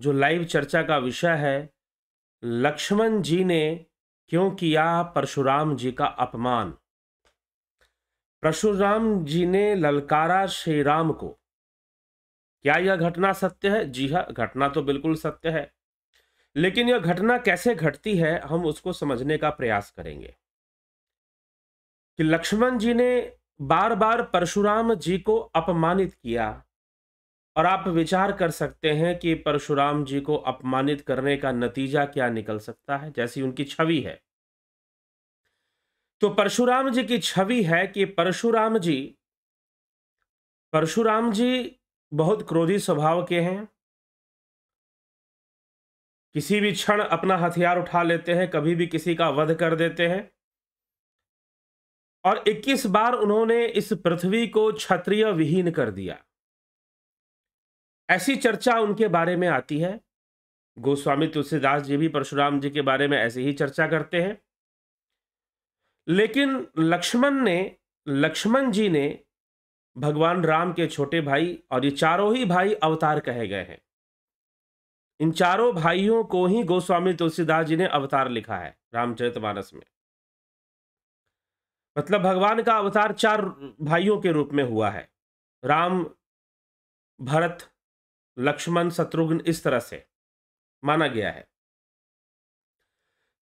जो लाइव चर्चा का विषय है लक्ष्मण जी ने क्यों किया परशुराम जी का अपमान परशुराम जी ने ललकारा श्री राम को क्या यह घटना सत्य है जी हाँ घटना तो बिल्कुल सत्य है लेकिन यह घटना कैसे घटती है हम उसको समझने का प्रयास करेंगे कि लक्ष्मण जी ने बार बार परशुराम जी को अपमानित किया और आप विचार कर सकते हैं कि परशुराम जी को अपमानित करने का नतीजा क्या निकल सकता है जैसी उनकी छवि है तो परशुराम जी की छवि है कि परशुराम जी परशुराम जी बहुत क्रोधी स्वभाव के हैं किसी भी क्षण अपना हथियार उठा लेते हैं कभी भी किसी का वध कर देते हैं और 21 बार उन्होंने इस पृथ्वी को क्षत्रिय विहीन कर दिया ऐसी चर्चा उनके बारे में आती है गोस्वामी तुलसीदास जी भी परशुराम जी के बारे में ऐसे ही चर्चा करते हैं लेकिन लक्ष्मण ने लक्ष्मण जी ने भगवान राम के छोटे भाई और ये चारों ही भाई अवतार कहे गए हैं इन चारों भाइयों को ही गोस्वामी तुलसीदास जी ने अवतार लिखा है रामचरितमानस में मतलब भगवान का अवतार चार भाइयों के रूप में हुआ है राम भरत लक्ष्मण शत्रुघ्न इस तरह से माना गया है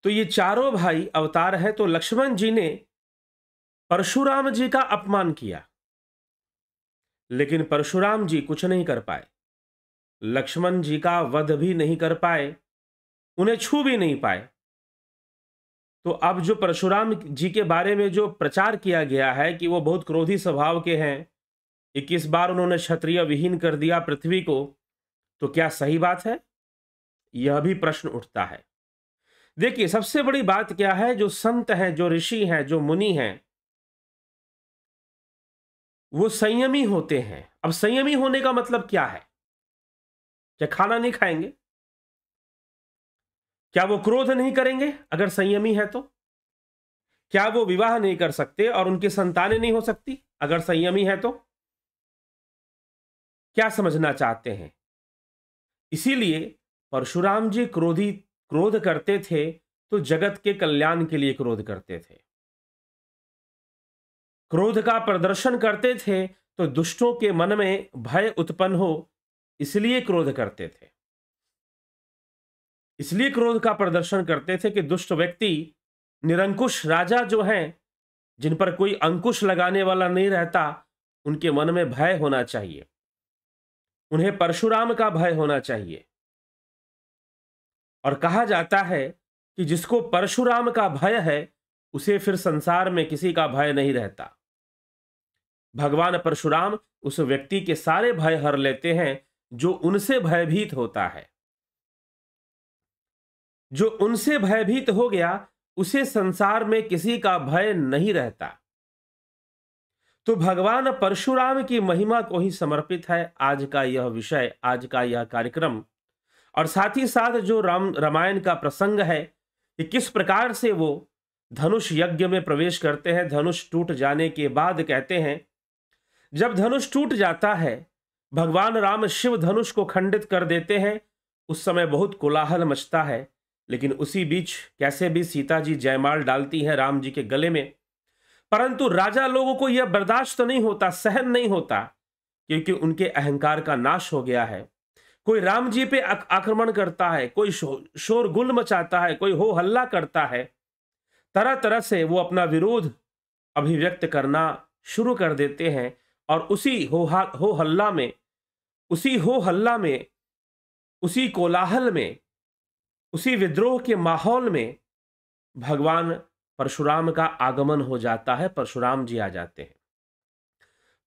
तो ये चारों भाई अवतार हैं तो लक्ष्मण जी ने परशुराम जी का अपमान किया लेकिन परशुराम जी कुछ नहीं कर पाए लक्ष्मण जी का वध भी नहीं कर पाए उन्हें छू भी नहीं पाए तो अब जो परशुराम जी के बारे में जो प्रचार किया गया है कि वो बहुत क्रोधी स्वभाव के हैं इक्कीस बार उन्होंने क्षत्रिय विहीन कर दिया पृथ्वी को तो क्या सही बात है यह भी प्रश्न उठता है देखिए सबसे बड़ी बात क्या है जो संत है जो ऋषि है जो मुनि है वो संयमी होते हैं अब संयमी होने का मतलब क्या है क्या खाना नहीं खाएंगे क्या वो क्रोध नहीं करेंगे अगर संयमी है तो क्या वो विवाह नहीं कर सकते और उनकी संतानें नहीं हो सकती अगर संयमी है तो क्या समझना चाहते हैं इसीलिए परशुराम जी क्रोधी क्रोध करते थे तो जगत के कल्याण के लिए क्रोध करते थे क्रोध का प्रदर्शन करते थे तो दुष्टों के मन में भय उत्पन्न हो इसलिए क्रोध करते थे इसलिए क्रोध का प्रदर्शन करते थे कि दुष्ट व्यक्ति निरंकुश राजा जो हैं जिन पर कोई अंकुश लगाने वाला नहीं रहता उनके मन में भय होना चाहिए उन्हें परशुराम का भय होना चाहिए और कहा जाता है कि जिसको परशुराम का भय है उसे फिर संसार में किसी का भय नहीं रहता भगवान परशुराम उस व्यक्ति के सारे भय हर लेते हैं जो उनसे भयभीत होता है जो उनसे भयभीत हो गया उसे संसार में किसी का भय नहीं रहता तो भगवान परशुराम की महिमा को ही समर्पित है आज का यह विषय आज का यह कार्यक्रम और साथ ही साथ जो राम रामायण का प्रसंग है कि किस प्रकार से वो धनुष यज्ञ में प्रवेश करते हैं धनुष टूट जाने के बाद कहते हैं जब धनुष टूट जाता है भगवान राम शिव धनुष को खंडित कर देते हैं उस समय बहुत कोलाहल मचता है लेकिन उसी बीच कैसे भी सीता जी जयमाल डालती हैं राम जी के गले में परंतु राजा लोगों को यह बर्दाश्त तो नहीं होता सहन नहीं होता क्योंकि उनके अहंकार का नाश हो गया है कोई राम जी पे आक्रमण करता है कोई शोरगुल मचाता है कोई हो हल्ला करता है तरह तरह से वो अपना विरोध अभिव्यक्त करना शुरू कर देते हैं और उसी हो हो हल्ला में उसी हो हल्ला में उसी कोलाहल में उसी विद्रोह के माहौल में भगवान परशुराम का आगमन हो जाता है परशुराम जी आ जाते हैं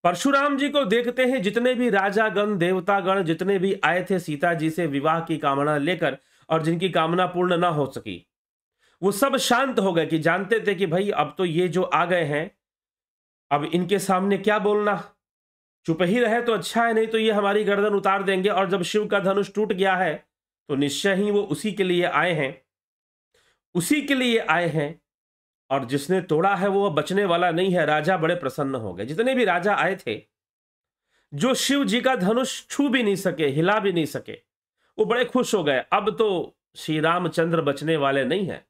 परशुराम जी को देखते हैं जितने भी राजागण देवतागण जितने भी आए थे सीता जी से विवाह की कामना लेकर और जिनकी कामना पूर्ण ना हो सकी वो सब शांत हो गए कि जानते थे कि भाई अब तो ये जो आ गए हैं अब इनके सामने क्या बोलना चुप ही रहे तो अच्छा है नहीं तो ये हमारी गर्दन उतार देंगे और जब शिव का धनुष टूट गया है तो निश्चय ही वो उसी के लिए आए हैं उसी के लिए आए हैं और जिसने तोड़ा है वो बचने वाला नहीं है राजा बड़े प्रसन्न हो गए जितने भी राजा आए थे जो शिव जी का धनुष छू भी नहीं सके हिला भी नहीं सके वो बड़े खुश हो गए अब तो श्री रामचंद्र बचने वाले नहीं है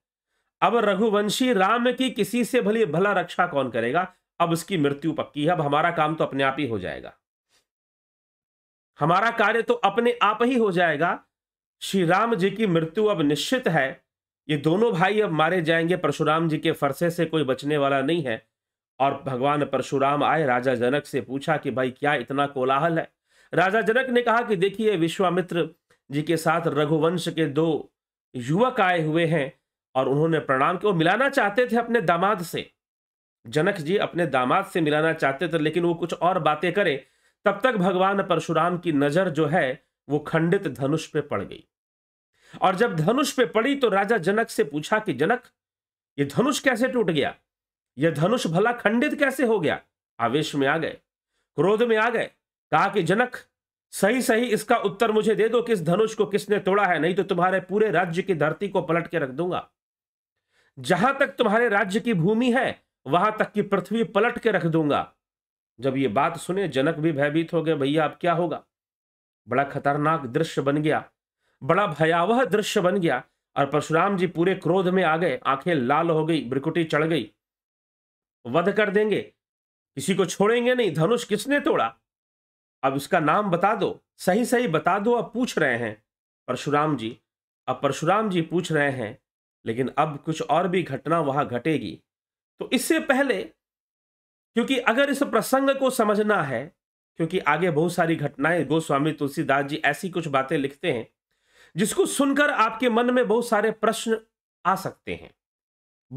अब रघुवंशी राम की किसी से भली भला रक्षा कौन करेगा अब उसकी मृत्यु पक्की है अब हमारा काम तो अपने आप ही हो जाएगा हमारा कार्य तो अपने आप ही हो जाएगा श्री राम जी की मृत्यु अब निश्चित है ये दोनों भाई अब मारे जाएंगे परशुराम जी के फरसे से कोई बचने वाला नहीं है और भगवान परशुराम आए राजा जनक से पूछा कि भाई क्या इतना कोलाहल है राजा जनक ने कहा कि देखिए विश्वामित्र जी के साथ रघुवंश के दो युवक आए हुए हैं और उन्होंने प्रणाम किया वो मिलाना चाहते थे अपने दामाद से जनक जी अपने दामाद से मिलाना चाहते थे लेकिन वो कुछ और बातें करें तब तक भगवान परशुराम की नज़र जो है वो खंडित धनुष पे पड़ गई और जब धनुष पे पड़ी तो राजा जनक से पूछा कि जनक ये धनुष कैसे टूट गया यह धनुष भला खंडित कैसे हो गया आवेश में आ गए क्रोध में आ गए कहा कि जनक सही सही इसका उत्तर मुझे दे दो कि इस धनुष को किसने तोड़ा है नहीं तो तुम्हारे पूरे राज्य की धरती को पलट के रख दूंगा जहां तक तुम्हारे राज्य की भूमि है वहां तक की पृथ्वी पलट के रख दूंगा जब ये बात सुने जनक भी भयभीत हो गए भैया अब क्या होगा बड़ा खतरनाक दृश्य बन गया बड़ा भयावह दृश्य बन गया और परशुराम जी पूरे क्रोध में आ गए आंखें लाल हो गई ब्रिकुटी चढ़ गई वध कर देंगे किसी को छोड़ेंगे नहीं धनुष किसने तोड़ा अब उसका नाम बता दो सही सही बता दो अब पूछ रहे हैं परशुराम जी अब परशुराम जी पूछ रहे हैं लेकिन अब कुछ और भी घटना वहां घटेगी तो इससे पहले क्योंकि अगर इस प्रसंग को समझना है क्योंकि आगे बहुत सारी घटनाएं गोस्वामी तुलसीदास जी ऐसी कुछ बातें लिखते हैं जिसको सुनकर आपके मन में बहुत सारे प्रश्न आ सकते हैं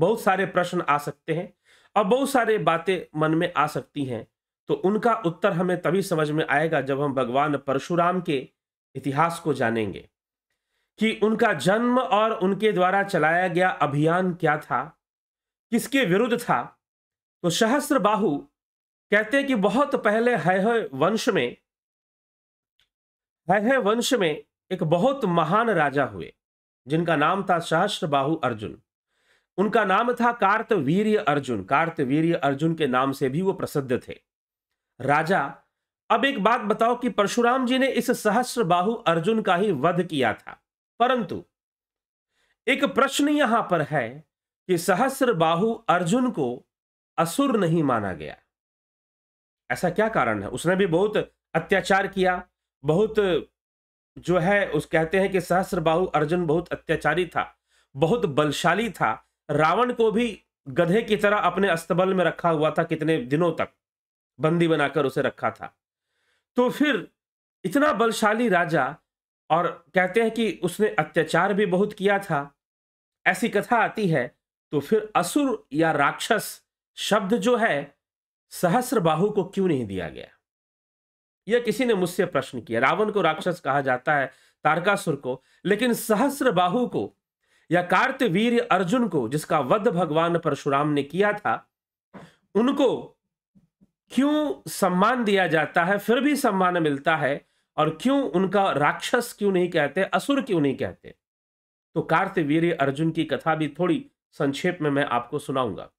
बहुत सारे प्रश्न आ सकते हैं और बहुत सारे बातें मन में आ सकती हैं तो उनका उत्तर हमें तभी समझ में आएगा जब हम भगवान परशुराम के इतिहास को जानेंगे कि उनका जन्म और उनके द्वारा चलाया गया अभियान क्या था किसके विरुद्ध था तो सहस्त्र बाहु कहते हैं कि बहुत पहले है, वंश में हय है वंश में एक बहुत महान राजा हुए जिनका नाम था सहस्त्र बाहु अर्जुन उनका नाम था कार्तवीर्य अर्जुन कार्तवीर्य अर्जुन के नाम से भी वो प्रसिद्ध थे राजा अब एक बात बताओ कि परशुराम जी ने इस सहस्त्र बाहु अर्जुन का ही वध किया था परंतु एक प्रश्न यहां पर है कि सहस्त्र बाहु अर्जुन को असुर नहीं माना गया ऐसा क्या कारण है उसने भी बहुत अत्याचार किया बहुत जो है उस कहते हैं कि सहस्र बाहु अर्जुन बहुत अत्याचारी था बहुत बलशाली था रावण को भी गधे की तरह अपने अस्तबल में रखा हुआ था कितने दिनों तक बंदी बनाकर उसे रखा था तो फिर इतना बलशाली राजा और कहते हैं कि उसने अत्याचार भी बहुत किया था ऐसी कथा आती है तो फिर असुर या राक्षस शब्द जो है सहस्र बाहु को क्यों नहीं दिया गया यह किसी ने मुझसे प्रश्न किया रावण को राक्षस कहा जाता है तारकासुर को लेकिन सहस्र बाहु को या कार्तवीर अर्जुन को जिसका वध भगवान परशुराम ने किया था उनको क्यों सम्मान दिया जाता है फिर भी सम्मान मिलता है और क्यों उनका राक्षस क्यों नहीं कहते असुर क्यों नहीं कहते तो कार्तवीर अर्जुन की कथा भी थोड़ी संक्षेप में मैं आपको सुनाऊंगा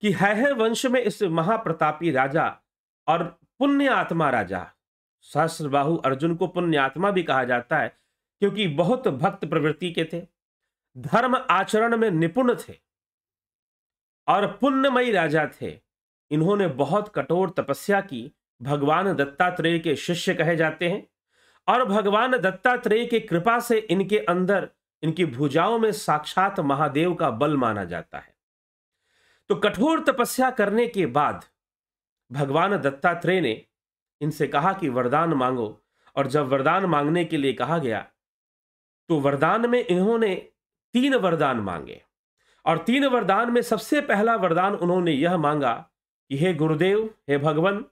कि है, है वंश में इस महाप्रतापी राजा और पुण्य आत्मा राजा सहस्र बाहु अर्जुन को पुण्य आत्मा भी कहा जाता है क्योंकि बहुत भक्त प्रवृत्ति के थे धर्म आचरण में निपुण थे और पुण्यमयी राजा थे इन्होंने बहुत कठोर तपस्या की भगवान दत्तात्रेय के शिष्य कहे जाते हैं और भगवान दत्तात्रेय के कृपा से इनके अंदर इनकी भुजाओं में साक्षात महादेव का बल माना जाता है तो कठोर तपस्या करने के बाद भगवान दत्तात्रेय ने इनसे कहा कि वरदान मांगो और जब वरदान मांगने के लिए कहा गया तो वरदान में इन्होंने तीन वरदान मांगे और तीन वरदान में सबसे पहला वरदान उन्होंने यह मांगा कि हे गुरुदेव हे भगवान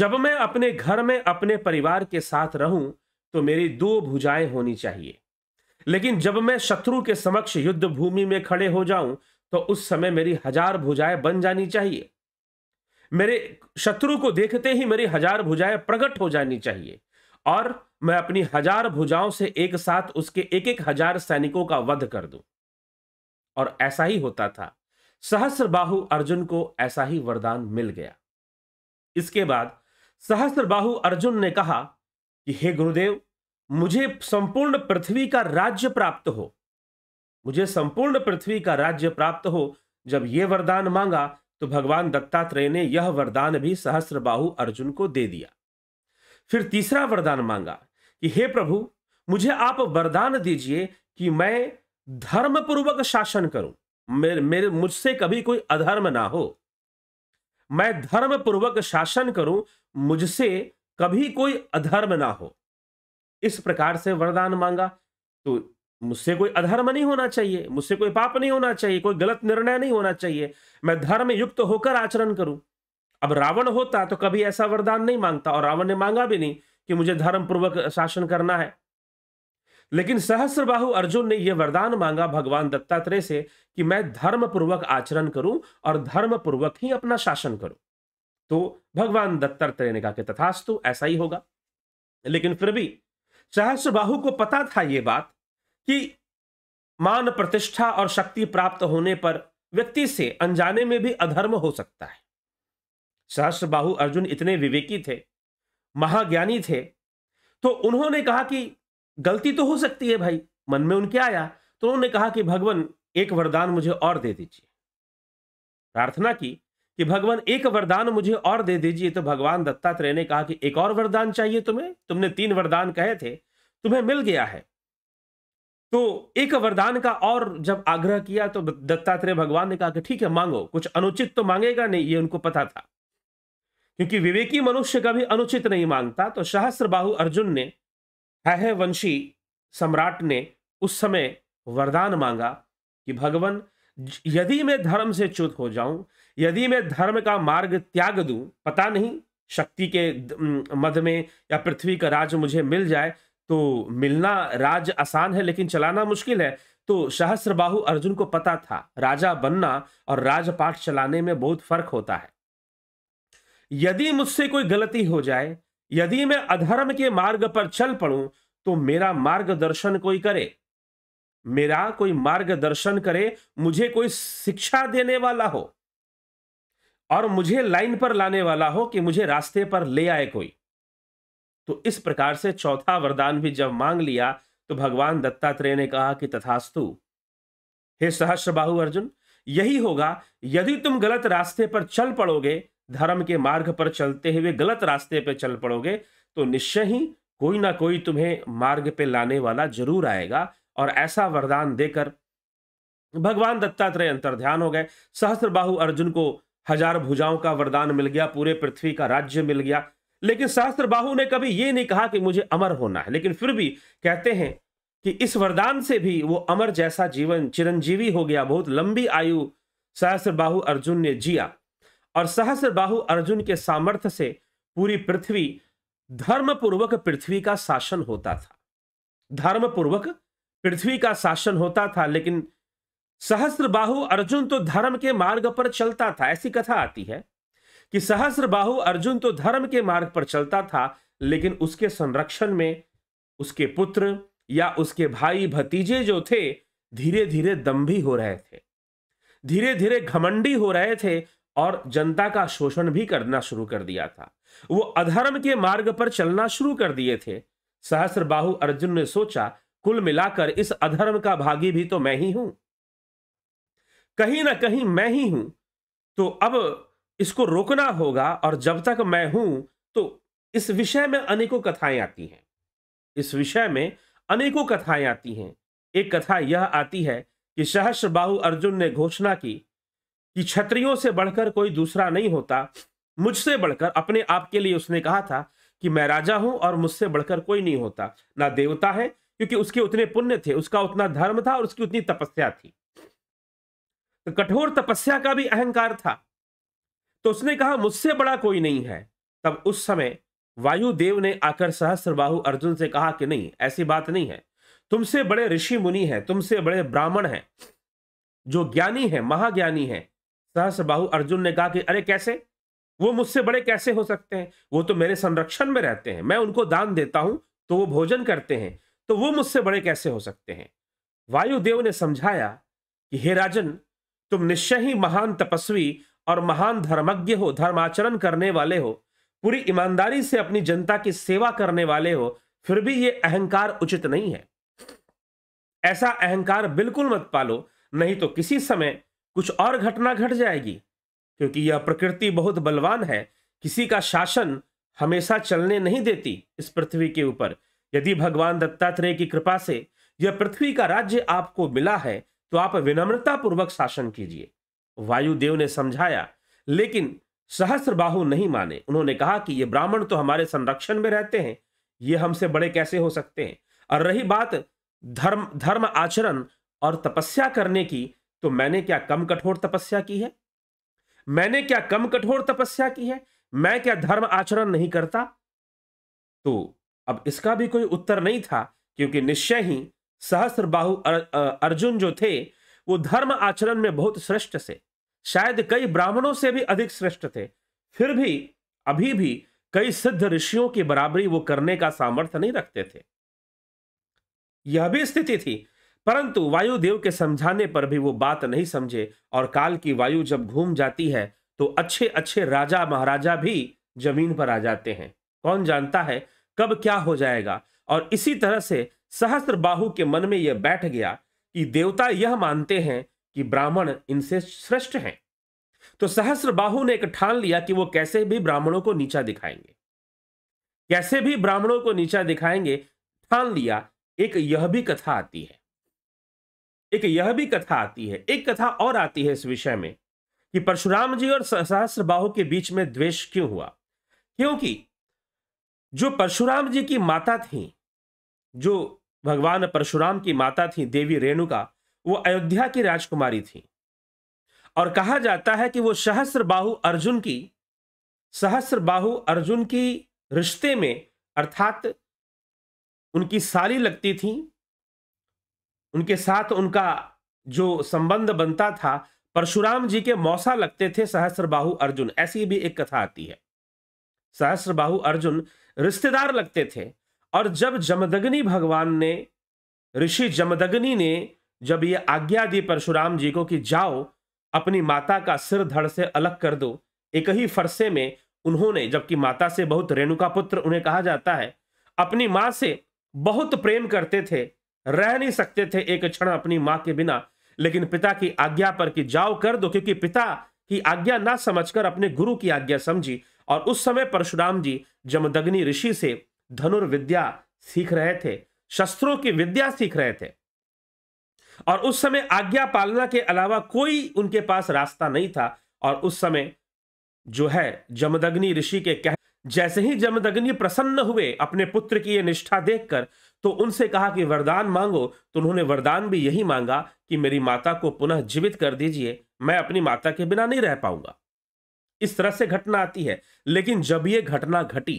जब मैं अपने घर में अपने परिवार के साथ रहूं तो मेरी दो भुजाएं होनी चाहिए लेकिन जब मैं शत्रु के समक्ष युद्ध भूमि में खड़े हो जाऊं तो उस समय मेरी हजार भुजाएं बन जानी चाहिए मेरे शत्रु को देखते ही मेरी हजार भुजाएं प्रकट हो जानी चाहिए और मैं अपनी हजार भुजाओं से एक साथ उसके एक एक हजार सैनिकों का वध कर दूं और ऐसा ही होता था सहस्र बाहु अर्जुन को ऐसा ही वरदान मिल गया इसके बाद सहस्र बाहु अर्जुन ने कहा कि हे गुरुदेव मुझे संपूर्ण पृथ्वी का राज्य प्राप्त हो मुझे संपूर्ण पृथ्वी का राज्य प्राप्त हो जब यह वरदान मांगा तो भगवान दत्तात्रेय ने यह वरदान भी सहस्रबाहु अर्जुन को दे दिया फिर तीसरा वरदान मांगा कि हे प्रभु मुझे आप वरदान दीजिए कि मैं धर्मपूर्वक शासन करूं मेरे मेरे मुझसे कभी कोई अधर्म ना हो मैं धर्मपूर्वक शासन करूं मुझसे कभी कोई अधर्म ना हो इस प्रकार से वरदान मांगा तो मुझसे कोई अधर्म नहीं होना चाहिए मुझसे कोई पाप नहीं होना चाहिए कोई गलत निर्णय नहीं होना चाहिए मैं धर्म युक्त होकर आचरण करूं अब रावण होता तो कभी ऐसा वरदान नहीं मांगता और रावण ने मांगा भी नहीं कि मुझे धर्म पूर्वक शासन करना है लेकिन सहस्र अर्जुन ने यह वरदान मांगा भगवान दत्तात्रेय से कि मैं धर्म पूर्वक आचरण करूं और धर्म पूर्वक ही अपना शासन करूं तो भगवान दत्तात्रेय ने कहा कि तथास्तु ऐसा ही होगा लेकिन फिर भी सहस्र को पता था ये बात कि मान प्रतिष्ठा और शक्ति प्राप्त होने पर व्यक्ति से अनजाने में भी अधर्म हो सकता है सहस्त्र बाहु अर्जुन इतने विवेकी थे महाज्ञानी थे तो उन्होंने कहा कि गलती तो हो सकती है भाई मन में उनके आया तो उन्होंने कहा कि भगवान एक वरदान मुझे और दे दीजिए प्रार्थना की कि भगवान एक वरदान मुझे और दे दीजिए तो भगवान दत्तात्रेय ने कहा कि एक और वरदान चाहिए तुम्हें तुमने तीन वरदान कहे थे तुम्हें मिल गया है तो एक वरदान का और जब आग्रह किया तो दत्तात्रेय भगवान ने कहा कि ठीक है मांगो कुछ अनुचित तो मांगेगा नहीं ये उनको पता था क्योंकि विवेकी मनुष्य कभी अनुचित नहीं मांगता तो सहस्र अर्जुन ने है वंशी सम्राट ने उस समय वरदान मांगा कि भगवान यदि मैं धर्म से च्युत हो जाऊं यदि मैं धर्म का मार्ग त्याग दूं पता नहीं शक्ति के मध में या पृथ्वी का राज मुझे मिल जाए तो मिलना राज आसान है लेकिन चलाना मुश्किल है तो सहस्र अर्जुन को पता था राजा बनना और राजपाठ चलाने में बहुत फर्क होता है यदि मुझसे कोई गलती हो जाए यदि मैं अधर्म के मार्ग पर चल पड़ूं तो मेरा मार्गदर्शन कोई करे मेरा कोई मार्गदर्शन करे मुझे कोई शिक्षा देने वाला हो और मुझे लाइन पर लाने वाला हो कि मुझे रास्ते पर ले आए कोई तो इस प्रकार से चौथा वरदान भी जब मांग लिया तो भगवान दत्तात्रेय ने कहा कि तथास्तु हे सहस्र अर्जुन यही होगा यदि तुम गलत रास्ते पर चल पड़ोगे धर्म के मार्ग पर चलते हुए गलत रास्ते पर चल पड़ोगे तो निश्चय ही कोई ना कोई तुम्हें मार्ग पे लाने वाला जरूर आएगा और ऐसा वरदान देकर भगवान दत्तात्रेय अंतर्ध्यान हो गए सहस्रबाहु अर्जुन को हजार भुजाओं का वरदान मिल गया पूरे पृथ्वी का राज्य मिल गया लेकिन शास्त्र बाहू ने कभी ये नहीं कहा कि मुझे अमर होना है लेकिन फिर भी कहते हैं कि इस वरदान से भी वो अमर जैसा जीवन चिरंजीवी हो गया बहुत लंबी आयु सहस्र बाहु अर्जुन ने जिया और सहस्र बाहु अर्जुन के सामर्थ्य से पूरी पृथ्वी धर्मपूर्वक पृथ्वी का शासन होता था धर्मपूर्वक पृथ्वी का शासन होता था लेकिन सहस्र बाहु अर्जुन तो धर्म के मार्ग पर चलता था ऐसी कथा आती है कि सहस्र बाहु अर्जुन तो धर्म के मार्ग पर चलता था लेकिन उसके संरक्षण में उसके पुत्र या उसके भाई भतीजे जो थे धीरे धीरे दम्भी हो रहे थे धीरे धीरे घमंडी हो रहे थे और जनता का शोषण भी करना शुरू कर दिया था वो अधर्म के मार्ग पर चलना शुरू कर दिए थे सहस्र बाहु अर्जुन ने सोचा कुल मिलाकर इस अधर्म का भागी भी तो मैं ही हूं कहीं ना कहीं मैं ही हूं तो अब इसको रोकना होगा और जब तक मैं हूं तो इस विषय में अनेकों कथाएं आती हैं इस विषय में अनेकों कथाएं आती हैं एक कथा यह आती है कि सहस्र अर्जुन ने घोषणा की कि क्षत्रियों से बढ़कर कोई दूसरा नहीं होता मुझसे बढ़कर अपने आप के लिए उसने कहा था कि मैं राजा हूं और मुझसे बढ़कर कोई नहीं होता ना देवता है क्योंकि उसके उतने पुण्य थे उसका उतना धर्म था और उसकी उतनी तपस्या थी तो कठोर तपस्या का भी अहंकार था तो उसने कहा मुझसे बड़ा कोई नहीं है तब उस समय वायुदेव ने आकर सहस्र अर्जुन से कहा कि नहीं ऐसी बात नहीं है तुमसे बड़े ऋषि मुनि हैं तुमसे बड़े ब्राह्मण हैं जो ज्ञानी है महाज्ञानी है सहस्र अर्जुन ने कहा कि अरे कैसे वो मुझसे बड़े कैसे हो सकते हैं वो तो मेरे संरक्षण में रहते हैं मैं उनको दान देता हूं तो वो भोजन करते हैं तो वो मुझसे बड़े कैसे हो सकते हैं वायुदेव ने समझाया कि हे राजन तुम निश्चय ही महान तपस्वी और महान धर्मज्ञ हो धर्माचरण करने वाले हो पूरी ईमानदारी से अपनी जनता की सेवा करने वाले हो फिर भी ये अहंकार उचित नहीं है ऐसा अहंकार बिल्कुल मत पालो नहीं तो किसी समय कुछ और घटना घट जाएगी क्योंकि यह प्रकृति बहुत बलवान है किसी का शासन हमेशा चलने नहीं देती इस पृथ्वी के ऊपर यदि भगवान दत्तात्रेय की कृपा से यह पृथ्वी का राज्य आपको मिला है तो आप विनम्रता पूर्वक शासन कीजिए वायुदेव ने समझाया लेकिन सहस्रबाहु नहीं माने उन्होंने कहा कि ये ब्राह्मण तो हमारे संरक्षण में रहते हैं ये हमसे बड़े कैसे हो सकते हैं और रही बात धर्म धर्म आचरण और तपस्या करने की तो मैंने क्या कम कठोर तपस्या की है मैंने क्या कम कठोर तपस्या की है मैं क्या धर्म आचरण नहीं करता तो अब इसका भी कोई उत्तर नहीं था क्योंकि निश्चय ही सहस्रबाहु अर्जुन जो थे वो धर्म आचरण में बहुत श्रेष्ठ से शायद कई ब्राह्मणों से भी अधिक श्रेष्ठ थे फिर भी अभी भी कई सिद्ध ऋषियों की बराबरी वो करने का सामर्थ्य नहीं रखते थे यह भी स्थिति थी परंतु वायुदेव के समझाने पर भी वो बात नहीं समझे और काल की वायु जब घूम जाती है तो अच्छे अच्छे राजा महाराजा भी जमीन पर आ जाते हैं कौन जानता है कब क्या हो जाएगा और इसी तरह से सहस्त्र बाहु के मन में यह बैठ गया कि देवता यह मानते हैं कि ब्राह्मण इनसे श्रेष्ठ हैं तो सहस्र बाहु ने एक ठान लिया कि वो कैसे भी ब्राह्मणों को नीचा दिखाएंगे कैसे भी ब्राह्मणों को नीचा दिखाएंगे ठान लिया एक यह भी कथा आती है एक यह भी कथा आती है एक कथा और आती है इस विषय में कि परशुराम जी और सहस्र बाहु के बीच में द्वेष क्यों हुआ क्योंकि जो परशुराम जी की माता थी जो भगवान परशुराम की माता थी देवी रेणुका वो अयोध्या की राजकुमारी थी और कहा जाता है कि वो सहस्र बाहु अर्जुन की सहस्र बाहु अर्जुन की रिश्ते में अर्थात उनकी साली लगती थी उनके साथ उनका जो संबंध बनता था परशुराम जी के मौसा लगते थे बाहु अर्जुन ऐसी भी एक कथा आती है बाहु अर्जुन रिश्तेदार लगते थे और जब जमदग्नि भगवान ने ऋषि जमदग्नि ने जब ये आज्ञा दी परशुराम जी को कि जाओ अपनी माता का सिर धड़ से अलग कर दो एक ही फरसे में उन्होंने जबकि माता से बहुत रेणुका पुत्र उन्हें कहा जाता है अपनी माँ से बहुत प्रेम करते थे रह नहीं सकते थे एक क्षण अपनी माँ के बिना लेकिन पिता की आज्ञा पर कि जाओ कर दो क्योंकि पिता की आज्ञा ना समझकर अपने गुरु की आज्ञा समझी और उस समय परशुराम जी जमदग्नि ऋषि से धनुर्विद्या सीख रहे थे शस्त्रों की विद्या सीख रहे थे और उस समय आज्ञा पालना के अलावा कोई उनके पास रास्ता नहीं था और उस समय जो है जमदग्नि ऋषि के कह जैसे ही जमदग्नि प्रसन्न हुए अपने पुत्र की ये निष्ठा देखकर तो उनसे कहा कि वरदान मांगो तो उन्होंने वरदान भी यही मांगा कि मेरी माता को पुनः जीवित कर दीजिए मैं अपनी माता के बिना नहीं रह पाऊंगा इस तरह से घटना आती है लेकिन जब ये घटना घटी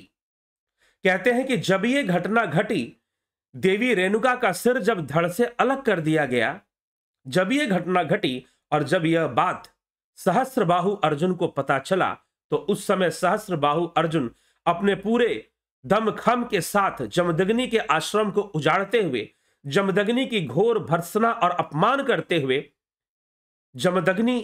कहते हैं कि जब ये घटना घटी देवी रेणुका का सिर जब धड़ से अलग कर दिया गया जब यह घटना घटी और जब यह बात सहस्रबाहु अर्जुन को पता चला तो उस समय सहस्रबाहु अर्जुन अपने पूरे दमखम के साथ जमदग्नि के आश्रम को उजाड़ते हुए जमदग्नि की घोर भर्सना और अपमान करते हुए जमदग्नि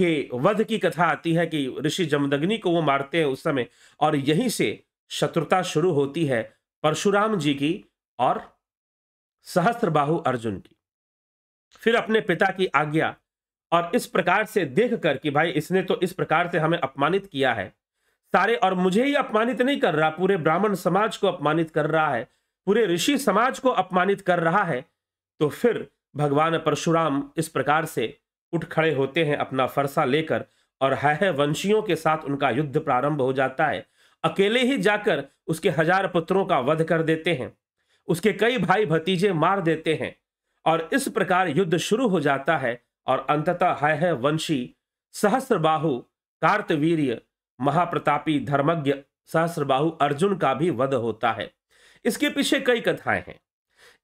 के वध की कथा आती है कि ऋषि जमदग्नि को वो मारते हैं उस समय और यहीं से शत्रुता शुरू होती है परशुराम जी की और सहस्त्रबाहु अर्जुन की फिर अपने पिता की आज्ञा और इस प्रकार से देख कर कि भाई इसने तो इस प्रकार से हमें अपमानित किया है सारे और मुझे ही अपमानित नहीं कर रहा पूरे ब्राह्मण समाज को अपमानित कर रहा है पूरे ऋषि समाज को अपमानित कर रहा है तो फिर भगवान परशुराम इस प्रकार से उठ खड़े होते हैं अपना फरसा लेकर और है वंशियों के साथ उनका युद्ध प्रारंभ हो जाता है अकेले ही जाकर उसके हजार पुत्रों का वध कर देते हैं उसके कई भाई भतीजे मार देते हैं और इस प्रकार युद्ध शुरू हो जाता है और अंततः है, है वंशी सहस्रबाहु कार्तवीर्य महाप्रतापी धर्मज्ञ सहस्रबाहु अर्जुन का भी वध होता है इसके पीछे कई कथाएं हैं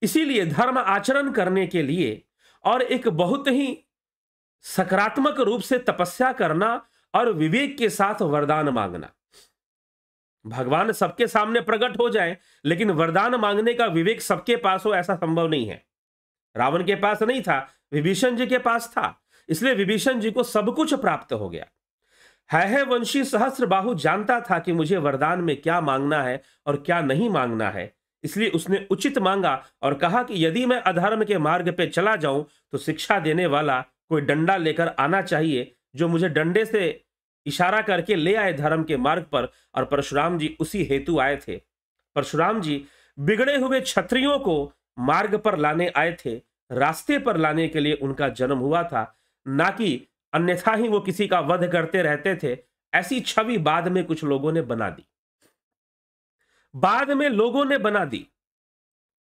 इसीलिए धर्म आचरण करने के लिए और एक बहुत ही सकारात्मक रूप से तपस्या करना और विवेक के साथ वरदान मांगना भगवान सबके सामने प्रकट हो जाए लेकिन वरदान मांगने का विवेक सबके पास हो ऐसा संभव नहीं है रावण के पास नहीं था विभीषण जी के पास था इसलिए विभीषण जी को सब कुछ प्राप्त हो गया है, है वंशी सहस्र बाहु जानता था कि मुझे वरदान में क्या मांगना है और क्या नहीं मांगना है इसलिए उसने उचित मांगा और कहा कि यदि मैं अधर्म के मार्ग पर चला जाऊं तो शिक्षा देने वाला कोई डंडा लेकर आना चाहिए जो मुझे डंडे से इशारा करके ले आए धर्म के मार्ग पर और परशुराम जी उसी हेतु आए थे परशुराम जी बिगड़े हुए क्षत्रियों को मार्ग पर लाने आए थे रास्ते पर लाने के लिए उनका जन्म हुआ था ना कि अन्यथा ही वो किसी का वध करते रहते थे ऐसी छवि बाद में कुछ लोगों ने बना दी बाद में लोगों ने बना दी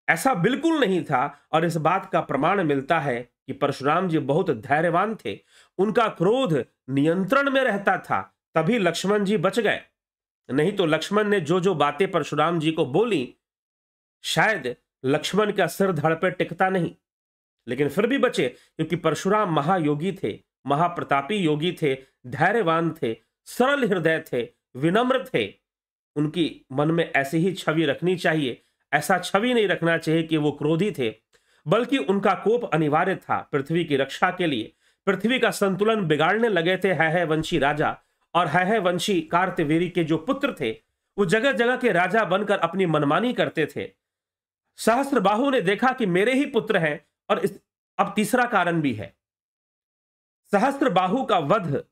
ऐसा बिल्कुल नहीं था और इस बात का प्रमाण मिलता है कि परशुराम जी बहुत धैर्यवान थे उनका क्रोध नियंत्रण में रहता था तभी लक्ष्मण जी बच गए नहीं तो लक्ष्मण ने जो जो बातें परशुराम जी को बोली शायद लक्ष्मण का सिर धड़ पर टिकता नहीं लेकिन फिर भी बचे क्योंकि परशुराम महायोगी थे महाप्रतापी योगी थे धैर्यवान थे सरल हृदय थे विनम्र थे उनकी मन में ऐसी ही छवि रखनी चाहिए ऐसा छवि नहीं रखना चाहिए कि वो क्रोधी थे बल्कि उनका कोप अनिवार्य था पृथ्वी की रक्षा के लिए पृथ्वी का संतुलन बिगाड़ने लगे थे है, है वंशी राजा और है, है वंशी कार्तवेरी के जो पुत्र थे वो जगह जगह के राजा बनकर अपनी मनमानी करते थे सहस्त्र ने देखा कि मेरे ही पुत्र हैं और इस अब तीसरा कारण भी है सहस्त्र का वध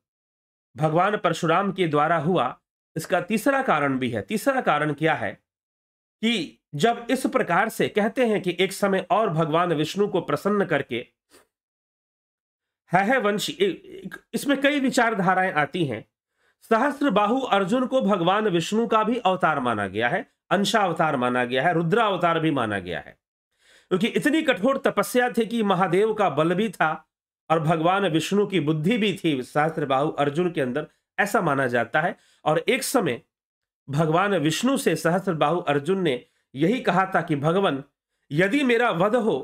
भगवान परशुराम के द्वारा हुआ इसका तीसरा कारण भी है तीसरा कारण क्या है कि जब इस प्रकार से कहते हैं कि एक समय और भगवान विष्णु को प्रसन्न करके है, है वंशी इसमें कई विचारधाराएं आती हैं सहस्त्र बाहु अर्जुन को भगवान विष्णु का भी अवतार माना गया है अंशा अवतार माना गया है रुद्रावतार अवतार भी माना गया है क्योंकि इतनी कठोर तपस्या थी कि महादेव का बल भी था और भगवान विष्णु की बुद्धि भी थी सहस्त्र बाहु अर्जुन के अंदर ऐसा माना जाता है और एक समय भगवान विष्णु से सहस्त्र बाहु अर्जुन ने यही कहा था कि भगवान यदि मेरा वध हो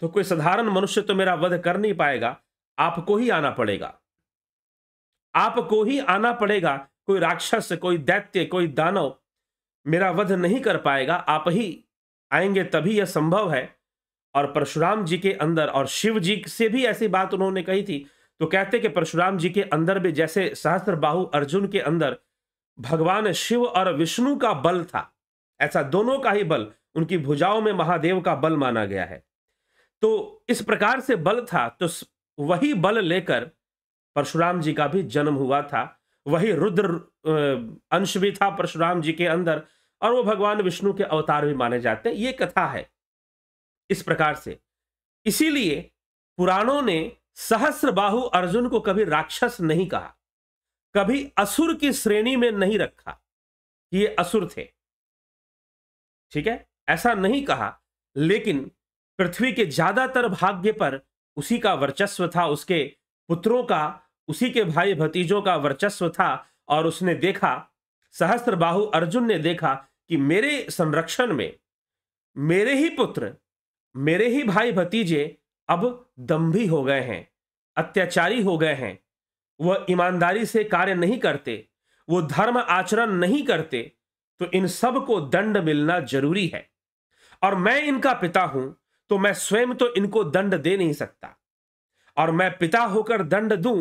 तो कोई साधारण मनुष्य तो मेरा वध कर नहीं पाएगा आपको ही आना पड़ेगा आपको ही आना पड़ेगा कोई राक्षस कोई दैत्य कोई दानव मेरा वध नहीं कर पाएगा आप ही आएंगे तभी यह संभव है और परशुराम जी के अंदर और शिव जी से भी ऐसी बात उन्होंने कही थी तो कहते कि परशुराम जी के अंदर भी जैसे सहस्त्र बाहु अर्जुन के अंदर भगवान शिव और विष्णु का बल था ऐसा दोनों का ही बल उनकी भुजाओं में महादेव का बल माना गया है तो इस प्रकार से बल था तो वही बल लेकर परशुराम जी का भी जन्म हुआ था वही रुद्र अंश भी था परशुराम जी के अंदर और वो भगवान विष्णु के अवतार भी माने जाते हैं ये कथा है इस प्रकार से इसीलिए पुराणों ने सहस्र बाहु अर्जुन को कभी राक्षस नहीं कहा कभी असुर की श्रेणी में नहीं रखा कि ये असुर थे ठीक है ऐसा नहीं कहा लेकिन पृथ्वी के ज्यादातर भाग्य पर उसी का वर्चस्व था उसके पुत्रों का उसी के भाई भतीजों का वर्चस्व था और उसने देखा सहस्त्र बाहु अर्जुन ने देखा कि मेरे संरक्षण में मेरे ही पुत्र मेरे ही भाई भतीजे अब दम्भी हो गए हैं अत्याचारी हो गए हैं वह ईमानदारी से कार्य नहीं करते वो धर्म आचरण नहीं करते तो इन सब को दंड मिलना जरूरी है और मैं इनका पिता हूं तो मैं स्वयं तो इनको दंड दे नहीं सकता और मैं पिता होकर दंड दूं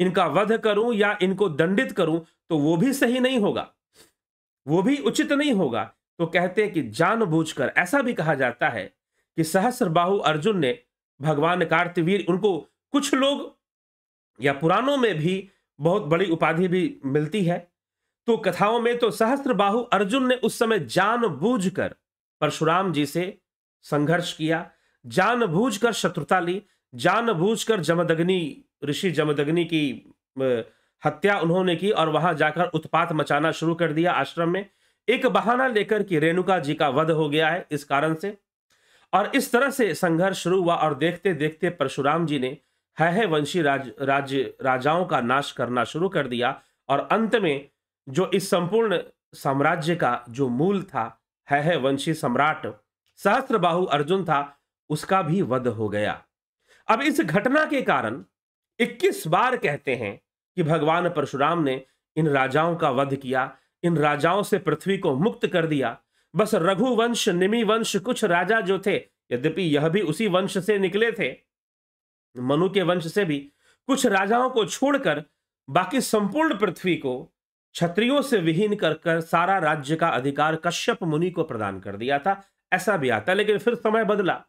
इनका वध करूं या इनको दंडित करूं तो वो भी सही नहीं होगा वो भी उचित नहीं होगा तो कहते हैं कि जानबूझकर ऐसा भी कहा जाता है कि सहस्र अर्जुन ने भगवान कार्तवीर उनको कुछ लोग या पुराणों में भी बहुत बड़ी उपाधि भी मिलती है तो कथाओं में तो सहस्त्र अर्जुन ने उस समय जानबूझकर परशुराम जी से संघर्ष किया जानबूझकर शत्रुता ली जानबूझकर जमदग्नि ऋषि जमदग्नि की हत्या उन्होंने की और वहां जाकर उत्पात मचाना शुरू कर दिया आश्रम में एक बहाना लेकर कि रेणुका जी का वध हो गया है इस कारण से और इस तरह से संघर्ष शुरू हुआ और देखते देखते परशुराम जी ने है, है वंशी राज, राज राजाओं का नाश करना शुरू कर दिया और अंत में जो इस संपूर्ण साम्राज्य का जो मूल था है, है वंशी सम्राट सहस्त्र बाहु अर्जुन था उसका भी वध हो गया अब इस घटना के कारण 21 बार कहते हैं कि भगवान परशुराम ने इन राजाओं का वध किया इन राजाओं से पृथ्वी को मुक्त कर दिया बस रघुवंश निमि वंश कुछ राजा जो थे यद्यपि यह भी उसी वंश से निकले थे मनु के वंश से भी कुछ राजाओं को छोड़कर बाकी संपूर्ण पृथ्वी को क्षत्रियों से विहीन कर कर सारा राज्य का अधिकार कश्यप मुनि को प्रदान कर दिया था ऐसा भी आता है लेकिन फिर समय बदला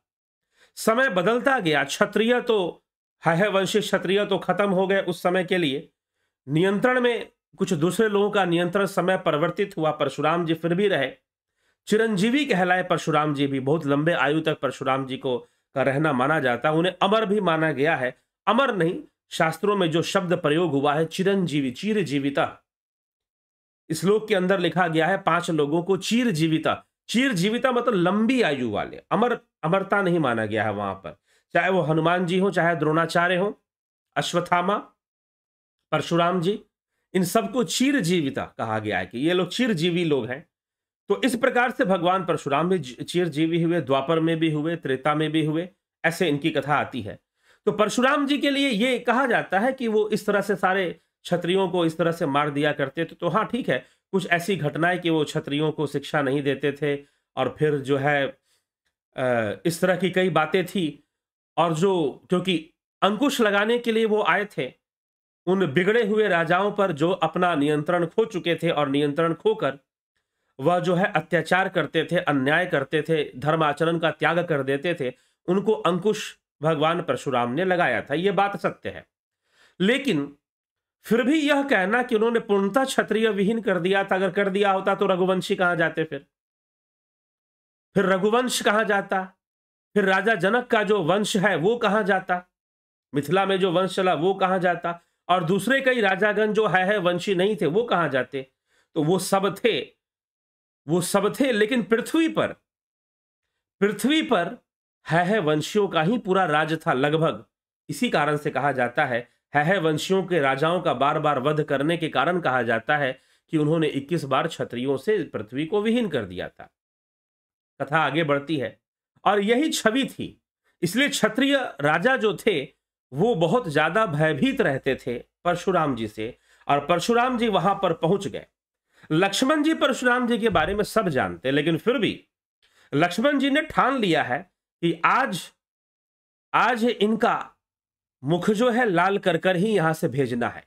समय बदलता गया क्षत्रिय तो है वंशी क्षत्रिय तो खत्म हो गए उस समय के लिए नियंत्रण में कुछ दूसरे लोगों का नियंत्रण समय परिवर्तित हुआ परशुराम जी फिर भी रहे चिरंजीवी कहलाए परशुराम जी भी बहुत लंबे आयु तक परशुराम जी को का रहना माना जाता है उन्हें अमर भी माना गया है अमर नहीं शास्त्रों में जो शब्द प्रयोग हुआ है चिरंजीवी चीर जीविता श्लोक के अंदर लिखा गया है पांच लोगों को चीर जीविता चीर जीविता मतलब लंबी आयु वाले अमर अमरता नहीं माना गया है वहां पर चाहे वो हनुमान जी हो चाहे द्रोणाचार्य हो अश्वत्थामा परशुराम जी इन सबको चीर जीविता कहा गया है कि ये लोग चिरजीवी लोग हैं तो इस प्रकार से भगवान परशुराम भी चिरजीवी हुए द्वापर में भी हुए त्रेता में भी हुए ऐसे इनकी कथा आती है तो परशुराम जी के लिए ये कहा जाता है कि वो इस तरह से सारे क्षत्रियों को इस तरह से मार दिया करते थे तो हाँ ठीक है कुछ ऐसी घटनाएं कि वो क्षत्रियों को शिक्षा नहीं देते थे और फिर जो है इस तरह की कई बातें थी और जो क्योंकि अंकुश लगाने के लिए वो आए थे उन बिगड़े हुए राजाओं पर जो अपना नियंत्रण खो चुके थे और नियंत्रण खोकर वह जो है अत्याचार करते थे अन्याय करते थे धर्म आचरण का त्याग कर देते थे उनको अंकुश भगवान परशुराम ने लगाया था ये बात सत्य है लेकिन फिर भी यह कहना कि उन्होंने पूर्णतः क्षत्रिय विहीन कर दिया था अगर कर दिया होता तो रघुवंशी कहां जाते फिर फिर रघुवंश कहां जाता फिर राजा जनक का जो वंश है वो कहां जाता मिथिला में जो वंश चला वो कहां जाता और दूसरे कई राजागण जो है, है वंशी नहीं थे वो कहां जाते तो वो सब थे वो सब थे लेकिन पृथ्वी पर पृथ्वी पर है, है वंशियों का ही पूरा राज था लगभग इसी कारण से कहा जाता है है वंशियों के राजाओं का बार बार वध करने के कारण कहा जाता है कि उन्होंने 21 बार क्षत्रियों से पृथ्वी को विहीन कर दिया था कथा आगे बढ़ती है और यही छवि थी इसलिए क्षत्रिय राजा जो थे वो बहुत ज्यादा भयभीत रहते थे परशुराम जी से और परशुराम जी वहां पर पहुंच गए लक्ष्मण जी परशुराम जी के बारे में सब जानते लेकिन फिर भी लक्ष्मण जी ने ठान लिया है कि आज आज इनका मुख जो है लाल कर कर ही यहां से भेजना है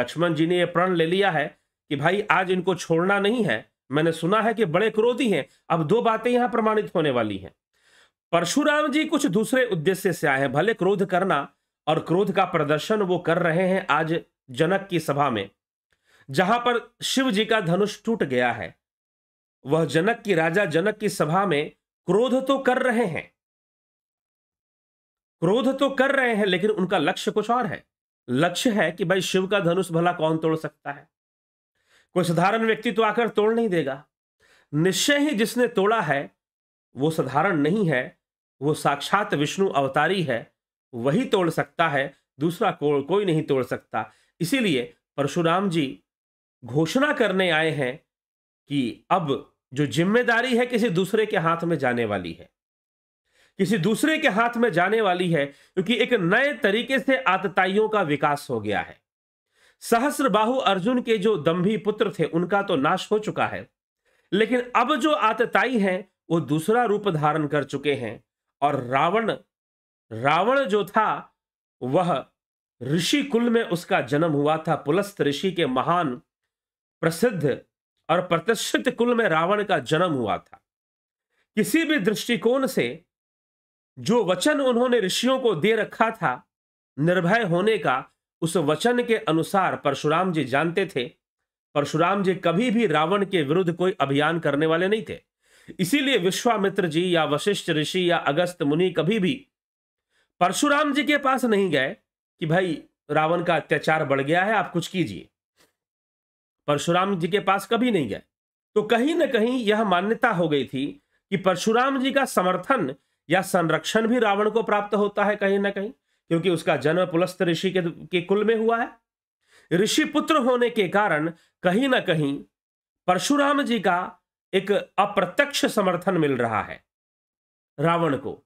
लक्ष्मण जी ने यह प्रण ले लिया है कि भाई आज इनको छोड़ना नहीं है मैंने सुना है कि बड़े क्रोधी हैं अब दो बातें यहां प्रमाणित होने वाली हैं परशुराम जी कुछ दूसरे उद्देश्य से आए हैं भले क्रोध करना और क्रोध का प्रदर्शन वो कर रहे हैं आज जनक की सभा में जहां पर शिव जी का धनुष टूट गया है वह जनक की राजा जनक की सभा में क्रोध तो कर रहे हैं क्रोध तो कर रहे हैं लेकिन उनका लक्ष्य कुछ और है लक्ष्य है कि भाई शिव का धनुष भला कौन तोड़ सकता है कोई साधारण व्यक्ति तो आकर तोड़ नहीं देगा निश्चय ही जिसने तोड़ा है वो साधारण नहीं है वो साक्षात विष्णु अवतारी है वही तोड़ सकता है दूसरा को, कोई नहीं तोड़ सकता इसीलिए परशुराम जी घोषणा करने आए हैं कि अब जो जिम्मेदारी है किसी दूसरे के हाथ में जाने वाली है किसी दूसरे के हाथ में जाने वाली है क्योंकि एक नए तरीके से आतताइयों का विकास हो गया है सहस्र बाहु अर्जुन के जो दम्भी पुत्र थे उनका तो नाश हो चुका है लेकिन अब जो आतताई हैं वो दूसरा रूप धारण कर चुके हैं और रावण रावण जो था वह ऋषि कुल में उसका जन्म हुआ था पुलस्त ऋषि के महान प्रसिद्ध और प्रतिष्ठित कुल में रावण का जन्म हुआ था किसी भी दृष्टिकोण से जो वचन उन्होंने ऋषियों को दे रखा था निर्भय होने का उस वचन के अनुसार परशुराम जी जानते थे परशुराम जी कभी भी रावण के विरुद्ध कोई अभियान करने वाले नहीं थे इसीलिए विश्वामित्र जी या वशिष्ठ ऋषि या अगस्त मुनि कभी भी परशुराम जी के पास नहीं गए कि भाई रावण का अत्याचार बढ़ गया है आप कुछ कीजिए परशुराम जी के पास कभी नहीं गए तो कहीं ना कहीं यह मान्यता हो गई थी कि परशुराम जी का समर्थन या संरक्षण भी रावण को प्राप्त होता है कहीं ना कहीं क्योंकि उसका जन्म पुलस्त ऋषि के, के कुल में हुआ है ऋषि पुत्र होने के कारण कहीं ना कहीं परशुराम जी का एक अप्रत्यक्ष समर्थन मिल रहा है रावण को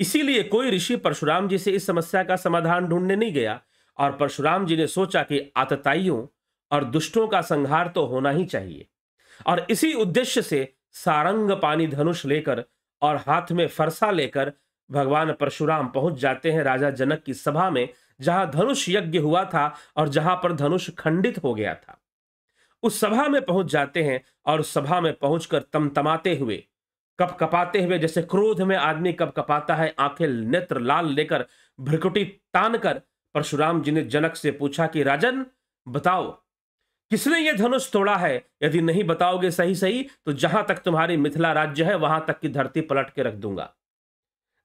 इसीलिए कोई ऋषि परशुराम जी से इस समस्या का समाधान ढूंढने नहीं गया और परशुराम जी ने सोचा कि आतताइयों और दुष्टों का संहार तो होना ही चाहिए और इसी उद्देश्य से सारंग पानी धनुष लेकर और हाथ में फरसा लेकर भगवान परशुराम पहुंच जाते हैं राजा जनक की सभा में जहां धनुष यज्ञ हुआ था और जहां पर धनुष खंडित हो गया था उस सभा में पहुंच जाते हैं और सभा में पहुंचकर तमतमाते हुए कप कपाते हुए जैसे क्रोध में आदमी कप कपाता है आंखें नेत्र लाल लेकर भ्रकुटी तान कर परशुराम जी ने जनक से पूछा कि राजन बताओ किसने ये धनुष तोड़ा है यदि नहीं बताओगे सही सही तो जहां तक तुम्हारी मिथिला राज्य है वहां तक की धरती पलट के रख दूंगा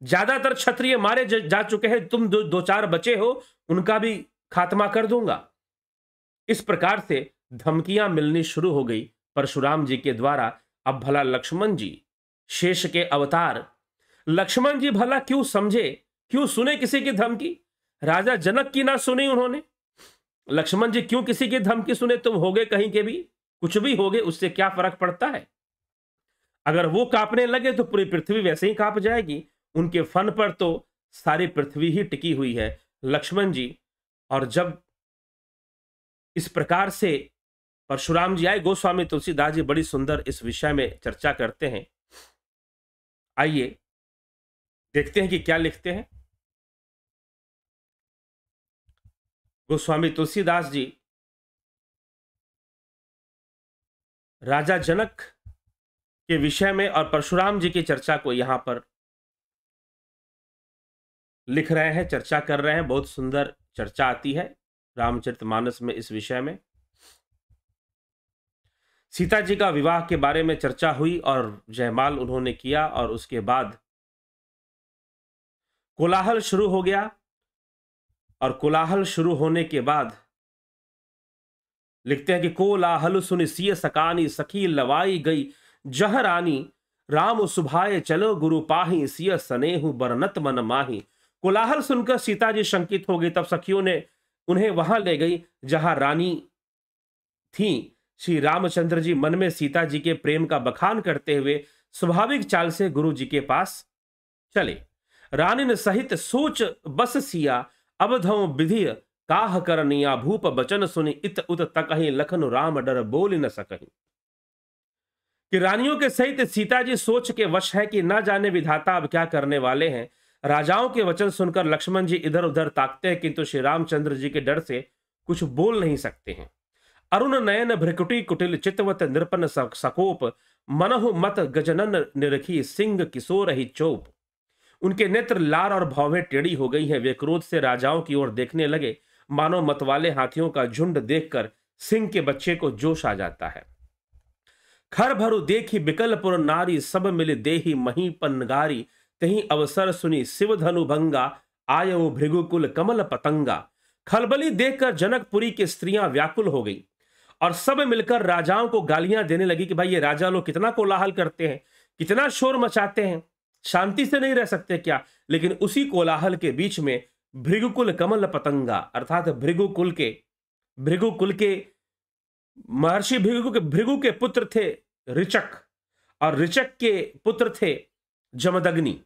ज्यादातर क्षत्रिय मारे जा चुके हैं तुम दो, दो चार बचे हो उनका भी खात्मा कर दूंगा इस प्रकार से धमकियां मिलनी शुरू हो गई परशुराम जी के द्वारा अब भला लक्ष्मण जी शेष के अवतार लक्ष्मण जी भला क्यों समझे क्यों सुने किसी की धमकी राजा जनक की ना सुनी उन्होंने लक्ष्मण जी क्यों किसी की धमकी सुने तुम हो गए कहीं के भी कुछ भी हो गए उससे क्या फर्क पड़ता है अगर वो कांपने लगे तो पूरी पृथ्वी वैसे ही कांप जाएगी उनके फन पर तो सारी पृथ्वी ही टिकी हुई है लक्ष्मण जी और जब इस प्रकार से परशुराम जी आए गोस्वामी तुलसीदास जी बड़ी सुंदर इस विषय में चर्चा करते हैं आइए देखते हैं कि क्या लिखते हैं गोस्वामी तुलसीदास जी राजा जनक के विषय में और परशुराम जी की चर्चा को यहां पर लिख रहे हैं चर्चा कर रहे हैं बहुत सुंदर चर्चा आती है रामचरितमानस में इस विषय में सीता जी का विवाह के बारे में चर्चा हुई और जयमाल उन्होंने किया और उसके बाद कोलाहल शुरू हो गया और कोलाहल शुरू होने के बाद लिखते हैं कि कोलाहल सुन सिय सकानी सखी लवाई गई जहरानी राम सुभाए चलो गुरु पाही सिय सनेहु बरनत मन माही कोलाहल सुनकर सीता जी शंकित हो गई तब सखियों ने उन्हें वहां ले गई जहां रानी थी श्री रामचंद्र जी मन में सीता जी के प्रेम का बखान करते हुए स्वाभाविक चाल से गुरु जी के पास चले रानी ने सहित सोच बस सिया अवधौ विधि काह करनिया भूप बचन सुनी इत उत तकही लखन राम डर बोल न सकही कि रानियों के सहित सीता जी सोच के वश है कि न जाने विधाता अब क्या करने वाले हैं राजाओं के वचन सुनकर लक्ष्मण जी इधर उधर ताकते हैं किंतु श्री रामचंद्र जी के डर से कुछ बोल नहीं सकते हैं अरुण नयन भ्रिकुटी कुटिल चितवत निरपन सकोप मनहु मत गजनन निरखी सिंह किशोर ही चोप उनके नेत्र लार और भावें टेढ़ी हो गई हैं वे क्रोध से राजाओं की ओर देखने लगे मानो मतवाले हाथियों का झुंड देखकर सिंह के बच्चे को जोश आ जाता है खर भरु देखी बिकलपुर नारी सब मिल देही मही पन्नगारी तही अवसर सुनी शिव धनु भंगा आयो भृगुकुल कमल पतंगा खलबली देखकर जनकपुरी की स्त्रियां व्याकुल हो गई और सब मिलकर राजाओं को गालियां देने लगी कि भाई ये राजा लोग कितना कोलाहल करते हैं कितना शोर मचाते हैं शांति से नहीं रह सकते क्या लेकिन उसी कोलाहल के बीच में भृगुकुल कमल पतंगा अर्थात भृगुकुल के भृगुकुल के महर्षि भृगु के भृगु के पुत्र थे ऋचक और ऋचक के पुत्र थे जमदग्नि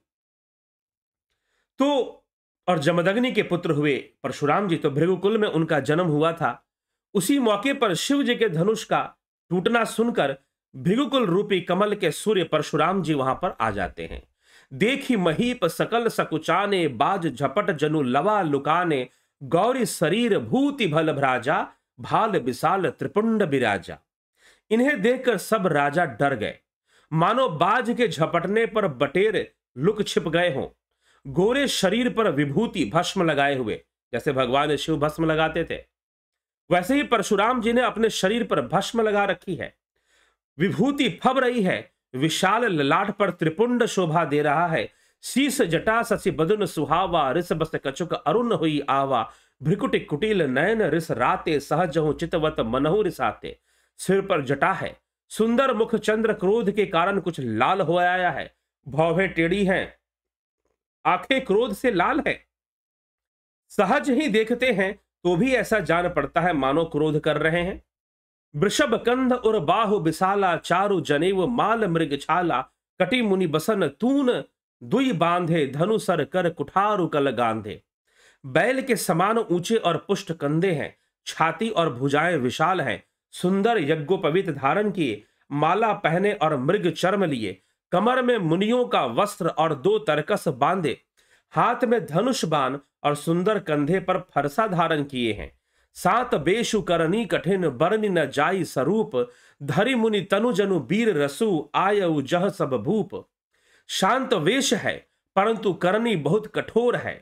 तो और जमदग्नि के पुत्र हुए परशुराम जी तो भृगुकुल में उनका जन्म हुआ था उसी मौके पर शिव जी के धनुष का टूटना सुनकर भृगुकुल रूपी कमल के सूर्य परशुराम जी वहां पर आ जाते हैं देखी महीप सकल सकुचाने बाज झपट जनु लवा लुकाने गौरी शरीर भूति भल भ्राजा भाल विशाल त्रिपुंड बिराजा इन्हें देखकर सब राजा डर गए मानो बाज के झपटने पर बटेर लुक छिप गए हों गोरे शरीर पर विभूति भस्म लगाए हुए जैसे भगवान शिव भस्म लगाते थे वैसे ही परशुराम जी ने अपने शरीर पर भस्म लगा रखी है विभूति फब रही है विशाल ललाट पर त्रिपुंड शोभा दे रहा है शीश जटा शशि बदन सुहावा रिस बस कचुक अरुण हुई आवा भ्रिकुट कुटिल नयन रिस राते सहज हो चितवत मनहु रिसाते सिर पर जटा है सुंदर मुख चंद्र क्रोध के कारण कुछ लाल हो आया है भौवे टेढ़ी हैं आंखें क्रोध से लाल है सहज ही देखते हैं तो भी ऐसा जान पड़ता है मानो क्रोध कर रहे हैं वृषभ कंध उर बाहु बिसाला चारु जनेव माल मृग छाला कटी मुनि बसन तून दुई बांधे धनु सर कर कुठारु कल गांधे बैल के समान ऊंचे और पुष्ट कंधे हैं छाती और भुजाएं विशाल हैं सुंदर यज्ञोपवित धारण किए माला पहने और मृग चर्म लिए कमर में मुनियों का वस्त्र और दो तरकस बांधे हाथ में धनुष बाण और सुंदर कंधे पर फरसा धारण किए हैं सात बेशु करनी कठिन बरनि न जाई स्वरूप धरि मुनि तनु जनु बीर रसु आयउ जह सब भूप शांत वेश है परंतु करनी बहुत कठोर है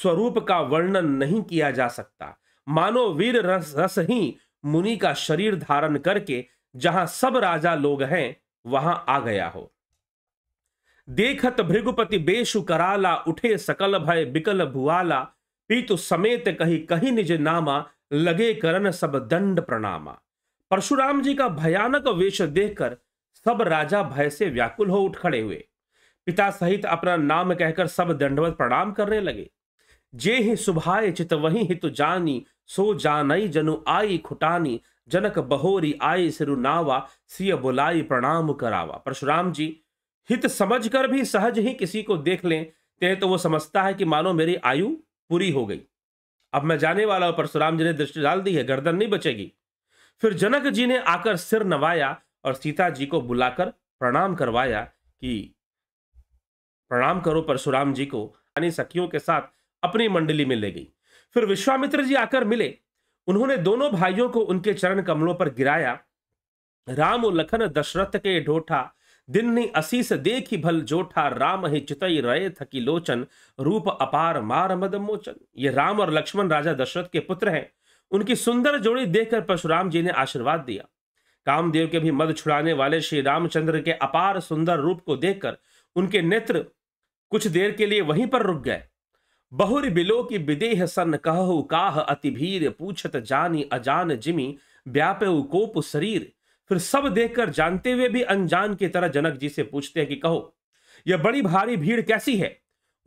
स्वरूप का वर्णन नहीं किया जा सकता मानो वीर रस रस ही मुनि का शरीर धारण करके जहां सब राजा लोग हैं वहां आ गया हो देखत भृगुपति बेशु कराला उठे सकल भय बिकल भुआला पीतु समेत कही कही निज नामा लगे करण सब दंड प्रणामा परशुराम जी का भयानक वेश देखकर सब राजा भय से व्याकुल हो उठ खड़े हुए पिता सहित अपना नाम कहकर सब दंडवत प्रणाम करने लगे जे ही सुभाय चित वही हित जानी सो जानई जनु आई खुटानी जनक बहोरी आई सिरु नावा सिय बुलाई प्रणाम करावा परशुराम जी हित समझकर भी सहज ही किसी को देख लें ते तो वो समझता है कि मानो मेरी आयु पूरी हो गई अब मैं जाने वाला हूं परशुराम जी ने दृष्टि डाल दी है गर्दन नहीं बचेगी फिर जनक जी ने आकर सिर नवाया और सीता जी को बुलाकर प्रणाम करवाया कि प्रणाम करो परशुराम जी को यानी सखियों के साथ अपनी मंडली में ले गई फिर विश्वामित्र जी आकर मिले उन्होंने दोनों भाइयों को उनके चरण कमलों पर गिराया राम और लखन दशरथ के ढोठा दिननि असीस देखी भल जोठा राम ही चितई रहे थकी लोचन रूप अपार मार मद मोचन ये राम और लक्ष्मण राजा दशरथ के पुत्र हैं उनकी सुंदर जोड़ी देखकर परशुराम जी ने आशीर्वाद दिया कामदेव के भी मद छुड़ाने वाले श्री रामचंद्र के अपार सुंदर रूप को देखकर उनके नेत्र कुछ देर के लिए वहीं पर रुक गए बहुर बिलो की विदेह सन कहु काह अति भीर पूछत जानी अजान जिमी व्यापे कोप शरीर फिर सब देखकर जानते हुए भी अनजान की तरह जनक जी से पूछते हैं कि कहो यह बड़ी भारी भीड़ कैसी है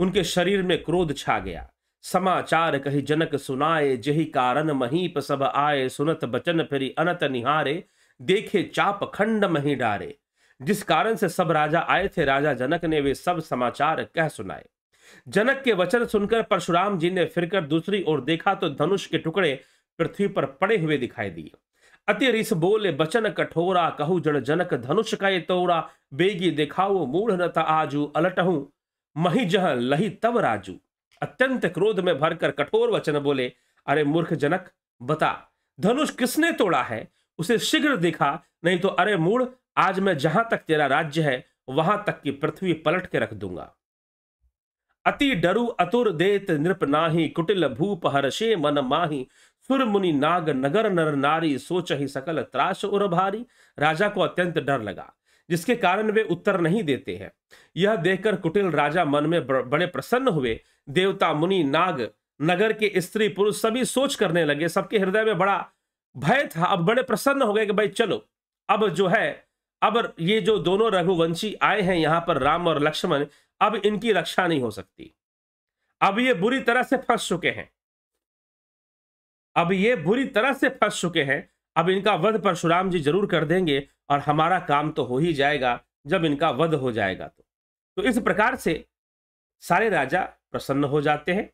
उनके शरीर में क्रोध छा गया समाचार कही जनक सुनाए जही कारण महीप सब आए सुनत बचन फिरी अनत निहारे देखे चाप खंड मही डारे जिस कारण से सब राजा आए थे राजा जनक ने वे सब समाचार कह सुनाए जनक के वचन सुनकर परशुराम जी ने फिरकर दूसरी ओर देखा तो धनुष के टुकड़े पृथ्वी पर पड़े हुए दिखाई दिए अति रिस बोले बचन कठोरा कहू जड़ जनक धनुष कय तोरा बेगी दिखाओ मूढ़ न आजू अलटहू मही जह लही तब राजू अत्यंत क्रोध में भरकर कठोर वचन बोले अरे मूर्ख जनक बता धनुष किसने तोड़ा है उसे शीघ्र दिखा नहीं तो अरे मूढ़ आज मैं जहां तक तेरा राज्य है वहां तक की पृथ्वी पलट के रख दूंगा अति डरु अतुर देत नृप नाही कुटिल भूप हर्षे मन माही सुर मुनि नाग नगर नर नारी सोच ही सकल त्रास उर भारी राजा को अत्यंत डर लगा जिसके कारण वे उत्तर नहीं देते हैं यह देखकर कुटिल राजा मन में बड़े प्रसन्न हुए देवता मुनि नाग नगर के स्त्री पुरुष सभी सोच करने लगे सबके हृदय में बड़ा भय था अब बड़े प्रसन्न हो गए कि भाई चलो अब जो है अब ये जो दोनों रघुवंशी आए हैं यहाँ पर राम और लक्ष्मण अब इनकी रक्षा नहीं हो सकती अब ये बुरी तरह से फंस चुके हैं अब ये बुरी तरह से फंस चुके हैं अब इनका वध परशुराम जी जरूर कर देंगे और हमारा काम तो हो ही जाएगा जब इनका वध हो जाएगा तो तो इस प्रकार से सारे राजा प्रसन्न हो जाते हैं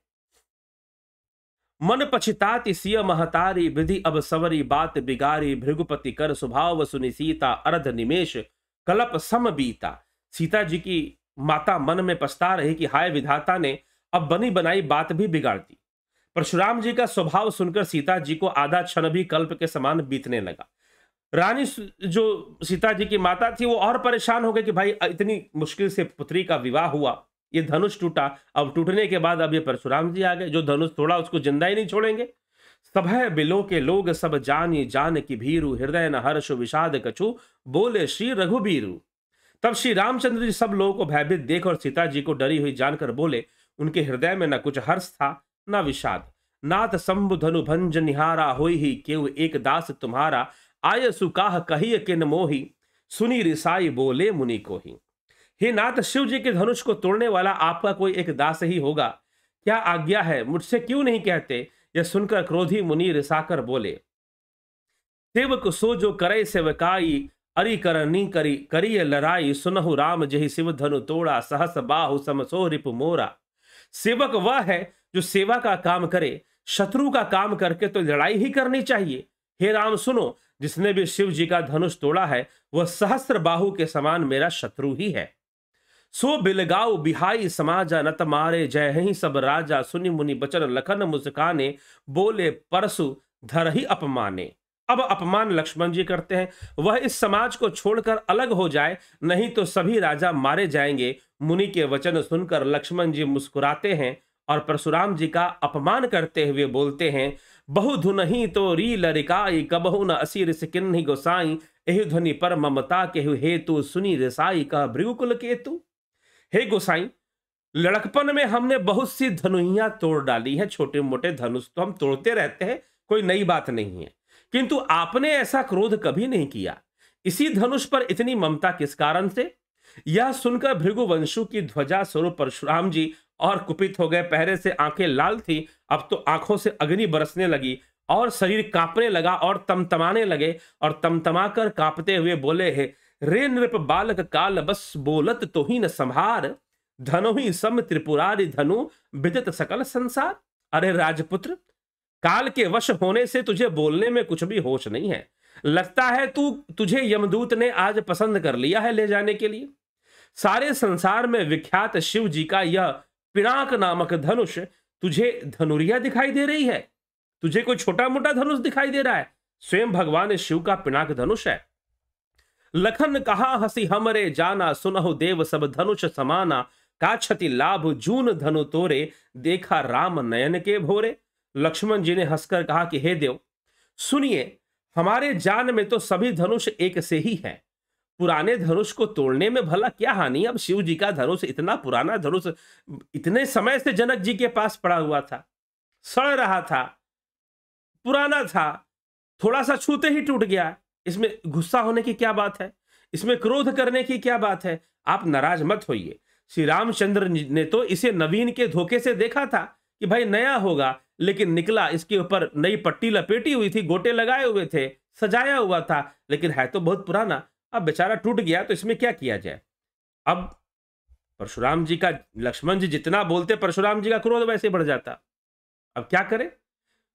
मन पछिताति सिय महतारी विधि अब सवरी बात बिगारी भृगुपति कर स्वभाव सुनि सीता अर्ध निमेश कलप सम बीता सीता जी की माता मन में पछता रही कि हाय विधाता ने अब बनी बनाई बात भी बिगाड़ दी परशुराम जी का स्वभाव सुनकर सीता जी को आधा क्षण भी कल्प के समान बीतने लगा रानी जो सीता जी की माता थी वो और परेशान हो गई कि भाई इतनी मुश्किल से पुत्री का विवाह हुआ ये धनुष टूटा अब टूटने के बाद अब ये परशुराम जी आ गए जो धनुष थोड़ा उसको जिंदा ही नहीं छोड़ेंगे सभय बिलो के लोग सब जानी जान की भीरु हृदय न हर्ष विषाद कछु बोले श्री रघुबीरु तब श्री रामचंद्र जी सब लोगों को भयभीत देख और सीता जी को डरी हुई जानकर बोले उनके हृदय में न कुछ हर्ष था न विषाद नाथ शंभु धनु भंज निहारा हो ही केव एक दास तुम्हारा आय सुकाह कही किन मोही सुनी रिसाई बोले मुनि को ही हे नाथ शिव जी के धनुष को तोड़ने वाला आपका कोई एक दास ही होगा क्या आज्ञा है मुझसे क्यों नहीं कहते यह सुनकर क्रोधी मुनि रिसाकर बोले सेवक सो जो करे सेवकाई अरि करनी करी करिय लड़ाई सुनहु राम जही शिव धनु तोड़ा सहस बाहु समसो रिप मोरा सेवक वह है जो सेवा का काम करे शत्रु का काम करके तो लड़ाई ही करनी चाहिए हे राम सुनो जिसने भी शिव जी का धनुष तोड़ा है वह सहस्त्र बाहु के समान मेरा शत्रु ही है सो बिलगाओ बिहाई समाजा नत मारे जय ही सब राजा सुनि मुनि बचन लखन मुस्काने बोले परसु धर ही अपमाने अब अपमान लक्ष्मण जी करते हैं वह इस समाज को छोड़कर अलग हो जाए नहीं तो सभी राजा मारे जाएंगे मुनि के वचन सुनकर लक्ष्मण जी मुस्कुराते हैं और परशुराम जी का अपमान करते हुए बोलते हैं बहु धुन ही तो री लरिकाई कबहु न असीर सिकिन्ही गोसाई एहि ध्वनि पर ममता के हे हेतु सुनी रसाई का भृगुकुल केतु हे गोसाई लड़कपन में हमने बहुत सी धनुइया तोड़ डाली है छोटे मोटे धनुष तो हम तोड़ते रहते हैं कोई नई बात नहीं है किंतु आपने ऐसा क्रोध कभी नहीं किया इसी धनुष पर इतनी ममता किस कारण से यह सुनकर भृगुवंशु की ध्वजा स्वरूप परशुराम जी और कुपित हो गए पहरे से आंखें लाल थी अब तो आंखों से अग्नि बरसने लगी और शरीर कांपने लगा और तमतमाने लगे और तमतमाकर कांपते हुए बोले हे रे नृप बालक काल बस बोलत तो ही न संहार धनो ही सम त्रिपुरारी धनु विदित सकल संसार अरे राजपुत्र काल के वश होने से तुझे बोलने में कुछ भी होश नहीं है लगता है तू तुझे यमदूत ने आज पसंद कर लिया है ले जाने के लिए सारे संसार में विख्यात शिव जी का यह पिनाक नामक धनुष तुझे धनुरिया दिखाई दे रही है तुझे कोई छोटा मोटा धनुष दिखाई दे रहा है स्वयं भगवान शिव का पिनाक धनुष है लखन कहा हसी हमरे जाना सुनहु देव सब धनुष समाना का क्षति लाभ जून धनु तोरे देखा राम नयन के भोरे लक्ष्मण जी ने हंसकर कहा कि हे देव सुनिए हमारे जान में तो सभी धनुष एक से ही है पुराने धनुष को तोड़ने में भला क्या हानि अब शिव जी का धनुष इतना पुराना धनुष इतने समय से जनक जी के पास पड़ा हुआ था सड़ रहा था पुराना था थोड़ा सा छूते ही टूट गया इसमें गुस्सा होने की क्या बात है इसमें क्रोध करने की क्या बात है आप नाराज मत होइए श्री रामचंद्र ने तो इसे नवीन के धोखे से देखा था कि भाई नया होगा लेकिन निकला इसके ऊपर नई पट्टी लपेटी हुई थी गोटे लगाए हुए थे सजाया हुआ था लेकिन है तो बहुत पुराना अब बेचारा टूट गया तो इसमें क्या किया जाए अब परशुराम जी का लक्ष्मण जी जितना बोलते परशुराम जी का क्रोध वैसे बढ़ जाता अब क्या करें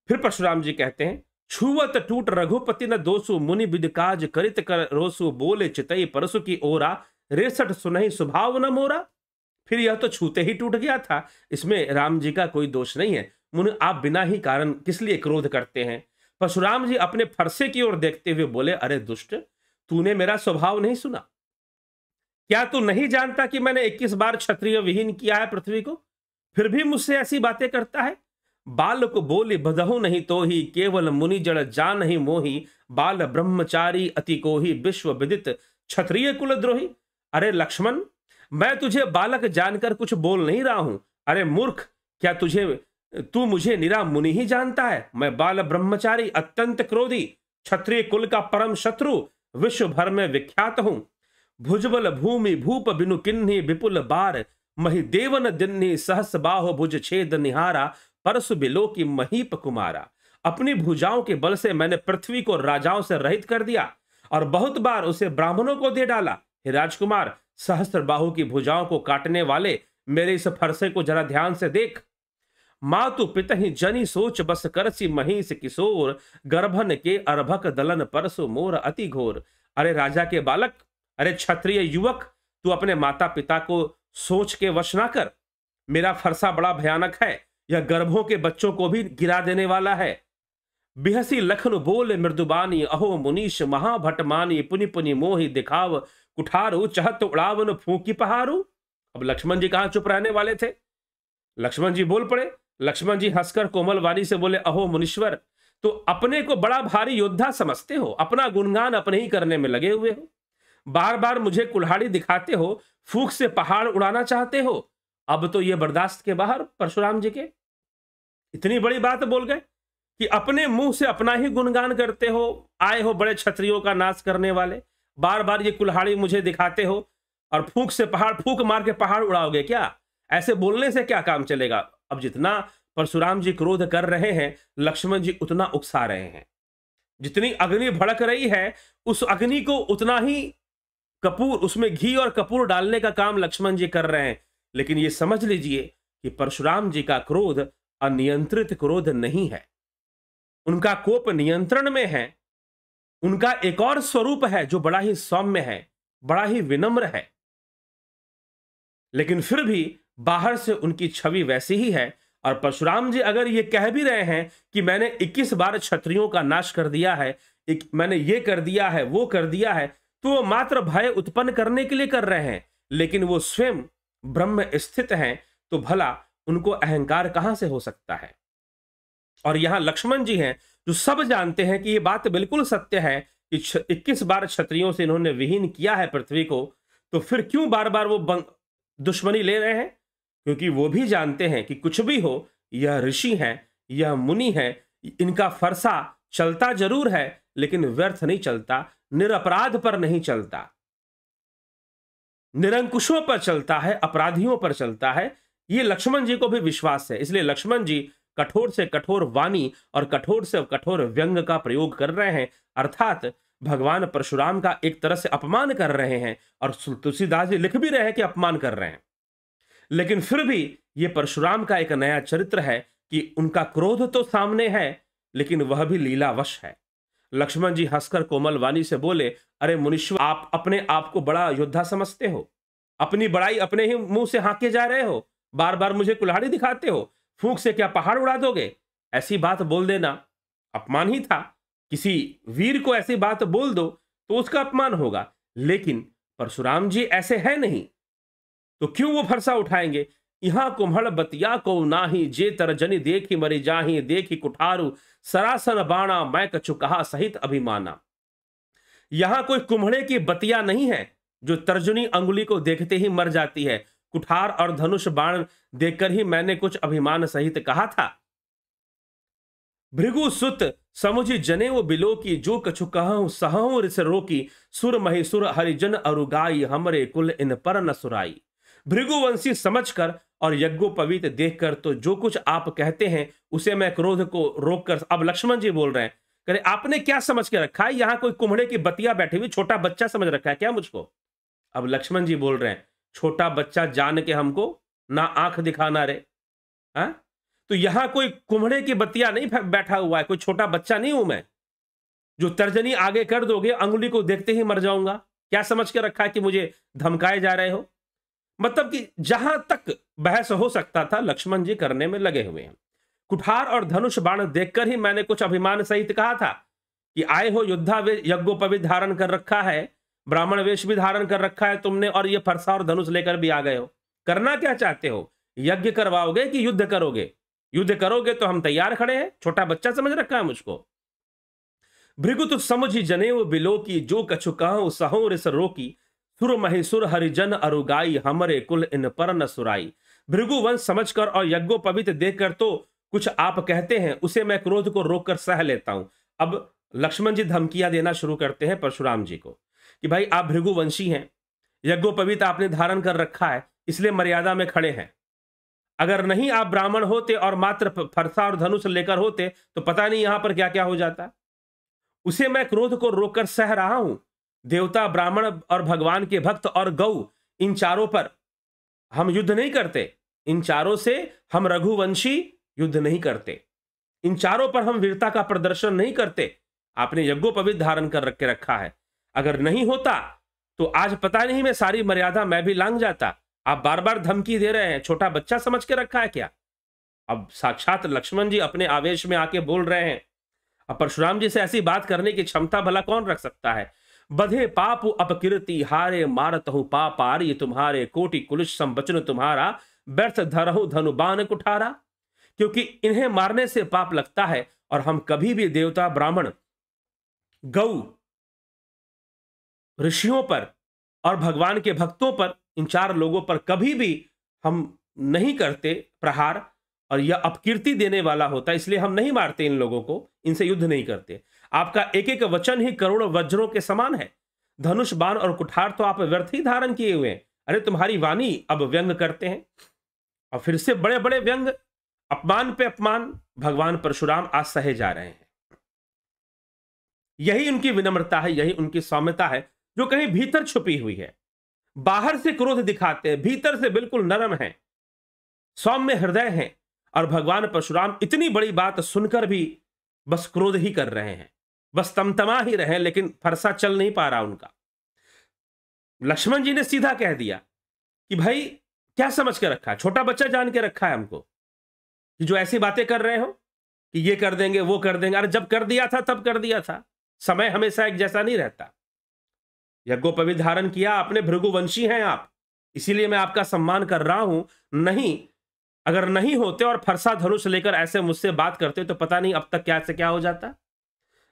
फिर परशुराम जी कहते हैं छुवत टूट रघुपति न दोसु मुनि विदकाज करित कर रोसु बोले चितई परसु की ओरा रेसठ सुनही स्वभाव न मोरा फिर यह तो छूते ही टूट गया था इसमें राम जी का कोई दोष नहीं है मुनि आप बिना ही कारण किस लिए क्रोध करते हैं परशुराम जी अपने फरसे की ओर देखते हुए बोले अरे दुष्ट तूने मेरा स्वभाव नहीं सुना क्या तू नहीं जानता कि मैंने 21 बार क्षत्रिय विहीन किया है पृथ्वी को फिर भी मुझसे ऐसी बातें करता है बाल को बोली बदहु नहीं तो ही केवल मुनि जड़ जा नहीं मोही बाल ब्रह्मचारी अति को ही विश्व विदित क्षत्रिय कुलद्रोही अरे लक्ष्मण मैं तुझे बालक जानकर कुछ बोल नहीं रहा हूं अरे मूर्ख क्या तुझे तू मुझे निरा मुनि ही जानता है मैं बाल ब्रह्मचारी अत्यंत क्रोधी क्षत्रिय कुल का परम शत्रु विश्व भर में विख्यात हूं भुजबल भूमि भूप बिनु किन्नी विपुल बार मही देवन दिन्नी सहस बाहो भुज छेद निहारा परसु बिलो की महीप कुमारा अपनी भुजाओं के बल से मैंने पृथ्वी को राजाओं से रहित कर दिया और बहुत बार उसे ब्राह्मणों को दे डाला हे राजकुमार सहस्त्र बाहु की भुजाओं को काटने वाले मेरे इस फरसे को जरा ध्यान से देख मातु पितहि जनि सोच बस करसी महीस किशोर गर्भन के अरभक दलन परसु मोर अति घोर अरे राजा के बालक अरे क्षत्रिय युवक तू अपने माता पिता को सोच के वश ना कर मेरा फरसा बड़ा भयानक है यह गर्भों के बच्चों को भी गिरा देने वाला है बिहसी लखन बोल मृदुबानी अहो महाभट मानी पुनि पुनि मोहि दिखाव कुठारू चहत उड़ावन फूकी पहारू अब लक्ष्मण जी कहाँ चुप रहने वाले थे लक्ष्मण जी बोल पड़े लक्ष्मण जी हंसकर कोमल वाणी से बोले अहो मुनीश्वर तो अपने को बड़ा भारी योद्धा समझते हो अपना गुणगान अपने ही करने में लगे हुए हो बार बार मुझे कुल्हाड़ी दिखाते हो फूक से पहाड़ उड़ाना चाहते हो अब तो ये बर्दाश्त के बाहर परशुराम जी के इतनी बड़ी बात बोल गए कि अपने मुंह से अपना ही गुणगान करते हो आए हो बड़े छत्रियों का नाश करने वाले बार बार ये कुल्हाड़ी मुझे दिखाते हो और फूक से पहाड़ फूक मार के पहाड़ उड़ाओगे क्या ऐसे बोलने से क्या काम चलेगा अब जितना परशुराम जी क्रोध कर रहे हैं लक्ष्मण जी उतना उकसा रहे हैं जितनी अग्नि भड़क रही है उस अग्नि को उतना ही कपूर उसमें घी और कपूर डालने का काम लक्ष्मण जी कर रहे हैं लेकिन ये समझ लीजिए कि परशुराम जी का क्रोध अनियंत्रित क्रोध नहीं है उनका कोप नियंत्रण में है उनका एक और स्वरूप है जो बड़ा ही सौम्य है बड़ा ही विनम्र है लेकिन फिर भी बाहर से उनकी छवि वैसी ही है और परशुराम जी अगर ये कह भी रहे हैं कि मैंने 21 बार क्षत्रियों का नाश कर दिया है एक, मैंने ये कर दिया है वो कर दिया है तो वो मात्र भय उत्पन्न करने के लिए कर रहे हैं लेकिन वो स्वयं ब्रह्म स्थित हैं तो भला उनको अहंकार कहां से हो सकता है और यहां लक्ष्मण जी हैं जो सब जानते हैं कि ये बात बिल्कुल सत्य है कि इक्कीस बार क्षत्रियों से इन्होंने विहीन किया है पृथ्वी को तो फिर क्यों बार बार वो दुश्मनी ले रहे हैं क्योंकि वो भी जानते हैं कि कुछ भी हो यह ऋषि हैं यह मुनि हैं इनका फरसा चलता जरूर है लेकिन व्यर्थ नहीं चलता निरपराध पर नहीं चलता निरंकुशों पर चलता है अपराधियों पर चलता है ये लक्ष्मण जी को भी विश्वास है इसलिए लक्ष्मण जी कठोर से कठोर वाणी और कठोर से कठोर व्यंग का प्रयोग कर रहे हैं अर्थात भगवान परशुराम का एक तरह से अपमान कर रहे हैं और तुलसीदास जी लिख भी रहे हैं कि अपमान कर रहे हैं लेकिन फिर भी ये परशुराम का एक नया चरित्र है कि उनका क्रोध तो सामने है लेकिन वह भी लीलावश है लक्ष्मण जी हंसकर कोमल वाणी से बोले अरे मुनीश्वर आप अपने आप को बड़ा योद्धा समझते हो अपनी बड़ाई अपने ही मुंह से हाके जा रहे हो बार बार मुझे कुल्हाड़ी दिखाते हो फूंक से क्या पहाड़ उड़ा दोगे ऐसी बात बोल देना अपमान ही था किसी वीर को ऐसी बात बोल दो तो उसका अपमान होगा लेकिन परशुराम जी ऐसे है नहीं तो क्यों वो फरसा उठाएंगे यहां कुम्हड़ बतिया को नाही जे तरजनी देखी मरी जाही देखी कुठारू सरासन बाणा मैं कछु कहा सहित अभिमाना यहां कोई कुम्हड़े की बतिया नहीं है जो तर्जुनी अंगुली को देखते ही मर जाती है कुठार और धनुष बाण देखकर ही मैंने कुछ अभिमान सहित कहा था भृगु सुत समुझी जने वो बिलो की जो कछु कहूं सहूं रिस रोकी सुर मही हरिजन अरुगाई हमरे कुल इन पर न सुराई भृगुवंशी समझकर और यज्ञोपवीत देखकर तो जो कुछ आप कहते हैं उसे मैं क्रोध को रोककर अब लक्ष्मण जी बोल रहे हैं करे आपने क्या समझ के रखा है यहाँ कोई कुम्हड़े की बतिया बैठी हुई छोटा बच्चा समझ रखा है क्या मुझको अब लक्ष्मण जी बोल रहे हैं छोटा बच्चा जान के हमको ना आंख दिखाना रे हा? तो यहाँ कोई कुम्हड़े की बतिया नहीं बैठा हुआ है कोई छोटा बच्चा नहीं हूं मैं जो तर्जनी आगे कर दोगे अंगुली को देखते ही मर जाऊंगा क्या समझ के रखा है कि मुझे धमकाए जा रहे हो मतलब कि जहां तक बहस हो सकता था लक्ष्मण जी करने में लगे हुए हैं कुठार और धनुष बाण देखकर ही मैंने कुछ अभिमान सहित कहा था कि आए हो योद्धा यज्ञोपवी धारण कर रखा है ब्राह्मण वेश भी धारण कर रखा है तुमने और ये फरसा और धनुष लेकर भी आ गए हो करना क्या चाहते हो यज्ञ करवाओगे कि युद्ध करोगे युद्ध करोगे तो हम तैयार खड़े हैं छोटा बच्चा समझ रखा है मुझको भृगु तो समझ ही जने वो बिलो की जो कछु कहा सहो रिस रोकी सुर महिसुर हरिजन अरुगाई हमरे कुल इन पर न सुराई भृगुवंश समझकर और यज्ञोपवित देखकर तो कुछ आप कहते हैं उसे मैं क्रोध को रोक कर सह लेता हूं अब लक्ष्मण जी धमकियां देना शुरू करते हैं परशुराम जी को कि भाई आप भृगुवंशी हैं यज्ञोपवित आपने धारण कर रखा है इसलिए मर्यादा में खड़े हैं अगर नहीं आप ब्राह्मण होते और मात्र फरसा और धनुष लेकर होते तो पता नहीं यहां पर क्या क्या हो जाता उसे मैं क्रोध को रोककर सह रहा हूं देवता ब्राह्मण और भगवान के भक्त और गौ इन चारों पर हम युद्ध नहीं करते इन चारों से हम रघुवंशी युद्ध नहीं करते इन चारों पर हम वीरता का प्रदर्शन नहीं करते आपने यज्ञोपवित धारण कर रख के रखा है अगर नहीं होता तो आज पता नहीं मैं सारी मर्यादा मैं भी लांग जाता आप बार बार धमकी दे रहे हैं छोटा बच्चा समझ के रखा है क्या अब साक्षात लक्ष्मण जी अपने आवेश में आके बोल रहे हैं अब परशुराम जी से ऐसी बात करने की क्षमता भला कौन रख सकता है बधे पाप अपकीर्ति हारे मारत हूँ पाप ये तुम्हारे कोटि कुलिश संचन तुम्हारा व्यर्थ धरहु बान कुठारा क्योंकि इन्हें मारने से पाप लगता है और हम कभी भी देवता ब्राह्मण गौ ऋषियों पर और भगवान के भक्तों पर इन चार लोगों पर कभी भी हम नहीं करते प्रहार और यह अपकीर्ति देने वाला होता है इसलिए हम नहीं मारते इन लोगों को इनसे युद्ध नहीं करते आपका एक एक वचन ही करोड़ वज्रों के समान है धनुष बाण और कुठार तो आप व्यर्थ ही धारण किए हुए हैं अरे तुम्हारी वाणी अब व्यंग करते हैं और फिर से बड़े बड़े व्यंग अपमान पे अपमान भगवान परशुराम आज सहे जा रहे हैं यही उनकी विनम्रता है यही उनकी सौम्यता है जो कहीं भीतर छुपी हुई है बाहर से क्रोध दिखाते हैं भीतर से बिल्कुल नरम है सौम्य हृदय है और भगवान परशुराम इतनी बड़ी बात सुनकर भी बस क्रोध ही कर रहे हैं बस तमतमा ही रहे लेकिन फरसा चल नहीं पा रहा उनका लक्ष्मण जी ने सीधा कह दिया कि भाई क्या समझ के रखा है छोटा बच्चा जान के रखा है हमको कि जो ऐसी बातें कर रहे हो कि ये कर देंगे वो कर देंगे अरे जब कर दिया था तब कर दिया था समय हमेशा एक जैसा नहीं रहता यज्ञोपवी धारण किया आपने भृगुवंशी हैं आप इसीलिए मैं आपका सम्मान कर रहा हूं नहीं अगर नहीं होते और फरसा धनुष लेकर ऐसे मुझसे बात करते तो पता नहीं अब तक क्या से क्या हो जाता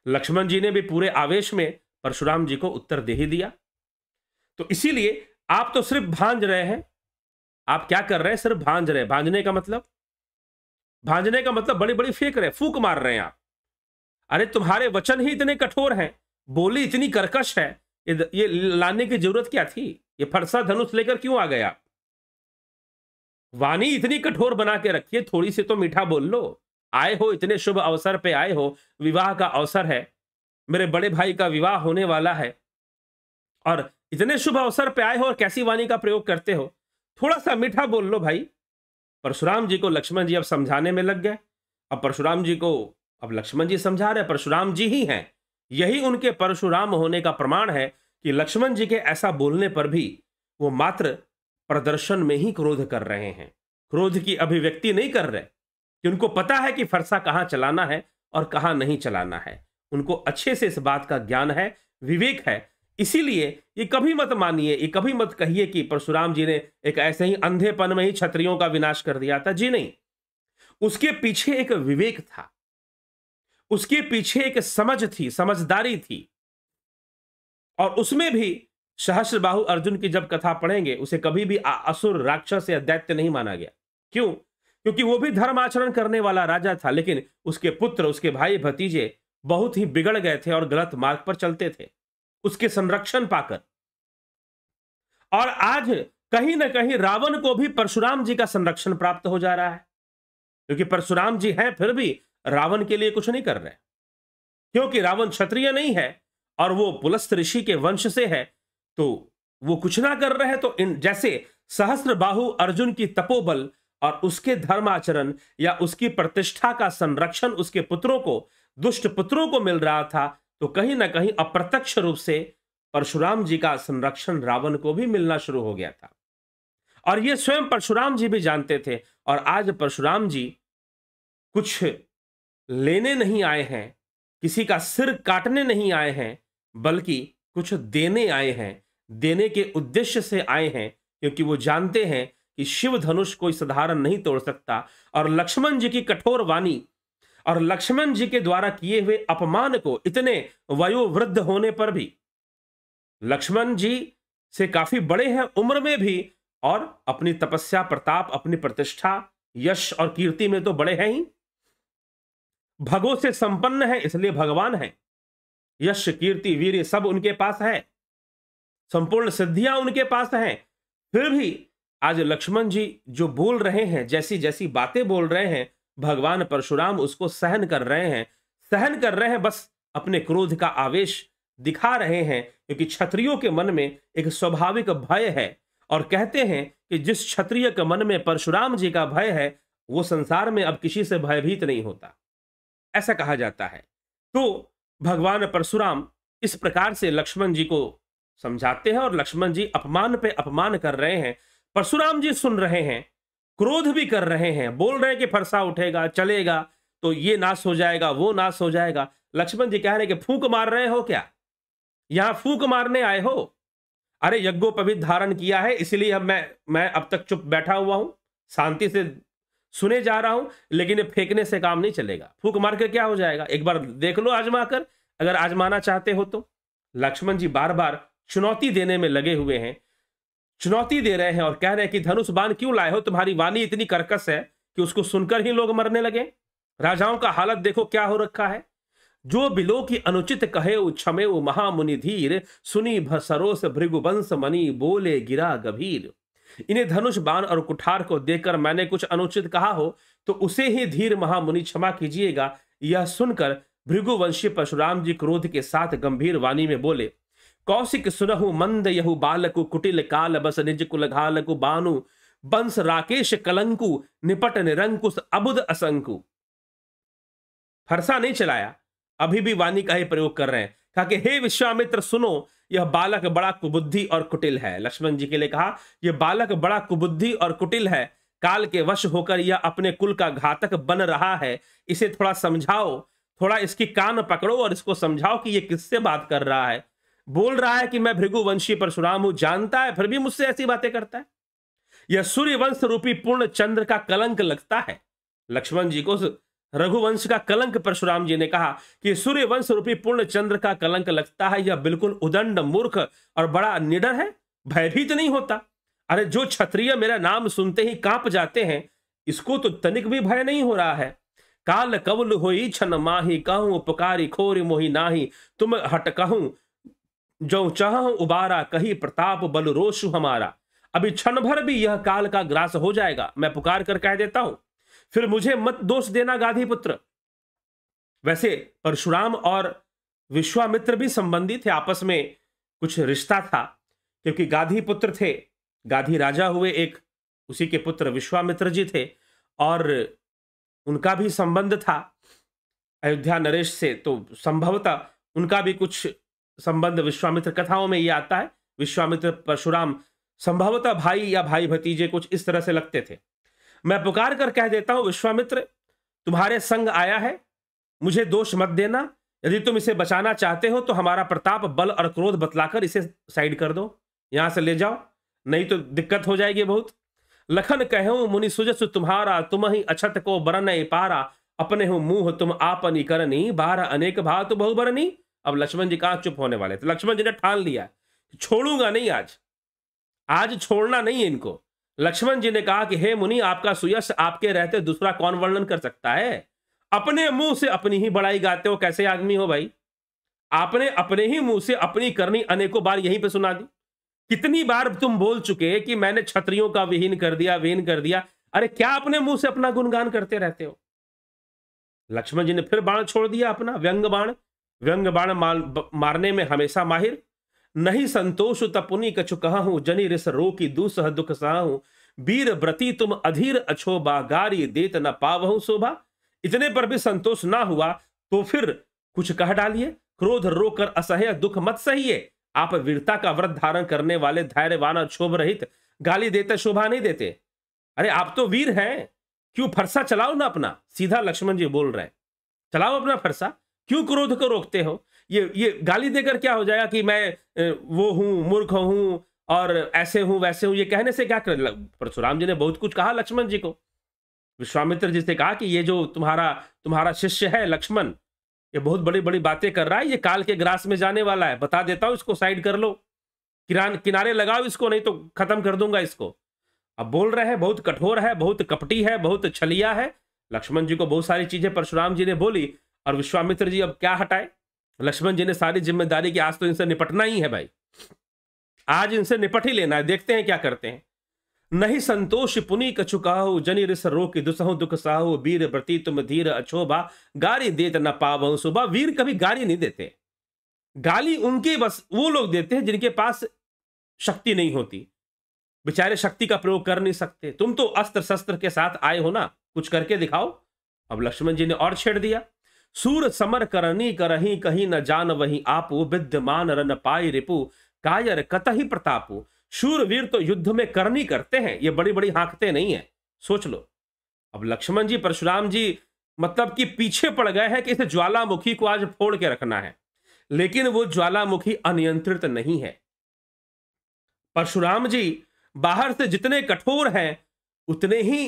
लक्ष्मण जी ने भी पूरे आवेश में परशुराम जी को उत्तर दे ही दिया तो इसीलिए आप तो सिर्फ भांज रहे हैं आप क्या कर रहे हैं सिर्फ भांज रहे भांजने का मतलब भांजने का मतलब बड़ी बड़ी फेंक रहे फूक मार रहे हैं आप अरे तुम्हारे वचन ही इतने कठोर हैं बोली इतनी कर्कश है ये लाने की जरूरत क्या थी ये फरसा धनुष लेकर क्यों आ गया वाणी इतनी कठोर बना के रखिए थोड़ी सी तो मीठा बोल लो आए हो इतने शुभ अवसर पे आए हो विवाह का अवसर है मेरे बड़े भाई का विवाह होने वाला है और इतने शुभ अवसर पे आए हो और कैसी वाणी का प्रयोग करते हो थोड़ा सा मीठा बोल लो भाई परशुराम जी को लक्ष्मण जी अब समझाने में लग गए अब परशुराम जी को अब लक्ष्मण जी समझा रहे परशुराम जी ही हैं यही उनके परशुराम होने का प्रमाण है कि लक्ष्मण जी के ऐसा बोलने पर भी वो मात्र प्रदर्शन में ही क्रोध कर रहे हैं क्रोध की अभिव्यक्ति नहीं कर रहे कि उनको पता है कि फरसा कहाँ चलाना है और कहाँ नहीं चलाना है उनको अच्छे से इस बात का ज्ञान है विवेक है इसीलिए ये कभी मत मानिए ये कभी मत कहिए कि परशुराम जी ने एक ऐसे ही अंधेपन में ही छत्रियों का विनाश कर दिया था जी नहीं उसके पीछे एक विवेक था उसके पीछे एक समझ थी समझदारी थी और उसमें भी सहस्र अर्जुन की जब कथा पढ़ेंगे उसे कभी भी असुर राक्षस या दैत्य नहीं माना गया क्यों क्योंकि वो भी धर्म आचरण करने वाला राजा था लेकिन उसके पुत्र उसके भाई भतीजे बहुत ही बिगड़ गए थे और गलत मार्ग पर चलते थे उसके संरक्षण पाकर और आज कहीं ना कहीं रावण को भी परशुराम जी का संरक्षण प्राप्त हो जा रहा है क्योंकि परशुराम जी हैं फिर भी रावण के लिए कुछ नहीं कर रहे क्योंकि रावण क्षत्रिय नहीं है और वो पुलस्त ऋषि के वंश से है तो वो कुछ ना कर रहे तो इन जैसे सहस्त्र बाहु अर्जुन की तपोबल और उसके धर्म आचरण या उसकी प्रतिष्ठा का संरक्षण उसके पुत्रों को दुष्ट पुत्रों को मिल रहा था तो कहीं ना कहीं अप्रत्यक्ष रूप से परशुराम जी का संरक्षण रावण को भी मिलना शुरू हो गया था और ये स्वयं परशुराम जी भी जानते थे और आज परशुराम जी कुछ लेने नहीं आए हैं किसी का सिर काटने नहीं आए हैं बल्कि कुछ देने आए हैं देने के उद्देश्य से आए हैं क्योंकि वो जानते हैं कि शिव धनुष कोई साधारण नहीं तोड़ सकता और लक्ष्मण जी की कठोर वाणी और लक्ष्मण जी के द्वारा किए हुए अपमान को इतने वयोवृद्ध होने पर भी लक्ष्मण जी से काफी बड़े हैं उम्र में भी और अपनी तपस्या प्रताप अपनी प्रतिष्ठा यश और कीर्ति में तो बड़े हैं ही भगो से संपन्न है इसलिए भगवान है यश कीर्ति वीर सब उनके पास है संपूर्ण सिद्धियां उनके पास हैं फिर भी आज लक्ष्मण जी जो बोल रहे हैं जैसी जैसी बातें बोल रहे हैं भगवान परशुराम उसको सहन कर रहे हैं सहन कर रहे हैं बस अपने क्रोध का आवेश दिखा रहे हैं क्योंकि क्षत्रियो के मन में एक स्वाभाविक भय है और कहते हैं कि जिस क्षत्रिय के मन में परशुराम जी का भय है वो संसार में अब किसी से भयभीत नहीं होता ऐसा कहा जाता है तो भगवान परशुराम इस प्रकार से लक्ष्मण जी को समझाते हैं और लक्ष्मण जी अपमान पे अपमान कर रहे हैं परशुराम जी सुन रहे हैं क्रोध भी कर रहे हैं बोल रहे हैं कि फरसा उठेगा चलेगा तो ये नाश हो जाएगा वो नाश हो जाएगा लक्ष्मण जी कह रहे हैं कि फूक मार रहे हो क्या यहां फूक मारने आए हो अरे यज्ञोपवित धारण किया है इसलिए अब मैं मैं अब तक चुप बैठा हुआ हूं शांति से सुने जा रहा हूं लेकिन ये फेंकने से काम नहीं चलेगा फूक मार के क्या हो जाएगा एक बार देख लो आजमा कर अगर आजमाना चाहते हो तो लक्ष्मण जी बार बार चुनौती देने में लगे हुए हैं चुनौती दे रहे हैं और कह रहे हैं कि धनुष बाण क्यों लाए हो तुम्हारी वाणी इतनी कर्कश है कि उसको सुनकर ही लोग मरने लगे राजाओं का हालत देखो क्या हो रखा है जो बिलो की अनुचित कहे वो क्षमे महामुनि धीर सुनी भसरोस भृगुवंश मणि बोले गिरा गभीर इन्हें धनुष बाण और कुठार को देखकर मैंने कुछ अनुचित कहा हो तो उसे ही धीर महामुनि क्षमा कीजिएगा यह सुनकर भृगुवंशी परशुराम जी क्रोध के साथ गंभीर वाणी में बोले कौशिक सुनहु मंद यहु बालकु कुटिल काल बस निज कुल घालकु बानु बंस राकेश कलंकु निपट निरंकुश अबुद असंकु फरसा नहीं चलाया अभी भी वाणी का ही प्रयोग कर रहे हैं कहा कि हे विश्वामित्र सुनो यह बालक बड़ा कुबुद्धि और कुटिल है लक्ष्मण जी के लिए कहा यह बालक बड़ा कुबुद्धि और कुटिल है काल के वश होकर यह अपने कुल का घातक बन रहा है इसे थोड़ा समझाओ थोड़ा इसकी कान पकड़ो और इसको समझाओ कि यह किससे बात कर रहा है बोल रहा है कि मैं भृगुवंशी परशुराम हूं जानता है फिर भी मुझसे ऐसी बातें करता है यह सूर्यवंश रूपी पूर्ण चंद्र का कलंक लगता है लक्ष्मण जी को रघुवंश का कलंक परशुराम जी ने कहा कि सूर्यवंश रूपी पूर्ण चंद्र का कलंक लगता है यह बिल्कुल उदंड मूर्ख और बड़ा निडर है भयभीत नहीं होता अरे जो क्षत्रिय मेरा नाम सुनते ही कांप जाते हैं इसको तो तनिक भी भय नहीं हो रहा है काल कवल हो छन माही कहूं उपकारी खोरी मोही नाही तुम हट कहूं जो चह उबारा कही प्रताप बल रोष हमारा अभी क्षण भर भी यह काल का ग्रास हो जाएगा मैं पुकार कर कह देता हूं फिर मुझे मत दोष देना गाधी पुत्र वैसे परशुराम और विश्वामित्र भी संबंधी थे आपस में कुछ रिश्ता था क्योंकि गाधी पुत्र थे गाधी राजा हुए एक उसी के पुत्र विश्वामित्र जी थे और उनका भी संबंध था अयोध्या नरेश से तो संभवतः उनका भी कुछ संबंध विश्वामित्र कथाओं में ये आता है विश्वामित्र परशुराम संभवतः भाई या भाई भतीजे कुछ इस तरह से लगते थे मैं पुकार कर कह देता हूं विश्वामित्र तुम्हारे संग आया है मुझे दोष मत देना यदि तुम इसे बचाना चाहते हो तो हमारा प्रताप बल और क्रोध बतलाकर इसे साइड कर दो यहां से ले जाओ नहीं तो दिक्कत हो जाएगी बहुत लखन कहो मुनि सुजस तुम्हारा तुम ही अछत को बरन पारा अपने हो मुंह तुम आपनी करनी बारह अनेक भात बहु बरनी अब लक्ष्मण जी कहा चुप होने वाले थे तो लक्ष्मण जी ने ठान लिया छोड़ूंगा नहीं आज आज छोड़ना नहीं है इनको लक्ष्मण जी ने कहा कि हे मुनि आपका सुयश आपके रहते दूसरा कौन वर्णन कर सकता है अपने मुंह से अपनी ही बड़ाई गाते हो कैसे आदमी हो भाई आपने अपने ही मुंह से अपनी करनी अनेकों बार यहीं पे सुना दी कितनी बार तुम बोल चुके कि मैंने छत्रियों का विहीन कर दिया विहीन कर दिया अरे क्या अपने मुंह से अपना गुणगान करते रहते हो लक्ष्मण जी ने फिर बाण छोड़ दिया अपना व्यंग बाण व्यंग बाण मारने में हमेशा माहिर नहीं संतोष तपुनि कछु कहा हूं जनी रिस रो की दूसह दुख सहा हूं वीर व्रति तुम अधीर अछो गारी देत न पावहु शोभा इतने पर भी संतोष ना हुआ तो फिर कुछ कह डालिए क्रोध रोकर असह्य दुख मत सहिए आप वीरता का व्रत धारण करने वाले धैर्यवान और क्षोभ रहित गाली देते शोभा नहीं देते अरे आप तो वीर हैं क्यों फरसा चलाओ ना अपना सीधा लक्ष्मण जी बोल रहे हैं चलाओ अपना फरसा क्यों क्रोध को रोकते हो ये ये गाली देकर क्या हो जाएगा कि मैं वो हूँ मूर्ख हूं और ऐसे हूं वैसे हूं ये कहने से क्या कर परशुराम जी ने बहुत कुछ कहा लक्ष्मण जी को विश्वामित्र जी से कहा कि ये जो तुम्हारा तुम्हारा शिष्य है लक्ष्मण ये बहुत बड़ी बड़ी बातें कर रहा है ये काल के ग्रास में जाने वाला है बता देता हूँ इसको साइड कर लो किरान किनारे लगाओ इसको नहीं तो खत्म कर दूंगा इसको अब बोल रहे हैं बहुत कठोर है बहुत कपटी है बहुत छलिया है लक्ष्मण जी को बहुत सारी चीजें परशुराम जी ने बोली और विश्वामित्र जी अब क्या हटाए लक्ष्मण जी ने सारी जिम्मेदारी की आज तो इनसे निपटना ही है भाई आज इनसे निपट ही लेना है देखते हैं क्या करते हैं नहीं संतोष पुनी कछुकाहु जनि रिस रो की दुसहु दुख साहु वीर प्रति तुम धीर अछोभा गारी देत न पावहु सुबह वीर कभी गाली नहीं देते गाली उनके बस वो लोग देते हैं जिनके पास शक्ति नहीं होती बेचारे शक्ति का प्रयोग कर नहीं सकते तुम तो अस्त्र शस्त्र के साथ आए हो ना कुछ करके दिखाओ अब लक्ष्मण जी ने और छेड़ दिया सूर समर करनी करही कहीं न जान वही आपू विद्यमान रन पाई रिपु कायर कत ही प्रतापू शूर वीर तो युद्ध में करनी करते हैं ये बड़ी बड़ी हाँकते नहीं है सोच लो अब लक्ष्मण जी परशुराम जी मतलब कि पीछे पड़ गए हैं कि इस ज्वालामुखी को आज फोड़ के रखना है लेकिन वो ज्वालामुखी अनियंत्रित नहीं है परशुराम जी बाहर से जितने कठोर हैं उतने ही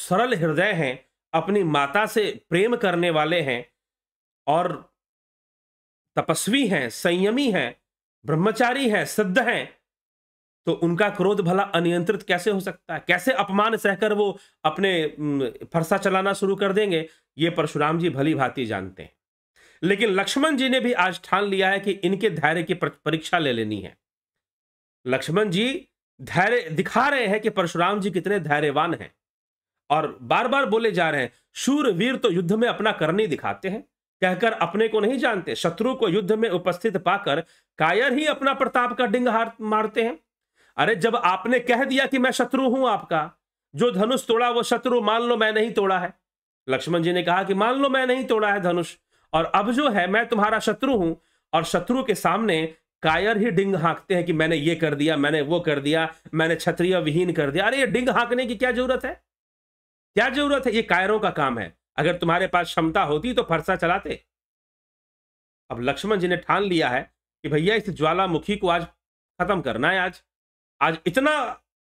सरल हृदय हैं अपनी माता से प्रेम करने वाले हैं और तपस्वी हैं संयमी हैं ब्रह्मचारी हैं सिद्ध हैं तो उनका क्रोध भला अनियंत्रित कैसे हो सकता है कैसे अपमान सहकर वो अपने फरसा चलाना शुरू कर देंगे ये परशुराम जी भली भांति जानते हैं लेकिन लक्ष्मण जी ने भी आज ठान लिया है कि इनके धैर्य की परीक्षा ले लेनी है लक्ष्मण जी धैर्य दिखा रहे हैं कि परशुराम जी कितने धैर्यवान हैं और बार बार बोले जा रहे हैं वीर तो युद्ध में अपना करनी दिखाते हैं कहकर अपने को नहीं जानते शत्रु को युद्ध में उपस्थित पाकर कायर ही अपना प्रताप का डिंग मारते हैं अरे जब आपने कह दिया कि मैं शत्रु हूं आपका जो धनुष तोड़ा वो शत्रु मान लो मैं नहीं तोड़ा है लक्ष्मण जी ने कहा कि मान लो मैं नहीं तोड़ा है धनुष और अब जो है मैं तुम्हारा शत्रु हूं और शत्रु के सामने कायर ही डिंग हाँकते हैं कि मैंने ये कर दिया मैंने वो कर दिया मैंने क्षत्रिय विहीन कर दिया अरे ये डिंग हाँकने की क्या जरूरत है क्या जरूरत है ये कायरों का काम है अगर तुम्हारे पास क्षमता होती तो फरसा चलाते अब लक्ष्मण जी ने ठान लिया है कि भैया इस ज्वालामुखी को आज खत्म करना है आज आज इतना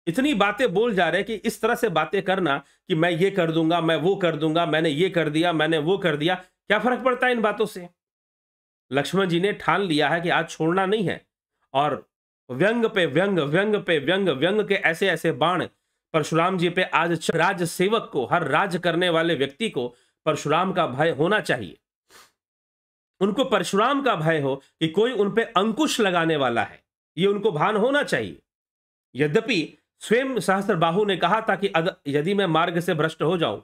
इतनी बातें बोल जा रहे हैं कि इस तरह से बातें करना कि मैं ये कर दूंगा मैं वो कर दूंगा मैंने ये कर दिया मैंने वो कर दिया क्या फर्क पड़ता है इन बातों से लक्ष्मण जी ने ठान लिया है कि आज छोड़ना नहीं है और व्यंग पे व्यंग व्यंग पे व्यंग व्यंग के ऐसे ऐसे बाण परशुराम जी पे आज राज्य सेवक को हर राज्य करने वाले व्यक्ति को परशुराम का भय होना चाहिए उनको परशुराम का भय हो कि कोई उन पे अंकुश लगाने वाला है ये उनको भान होना चाहिए यद्यपि स्वयं सहस्त्र बाहू ने कहा था कि यदि मैं मार्ग से भ्रष्ट हो जाऊं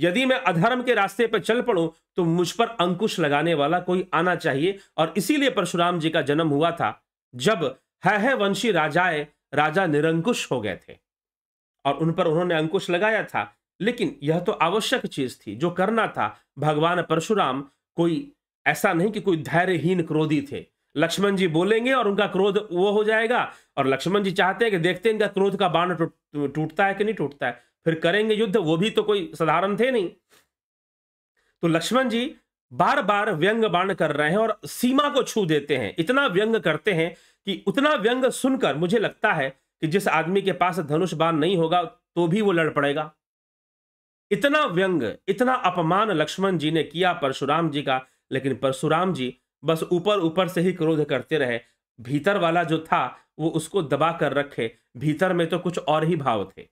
यदि मैं अधर्म के रास्ते पर चल पड़ूं तो मुझ पर अंकुश लगाने वाला कोई आना चाहिए और इसीलिए परशुराम जी का जन्म हुआ था जब है, है वंशी राजाए राजा निरंकुश हो गए थे और उन पर उन्होंने अंकुश लगाया था लेकिन यह तो आवश्यक चीज थी जो करना था भगवान परशुराम कोई ऐसा नहीं कि कोई धैर्यहीन क्रोधी थे लक्ष्मण जी बोलेंगे और उनका क्रोध वो हो जाएगा और लक्ष्मण जी चाहते हैं कि देखते हैं इनका क्रोध का बाण टूटता है कि नहीं टूटता है फिर करेंगे युद्ध वो भी तो कोई साधारण थे नहीं तो लक्ष्मण जी बार बार व्यंग बाण कर रहे हैं और सीमा को छू देते हैं इतना व्यंग करते हैं कि उतना व्यंग सुनकर मुझे लगता है कि जिस आदमी के पास धनुष बाण नहीं होगा तो भी वो लड़ पड़ेगा इतना व्यंग इतना अपमान लक्ष्मण जी ने किया परशुराम जी का लेकिन परशुराम जी बस ऊपर ऊपर से ही क्रोध करते रहे भीतर वाला जो था वो उसको दबा कर रखे भीतर में तो कुछ और ही भाव थे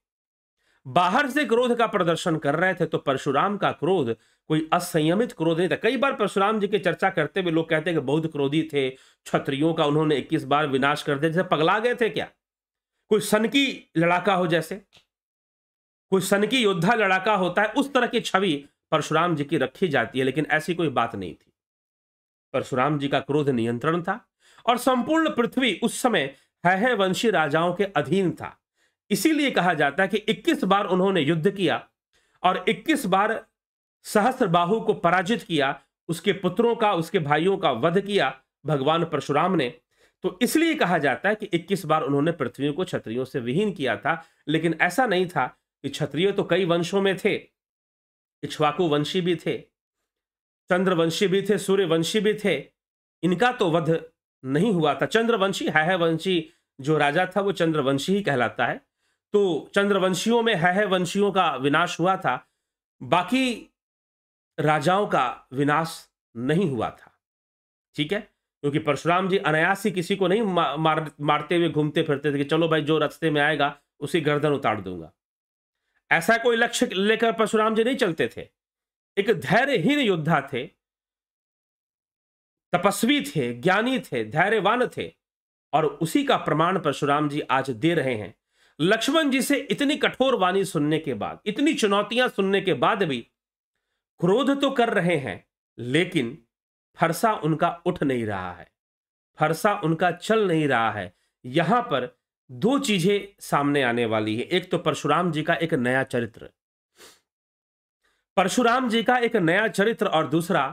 बाहर से क्रोध का प्रदर्शन कर रहे थे तो परशुराम का क्रोध कोई असंयमित क्रोध नहीं था कई बार परशुराम जी की चर्चा करते हुए लोग कहते हैं कि बौद्ध क्रोधी थे क्षत्रियों का उन्होंने 21 बार विनाश कर दिया जैसे पगला गए थे क्या कोई सनकी लड़ाका हो जैसे कोई सनकी योद्धा लड़ाका होता है उस तरह की छवि परशुराम जी की रखी जाती है लेकिन ऐसी कोई बात नहीं थी परशुराम जी का क्रोध नियंत्रण था और संपूर्ण पृथ्वी उस समय है वंशी राजाओं के अधीन था इसीलिए कहा जाता है कि इक्कीस बार उन्होंने युद्ध किया और इक्कीस बार सहस्र को पराजित किया उसके पुत्रों का उसके भाइयों का वध किया भगवान परशुराम ने तो इसलिए कहा जाता है कि 21 बार उन्होंने पृथ्वी को क्षत्रियों से विहीन किया था लेकिन ऐसा नहीं था कि क्षत्रिय तो कई वंशों में थे इक्ष्वाकु वंशी भी थे चंद्रवंशी भी थे सूर्यवंशी भी थे इनका तो वध नहीं हुआ था चंद्रवंशी है, है वंशी जो राजा था वो चंद्रवंशी ही कहलाता है तो चंद्रवंशियों में है, है वंशियों का विनाश हुआ था बाकी राजाओं का विनाश नहीं हुआ था ठीक है क्योंकि परशुराम जी अनायास ही किसी को नहीं मार, मारते हुए घूमते फिरते थे कि चलो भाई जो रास्ते में आएगा उसी गर्दन उतार दूंगा ऐसा कोई लक्ष्य लेकर परशुराम जी नहीं चलते थे एक धैर्यहीन योद्धा थे तपस्वी थे ज्ञानी थे धैर्यवान थे और उसी का प्रमाण परशुराम जी आज दे रहे हैं लक्ष्मण जी से इतनी कठोर वाणी सुनने के बाद इतनी चुनौतियां सुनने के बाद भी क्रोध तो कर रहे हैं लेकिन फरसा उनका उठ नहीं रहा है फरसा उनका चल नहीं रहा है यहाँ पर दो चीजें सामने आने वाली है एक तो परशुराम जी का एक नया चरित्र परशुराम जी का एक नया चरित्र और दूसरा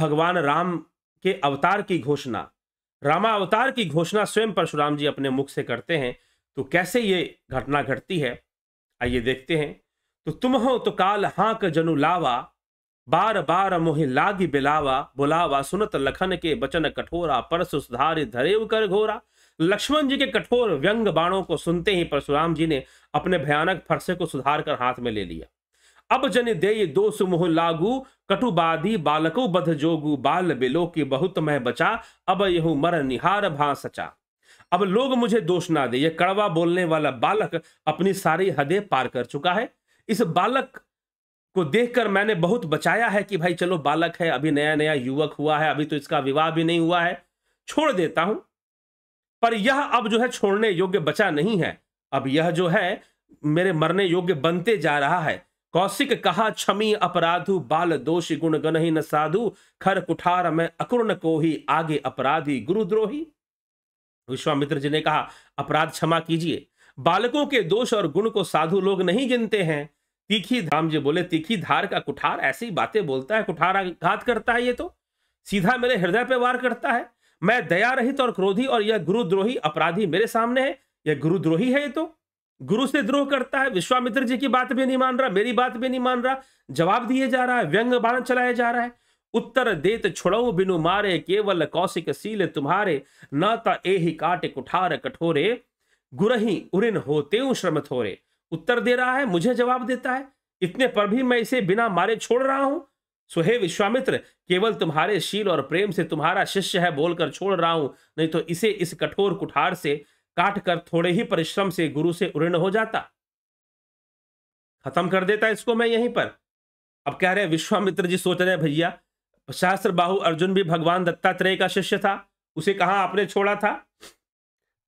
भगवान राम के अवतार की घोषणा रामा अवतार की घोषणा स्वयं परशुराम जी अपने मुख से करते हैं तो कैसे ये घटना घटती है आइए देखते हैं तो तुम हो तो काल हाँक जनु लावा बार बार मोहि लागी बिलावा बुलावा सुनत लखन के बचन कठोरा परस सुधारि धरेव कर घोरा लक्ष्मण जी के कठोर व्यंग बाणों को सुनते ही परशुराम जी ने अपने भयानक फरसे को सुधार कर हाथ में ले लिया अब जन दे दो सुमोह लागू कटुबादी बालको बध जोगु बाल बिलो की बहुत मैं बचा अब यहू मर निहार भा सचा अब लोग मुझे दोष ना दे ये कड़वा बोलने वाला बालक अपनी सारी हदें पार कर चुका है इस बालक को देखकर मैंने बहुत बचाया है कि भाई चलो बालक है अभी नया नया युवक हुआ है अभी तो इसका विवाह भी नहीं हुआ है छोड़ देता हूं पर यह अब जो है छोड़ने योग्य बचा नहीं है अब यह जो है मेरे मरने योग्य बनते जा रहा है कौशिक कहा क्षमी अपराधु बाल दोष गुण गणही न साधु खर कुठार में अकुर्ण को ही आगे अपराधी गुरुद्रोही विश्वामित्र जी ने कहा अपराध क्षमा कीजिए बालकों के दोष और गुण को साधु लोग नहीं गिनते हैं तीखी धाम जी बोले तीखी धार का कुठार ऐसी बातें बोलता है कुठार आघात करता है ये तो सीधा मेरे हृदय पे वार करता है मैं दया रहित और क्रोधी और यह गुरुद्रोही अपराधी मेरे सामने है यह गुरुद्रोही है ये तो गुरु से द्रोह करता है विश्वामित्र जी की बात भी नहीं मान रहा मेरी बात भी नहीं मान रहा जवाब दिए जा रहा है व्यंग बाण चलाया जा रहा है उत्तर देत छोड़ो बिनु मारे केवल कौशिक सील तुम्हारे न ता ही काटे कुठार कठोरे गुरही उरिन होते श्रम थोरे उत्तर दे रहा है मुझे जवाब देता है इतने पर भी मैं इसे बिना मारे छोड़ रहा हूं सो हे विश्वामित्र केवल तुम्हारे शील और प्रेम से तुम्हारा शिष्य है बोलकर छोड़ रहा हूं नहीं तो इसे इस कठोर कुठार से काट कर थोड़े ही परिश्रम से गुरु से उऋण हो जाता खत्म कर देता इसको मैं यहीं पर अब कह रहे विश्वामित्र जी सोच रहे भैया शास्त्र बाहु अर्जुन भी भगवान दत्तात्रेय का शिष्य था उसे कहा आपने छोड़ा था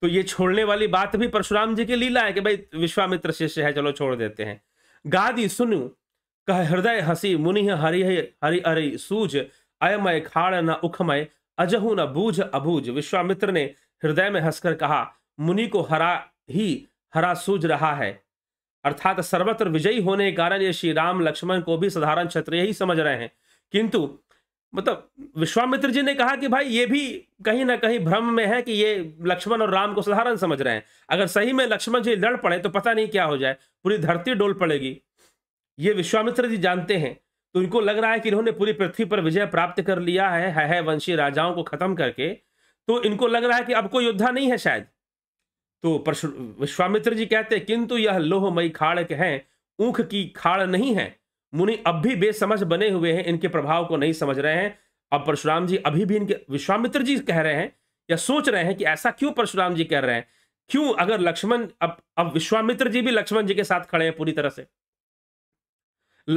तो ये छोड़ने वाली बात भी परशुराम जी की लीला है कि भाई विश्वामित्र शिष्य है चलो छोड़ देते हैं गादी सुनु कह हृदय हसी मुनि हरि हरि हरि सूझ अयमय खाड़ न उखमय अजहू न बूझ अबूझ विश्वामित्र ने हृदय में हंसकर कहा मुनि को हरा ही हरा सूझ रहा है अर्थात सर्वत्र विजयी होने के कारण ये श्री राम लक्ष्मण को भी साधारण क्षत्रिय ही समझ रहे हैं किंतु मतलब विश्वामित्र जी ने कहा कि भाई ये भी कहीं ना कहीं भ्रम में है कि ये लक्ष्मण और राम को साधारण समझ रहे हैं अगर सही में लक्ष्मण जी लड़ पड़े तो पता नहीं क्या हो जाए पूरी धरती डोल पड़ेगी ये विश्वामित्र जी जानते हैं तो इनको लग रहा है कि इन्होंने पूरी पृथ्वी पर विजय प्राप्त कर लिया है है, है वंशी राजाओं को खत्म करके तो इनको लग रहा है कि अब कोई योद्धा नहीं है शायद तो विश्वामित्र जी कहते किंतु यह लोहमयी खाड़ है ऊख की खाड़ नहीं है मुनि अब भी बेसमझ बने हुए हैं इनके प्रभाव को नहीं समझ रहे हैं अब परशुराम जी अभी भी इनके विश्वामित्र जी कह रहे हैं या सोच रहे हैं कि ऐसा क्यों परशुराम जी कह रहे हैं क्यों अगर लक्ष्मण अब अब विश्वामित्र जी भी लक्ष्मण जी के साथ खड़े हैं पूरी तरह से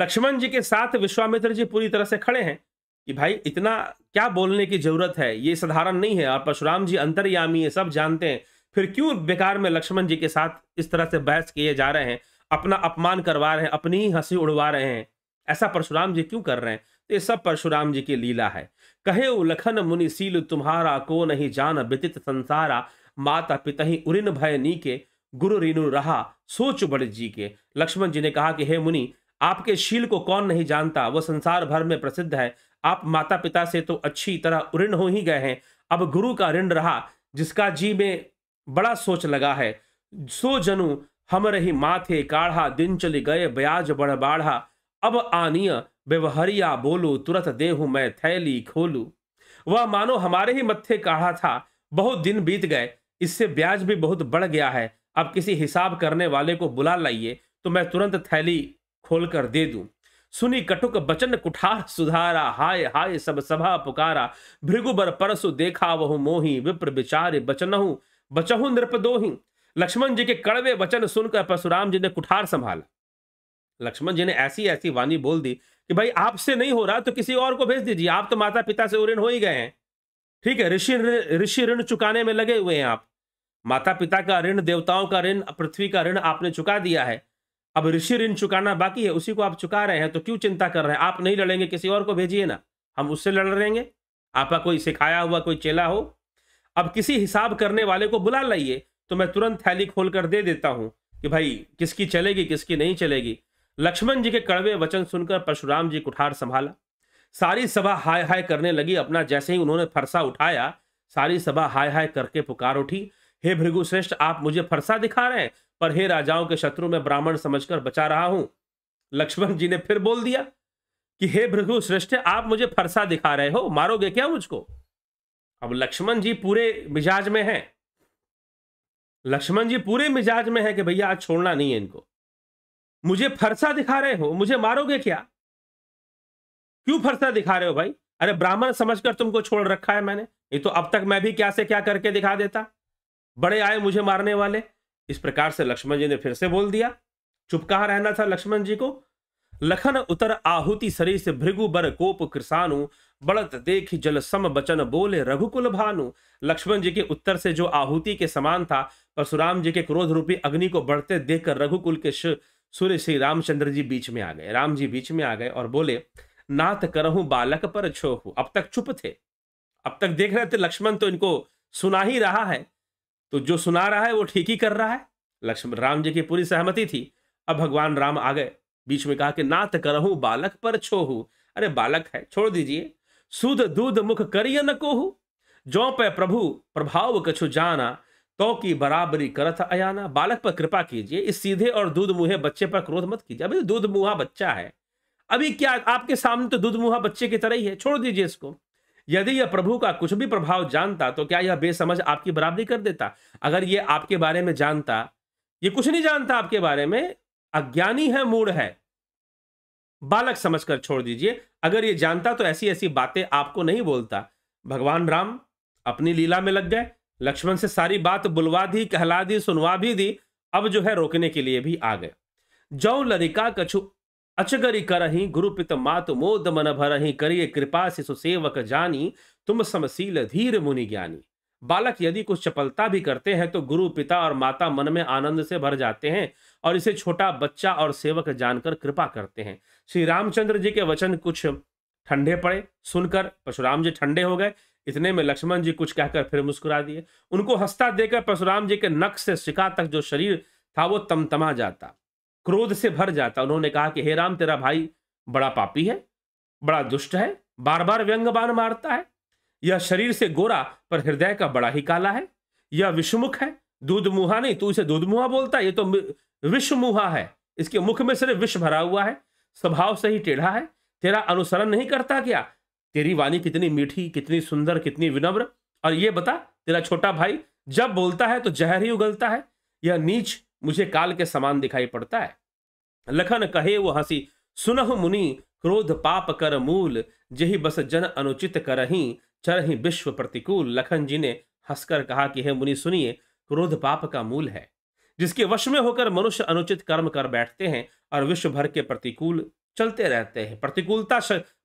लक्ष्मण जी के साथ विश्वामित्र जी पूरी तरह से खड़े हैं कि भाई इतना क्या बोलने की जरूरत है ये साधारण नहीं है और परशुराम जी अंतर्यामी ये सब जानते हैं फिर क्यों बेकार में लक्ष्मण जी के साथ इस तरह से बहस किए जा रहे हैं अपना अपमान करवा रहे हैं अपनी ही हंसी उड़वा रहे हैं ऐसा परशुराम जी क्यों कर रहे हैं तो ये सब परशुराम जी की लीला है कहे लखन मुनि सील तुम्हारा को नहीं जान व्यतीत संसारा माता पिता ही उरिन भय नी के गुरु रिनु रहा सोच बड़ जी के लक्ष्मण जी ने कहा कि हे मुनि आपके शील को कौन नहीं जानता वह संसार भर में प्रसिद्ध है आप माता पिता से तो अच्छी तरह उऋण हो ही गए हैं अब गुरु का ऋण रहा जिसका जी में बड़ा सोच लगा है सो जनु हम रही माथे काढ़ा दिन चली गए ब्याज बढ़ बाढ़ा अब आनिया व्यवहरिया बोलू तुरंत देहू मैं थैली खोलू वह मानो हमारे ही मत्थे काढ़ा था बहुत दिन बीत गए इससे ब्याज भी बहुत बढ़ गया है अब किसी हिसाब करने वाले को बुला लाइए तो मैं तुरंत थैली खोल कर दे दूं सुनी कटुक बचन कुठार सुधारा हाय हाय सब सभा पुकारा भृगुबर परसु देखा वह मोही विप्र बिचारे बचनहु बचहु नृप लक्ष्मण जी के कड़वे वचन सुनकर परशुराम जी ने कुठार संभाला लक्ष्मण जी ने ऐसी ऐसी वाणी बोल दी कि भाई आपसे नहीं हो रहा तो किसी और को भेज दीजिए आप तो माता पिता से ऋण हो ही गए हैं ठीक है ऋषि ऋषि ऋण चुकाने में लगे हुए हैं आप माता पिता का ऋण देवताओं का ऋण पृथ्वी का ऋण आपने चुका दिया है अब ऋषि ऋण चुकाना बाकी है उसी को आप चुका रहे हैं तो क्यों चिंता कर रहे हैं आप नहीं लड़ेंगे किसी और को भेजिए ना हम उससे लड़ रहेंगे आपका कोई सिखाया हुआ कोई चेला हो अब किसी हिसाब करने वाले को बुला लाइए तो मैं तुरंत थैली खोल कर दे देता हूँ कि भाई किसकी चलेगी किसकी नहीं चलेगी लक्ष्मण जी के कड़वे वचन सुनकर परशुराम जी कुठार संभाला सारी सभा हाय हाय करने लगी अपना जैसे ही उन्होंने फरसा उठाया सारी सभा हाय हाय करके पुकार उठी हे भृगुश्रेष्ठ आप मुझे फरसा दिखा रहे हैं पर हे राजाओं के शत्रु में ब्राह्मण समझकर बचा रहा हूं लक्ष्मण जी ने फिर बोल दिया कि हे भृगु श्रेष्ठ आप मुझे फरसा दिखा रहे हो मारोगे क्या मुझको अब लक्ष्मण जी पूरे मिजाज में हैं लक्ष्मण जी पूरे मिजाज में है कि भैया आज छोड़ना नहीं है इनको मुझे फरसा दिखा रहे हो मुझे मारोगे क्या क्यों फरसा दिखा रहे हो भाई अरे ब्राह्मण समझकर तुमको छोड़ रखा है मैंने ये तो अब तक मैं भी क्या से क्या करके दिखा देता बड़े आए मुझे मारने वाले इस प्रकार से लक्ष्मण जी ने फिर से बोल दिया चुप कहा रहना था लक्ष्मण जी को लखन उतर आहुति शरीर से भृगु बर कोप कृषानु बढ़त देख जल सम बचन बोले रघुकुल भानु लक्ष्मण जी के उत्तर से जो आहुति के समान था परशुराम जी के क्रोध रूपी अग्नि को बढ़ते देखकर रघुकुल के सूर्य श्री रामचंद्र जी बीच में आ गए राम जी बीच में आ गए और बोले नाथ करहूं बालक पर छोहू अब तक चुप थे अब तक देख रहे थे लक्ष्मण तो इनको सुना ही रहा है तो जो सुना रहा है वो ठीक ही कर रहा है लक्ष्मण राम जी की पूरी सहमति थी अब भगवान राम आ गए बीच में कहा कि नाथ करहूं बालक पर छोहू अरे बालक है छोड़ दीजिए सुध दूध मुख करिय न कोहु जो पे प्रभु प्रभाव कछु जाना तो की बराबरी करथ अयाना बालक पर कृपा कीजिए इस सीधे और दूध मुहे बच्चे पर क्रोध मत कीजिए अभी तो दूध मुहा बच्चा है अभी क्या आपके सामने तो दूध मुहा बच्चे की तरह ही है छोड़ दीजिए इसको यदि यह प्रभु का कुछ भी प्रभाव जानता तो क्या यह बेसमझ आपकी बराबरी कर देता अगर ये आपके बारे में जानता ये कुछ नहीं जानता आपके बारे में अज्ञानी है मूड है बालक समझकर छोड़ दीजिए अगर ये जानता तो ऐसी ऐसी बातें आपको नहीं बोलता भगवान राम अपनी लीला में लग गए लक्ष्मण से सारी बात बुलवा दी कहला दी सुनवा भी दी अब जो है रोकने के लिए भी आ गए जौ लरिका कछु अचगरी करही गुरुपित मात मोद मन भरही करिए कृपा शिशु सेवक जानी तुम समसील धीर मुनि ज्ञानी बालक यदि कुछ चपलता भी करते हैं तो गुरु पिता और माता मन में आनंद से भर जाते हैं और इसे छोटा बच्चा और सेवक जानकर कृपा करते हैं श्री रामचंद्र जी के वचन कुछ ठंडे पड़े सुनकर परशुराम जी ठंडे हो गए इतने में लक्ष्मण जी कुछ कहकर फिर मुस्कुरा दिए उनको हंसता देकर परशुराम जी के नक से शिका तक जो शरीर था वो तमतमा जाता क्रोध से भर जाता उन्होंने कहा कि हे राम तेरा भाई बड़ा पापी है बड़ा दुष्ट है बार बार व्यंग्यबान मारता है यह शरीर से गोरा पर हृदय का बड़ा ही काला है यह विषमुख है दूध मुहा नहीं तू इसे दूध मुहा बोलता है ये तो विषमुहा है इसके मुख में सिर्फ विष भरा हुआ है स्वभाव से ही टेढ़ा है तेरा अनुसरण नहीं करता क्या तेरी वाणी कितनी मीठी कितनी सुंदर कितनी विनम्र और ये बता तेरा छोटा भाई जब बोलता है तो जहर ही उगलता है यह नीच मुझे काल के समान दिखाई पड़ता है लखन कहे वो हंसी सुनह मुनि क्रोध पाप कर मूल जही बस जन अनुचित करही चरही विश्व प्रतिकूल लखन जी ने हंसकर कहा कि हे मुनि सुनिए क्रोध पाप का मूल है जिसके वश में होकर मनुष्य अनुचित कर्म कर बैठते हैं और विश्व भर के प्रतिकूल चलते रहते हैं प्रतिकूलता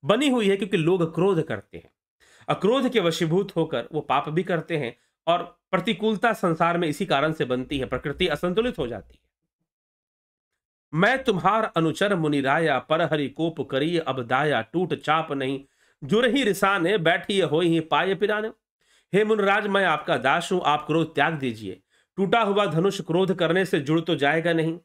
बनी हुई है क्योंकि लोग क्रोध करते हैं अक्रोध के वशीभूत होकर वो पाप भी करते हैं और प्रतिकूलता संसार में इसी कारण से बनती है प्रकृति असंतुलित हो जाती है मैं तुम्हार अनुचर मुनिराया पर हरि कोप करिए अब दाया टूट चाप नहीं जुर ही रिसाने बैठी हो ही पाए पिराने हे मुनराज मैं आपका दास हूं आप क्रोध त्याग दीजिए टूटा हुआ धनुष क्रोध करने से जुड़ तो जाएगा नहीं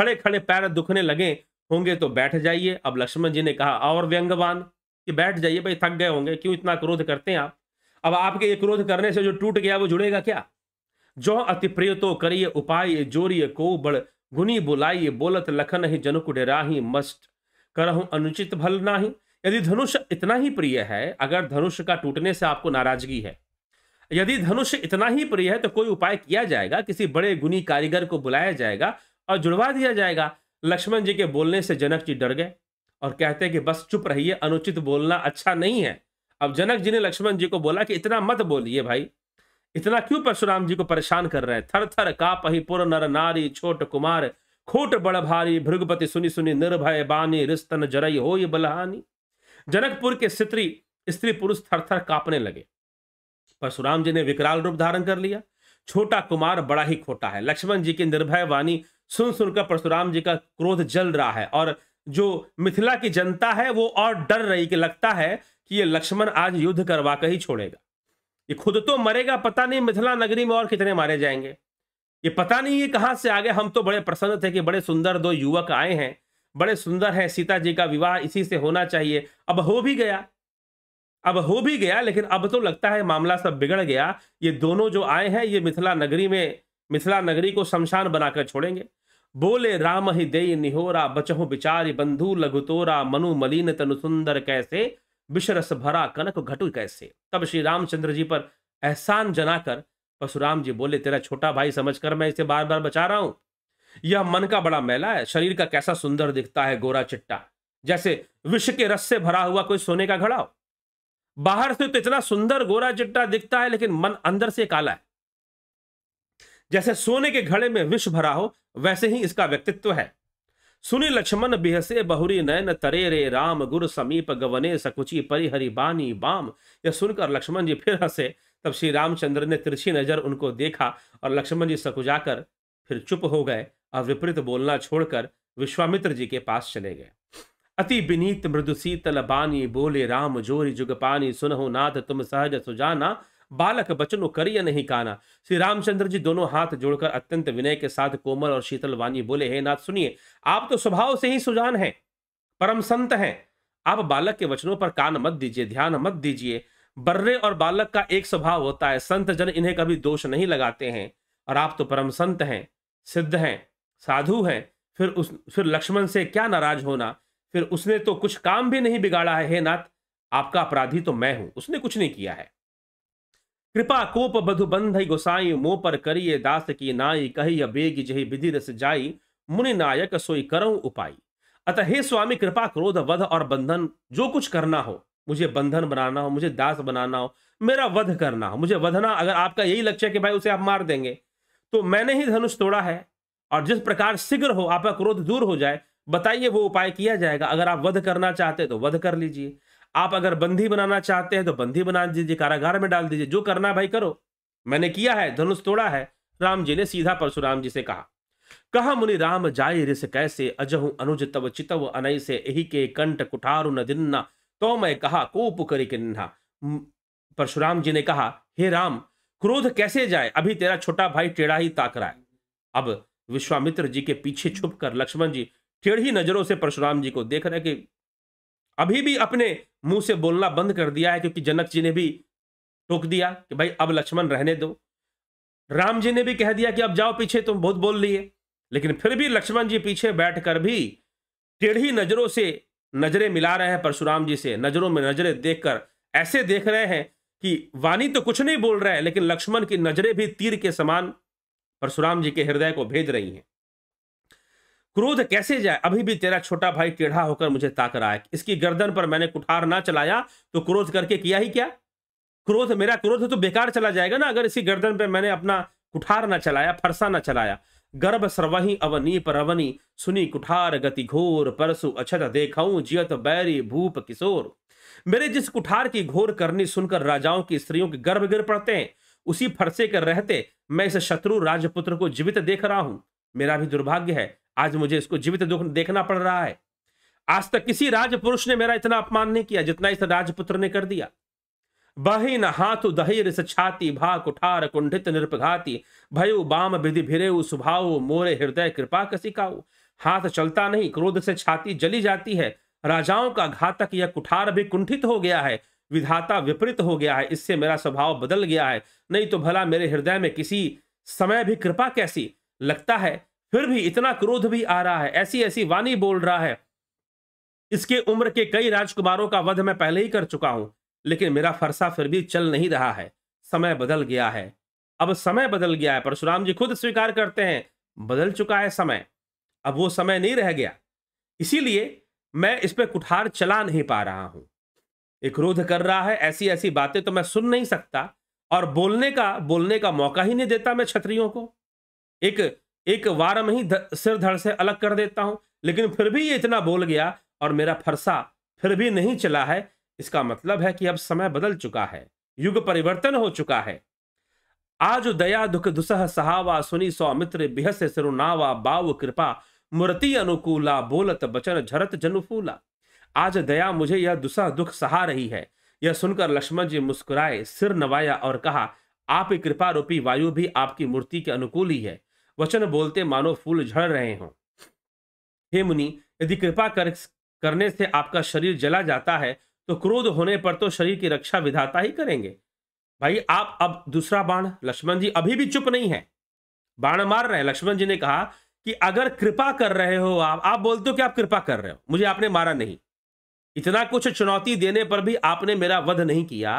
खड़े खड़े पैर दुखने लगे होंगे तो बैठ जाइए अब लक्ष्मण जी ने कहा और व्यंगवान कि बैठ जाइए भाई थक गए होंगे क्यों इतना क्रोध करते हैं आप अब आपके ये क्रोध करने से जो टूट गया वो जुड़ेगा क्या जो अति प्रिय तो करिए उपाय जोरिए को बड़ गुनी बुलाइए बोलत लखन ही जनक डेराही मस्ट करहूं अनुचित भल नाही यदि धनुष इतना ही प्रिय है अगर धनुष का टूटने से आपको नाराजगी है यदि धनुष इतना ही प्रिय है तो कोई उपाय किया जाएगा किसी बड़े गुनी कारीगर को बुलाया जाएगा और जुड़वा दिया जाएगा लक्ष्मण जी के बोलने से जनक जी डर गए और कहते हैं कि बस चुप रहिए अनुचित बोलना अच्छा नहीं है अब जनक जी ने लक्ष्मण जी को बोला कि इतना मत बोलिए भाई इतना क्यों परशुराम जी को परेशान कर रहे हैं थर थर काप पुर नर नारी छोट कुमार खोट बड़ भारी भृगपति सुनी सुनी निर्भय बानी रिस्तन जरई हो ये बलहानी जनकपुर के स्त्री स्त्री पुरुष थर थर कापने लगे परशुराम जी ने विकराल रूप धारण कर लिया छोटा कुमार बड़ा ही खोटा है लक्ष्मण जी की निर्भय वाणी सुन सुनकर परशुराम जी का क्रोध जल रहा है और जो मिथिला की जनता है वो और डर रही कि लगता है कि ये लक्ष्मण आज युद्ध करवा कर ही छोड़ेगा ये खुद तो मरेगा पता नहीं मिथिला नगरी में और कितने मारे जाएंगे ये पता नहीं ये कहाँ से आ गए हम तो बड़े प्रसन्न थे कि बड़े सुंदर दो युवक आए हैं बड़े सुंदर हैं सीता जी का विवाह इसी से होना चाहिए अब हो भी गया अब हो भी गया लेकिन अब तो लगता है मामला सब बिगड़ गया ये दोनों जो आए हैं ये मिथिला नगरी में मिथिला नगरी को शमशान बनाकर छोड़ेंगे बोले राम ही दे निहोरा बचहु बिचारी बंधु लघु तोरा मनु मलिन तनु सुंदर कैसे बिशरस भरा कनक घटु कैसे तब श्री रामचंद्र जी पर एहसान जनाकर परशुराम जी बोले तेरा छोटा भाई समझकर मैं इसे बार बार बचा रहा हूं यह मन का बड़ा मेला है शरीर का कैसा सुंदर दिखता है गोरा चिट्टा जैसे विष के रस से भरा हुआ कोई सोने का घड़ा हो बाहर से तो इतना सुंदर गोरा चिट्टा दिखता है लेकिन मन अंदर से काला है जैसे सोने के घड़े में विष भरा हो वैसे ही इसका व्यक्तित्व है सुनी लक्ष्मण बिहसे बहुरी नयन तरे रे राम गुरु समीप गवने सकुची परिहरी बानी बाम यह सुनकर लक्ष्मण जी फिर हंसे तब श्री रामचंद्र ने तिरछी नजर उनको देखा और लक्ष्मण जी सकुजाकर फिर चुप हो गए और विपरीत बोलना छोड़कर विश्वामित्र जी के पास चले गए अति विनीत मृदु शीतल बानी बोले राम जोरी जुगपानी सुनहु नाथ तुम सहज सुजाना बालक बचनो करिय नहीं काना श्री रामचंद्र जी दोनों हाथ जोड़कर अत्यंत विनय के साथ कोमल और शीतल वाणी बोले हे नाथ सुनिए आप तो स्वभाव से ही सुजान हैं परम संत हैं आप बालक के वचनों पर कान मत दीजिए ध्यान मत दीजिए बर्रे और बालक का एक स्वभाव होता है संत जन इन्हें कभी दोष नहीं लगाते हैं और आप तो परम संत हैं सिद्ध हैं साधु हैं फिर उस फिर लक्ष्मण से क्या नाराज होना फिर उसने तो कुछ काम भी नहीं बिगाड़ा है हे नाथ आपका अपराधी तो मैं हूं उसने कुछ नहीं किया है कृपा कोप बधु बंध गोसाई मोह पर करिए दास की नाई कही बेग जही विधि रस जाई मुनि नायक सोई करो उपाय अतः हे स्वामी कृपा क्रोध वध और बंधन जो कुछ करना हो मुझे बंधन बनाना हो मुझे दास बनाना हो मेरा वध करना हो मुझे वधना अगर आपका यही लक्ष्य है कि भाई उसे आप मार देंगे तो मैंने ही धनुष तोड़ा है और जिस प्रकार शीघ्र हो आपका क्रोध दूर हो जाए बताइए वो उपाय किया जाएगा अगर आप वध करना चाहते तो वध कर लीजिए आप अगर बंदी बनाना चाहते हैं तो बंदी बना दीजिए कारागार में डाल दीजिए जो करना भाई करो मैंने किया है धनुष तोड़ा है राम जी ने सीधा परशुराम जी से कहा कहा मुनि राम जाय रिस कैसे अजहु अनुज तव चितव अनय से एही के कंट कुठारु न दिन्ना तो मैं कहा कोप करी किन्हा परशुराम जी ने कहा हे राम क्रोध कैसे जाए अभी तेरा छोटा भाई टेढ़ा ही ताक रहा है अब विश्वामित्र जी के पीछे छुप कर लक्ष्मण जी टेढ़ी नजरों से परशुराम जी को देख रहे कि अभी भी अपने मुंह से बोलना बंद कर दिया है क्योंकि जनक जी ने भी टोक दिया कि भाई अब लक्ष्मण रहने दो राम जी ने भी कह दिया कि अब जाओ पीछे तुम बहुत बोल लिए लेकिन फिर भी लक्ष्मण जी पीछे बैठकर भी टेढ़ी नजरों से नजरें मिला रहे हैं परशुराम जी से नजरों में नजरें देखकर ऐसे देख रहे हैं कि वाणी तो कुछ नहीं बोल रहे हैं लेकिन लक्ष्मण की नजरें भी तीर के समान परशुराम जी के हृदय को भेज रही हैं क्रोध कैसे जाए अभी भी तेरा छोटा भाई टेढ़ा होकर मुझे ताक रहा है इसकी गर्दन पर मैंने कुठार ना चलाया तो क्रोध करके किया ही क्या क्रोध मेरा क्रोध तो बेकार चला जाएगा ना अगर इसी गर्दन पर मैंने अपना कुठार ना चलाया फरसा ना चलाया गर्भ सर्वही अवनी परवनी सुनी कुठार गति घोर परसु अछत देखाऊ जियत बैरी भूप किशोर मेरे जिस कुठार की घोर करनी सुनकर राजाओं की स्त्रियों के गर्भ गिर पड़ते हैं उसी फरसे कर रहते मैं इस शत्रु राजपुत्र को जीवित देख रहा हूं मेरा भी दुर्भाग्य है आज मुझे इसको जीवित दुख देखना पड़ रहा है आज तक किसी राजपुरुष ने मेरा इतना अपमान नहीं किया जितना इस राजपुत्र ने कर दिया बहिन हाथु दहिर छाती भा कुठार कुंठित निरपघाती भयु बाम विधि भिरे सुभाऊ मोरे हृदय कृपा कसिकाऊ हाथ चलता नहीं क्रोध से छाती जली जाती है राजाओं का घातक यह कुठार भी कुंठित हो गया है विधाता विपरीत हो गया है इससे मेरा स्वभाव बदल गया है नहीं तो भला मेरे हृदय में किसी समय भी कृपा कैसी लगता है फिर भी इतना क्रोध भी आ रहा है ऐसी ऐसी वाणी बोल रहा है इसके उम्र के कई राजकुमारों का वध मैं पहले ही कर चुका हूं लेकिन मेरा फरसा फिर भी चल नहीं रहा है समय बदल गया है अब समय बदल गया है परशुराम जी खुद स्वीकार करते हैं बदल चुका है समय अब वो समय नहीं रह गया इसीलिए मैं इस पर कुठार चला नहीं पा रहा हूं एक क्रोध कर रहा है ऐसी ऐसी बातें तो मैं सुन नहीं सकता और बोलने का बोलने का मौका ही नहीं देता मैं छत्रियों को एक एक वार में ही सिर धड़ से अलग कर देता हूं लेकिन फिर भी ये इतना बोल गया और मेरा फरसा फिर भी नहीं चला है इसका मतलब है कि अब समय बदल चुका है युग परिवर्तन हो चुका है आज दया दुख दुसह सहावा सुनी सौमित्र बिहस सिरुनावा बाव कृपा मूर्ति अनुकूला बोलत बचन झरत जनफूला आज दया मुझे यह दुसह दुख सहा रही है यह सुनकर लक्ष्मण जी मुस्कुराए सिर नवाया और कहा आप कृपा रूपी वायु भी आपकी मूर्ति के अनुकूल ही है वचन बोलते मानो फूल झड़ रहे हों हे मुनि यदि कृपा कर करने से आपका शरीर जला जाता है तो क्रोध होने पर तो शरीर की रक्षा विधाता ही करेंगे भाई आप अब दूसरा बाण लक्ष्मण जी अभी भी चुप नहीं है बाण मार रहे हैं लक्ष्मण जी ने कहा कि अगर कृपा कर रहे हो आप आप बोलते हो कि आप कृपा कर रहे हो मुझे आपने मारा नहीं इतना कुछ चुनौती देने पर भी आपने मेरा वध नहीं किया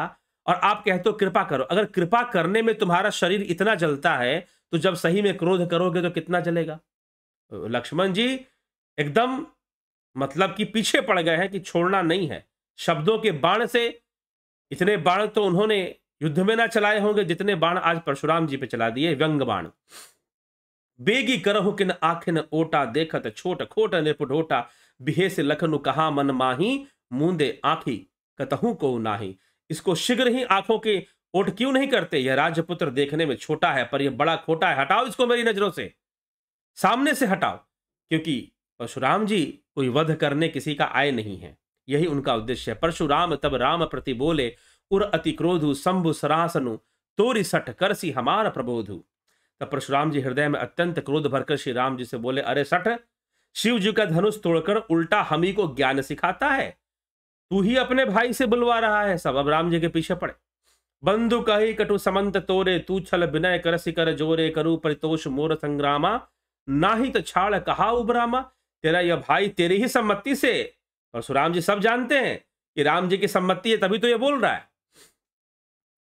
और आप कहते हो कृपा करो अगर कृपा करने में तुम्हारा शरीर इतना जलता है तो जब सही में क्रोध करोगे तो कितना चलेगा लक्ष्मण जी एकदम मतलब कि पीछे पड़ गए हैं कि छोड़ना नहीं है शब्दों के बाण से इतने बाण तो उन्होंने युद्ध में ना चलाए होंगे जितने बाण आज परशुराम जी पे चला दिए व्यंग बाण बेगी करहु किन आखिन ओटा देखत छोट खोट ओटा बिहे से लखनु कहा मन माही मूंदे आखी कतहू को नाही इसको शीघ्र ही आंखों के वोट क्यों नहीं करते यह राजपुत्र देखने में छोटा है पर यह बड़ा खोटा है हटाओ इसको मेरी नजरों से सामने से हटाओ क्योंकि परशुराम जी कोई वध करने किसी का आय नहीं है यही उनका उद्देश्य है परशुराम तब राम प्रति बोले उर अति क्रोधु शंभु सरासनु तोरी सठ कर सी हमार प्रबोधु तब परशुराम जी हृदय में अत्यंत क्रोध भरकर श्री राम जी से बोले अरे सठ शिव जी का धनुष तोड़कर उल्टा हम ही को ज्ञान सिखाता है तू ही अपने भाई से बुलवा रहा है सब अब राम जी के पीछे पड़े बंधु कही कटु समंत तोरे तू छल विनय करसि कर जोरे करु परितोष मोर संग्रामा नाहित तो छाड़ कहा उभरामा तेरा यह भाई तेरी ही सम्मति से परशुराम जी सब जानते हैं कि राम जी की सम्मति है तभी तो ये बोल रहा है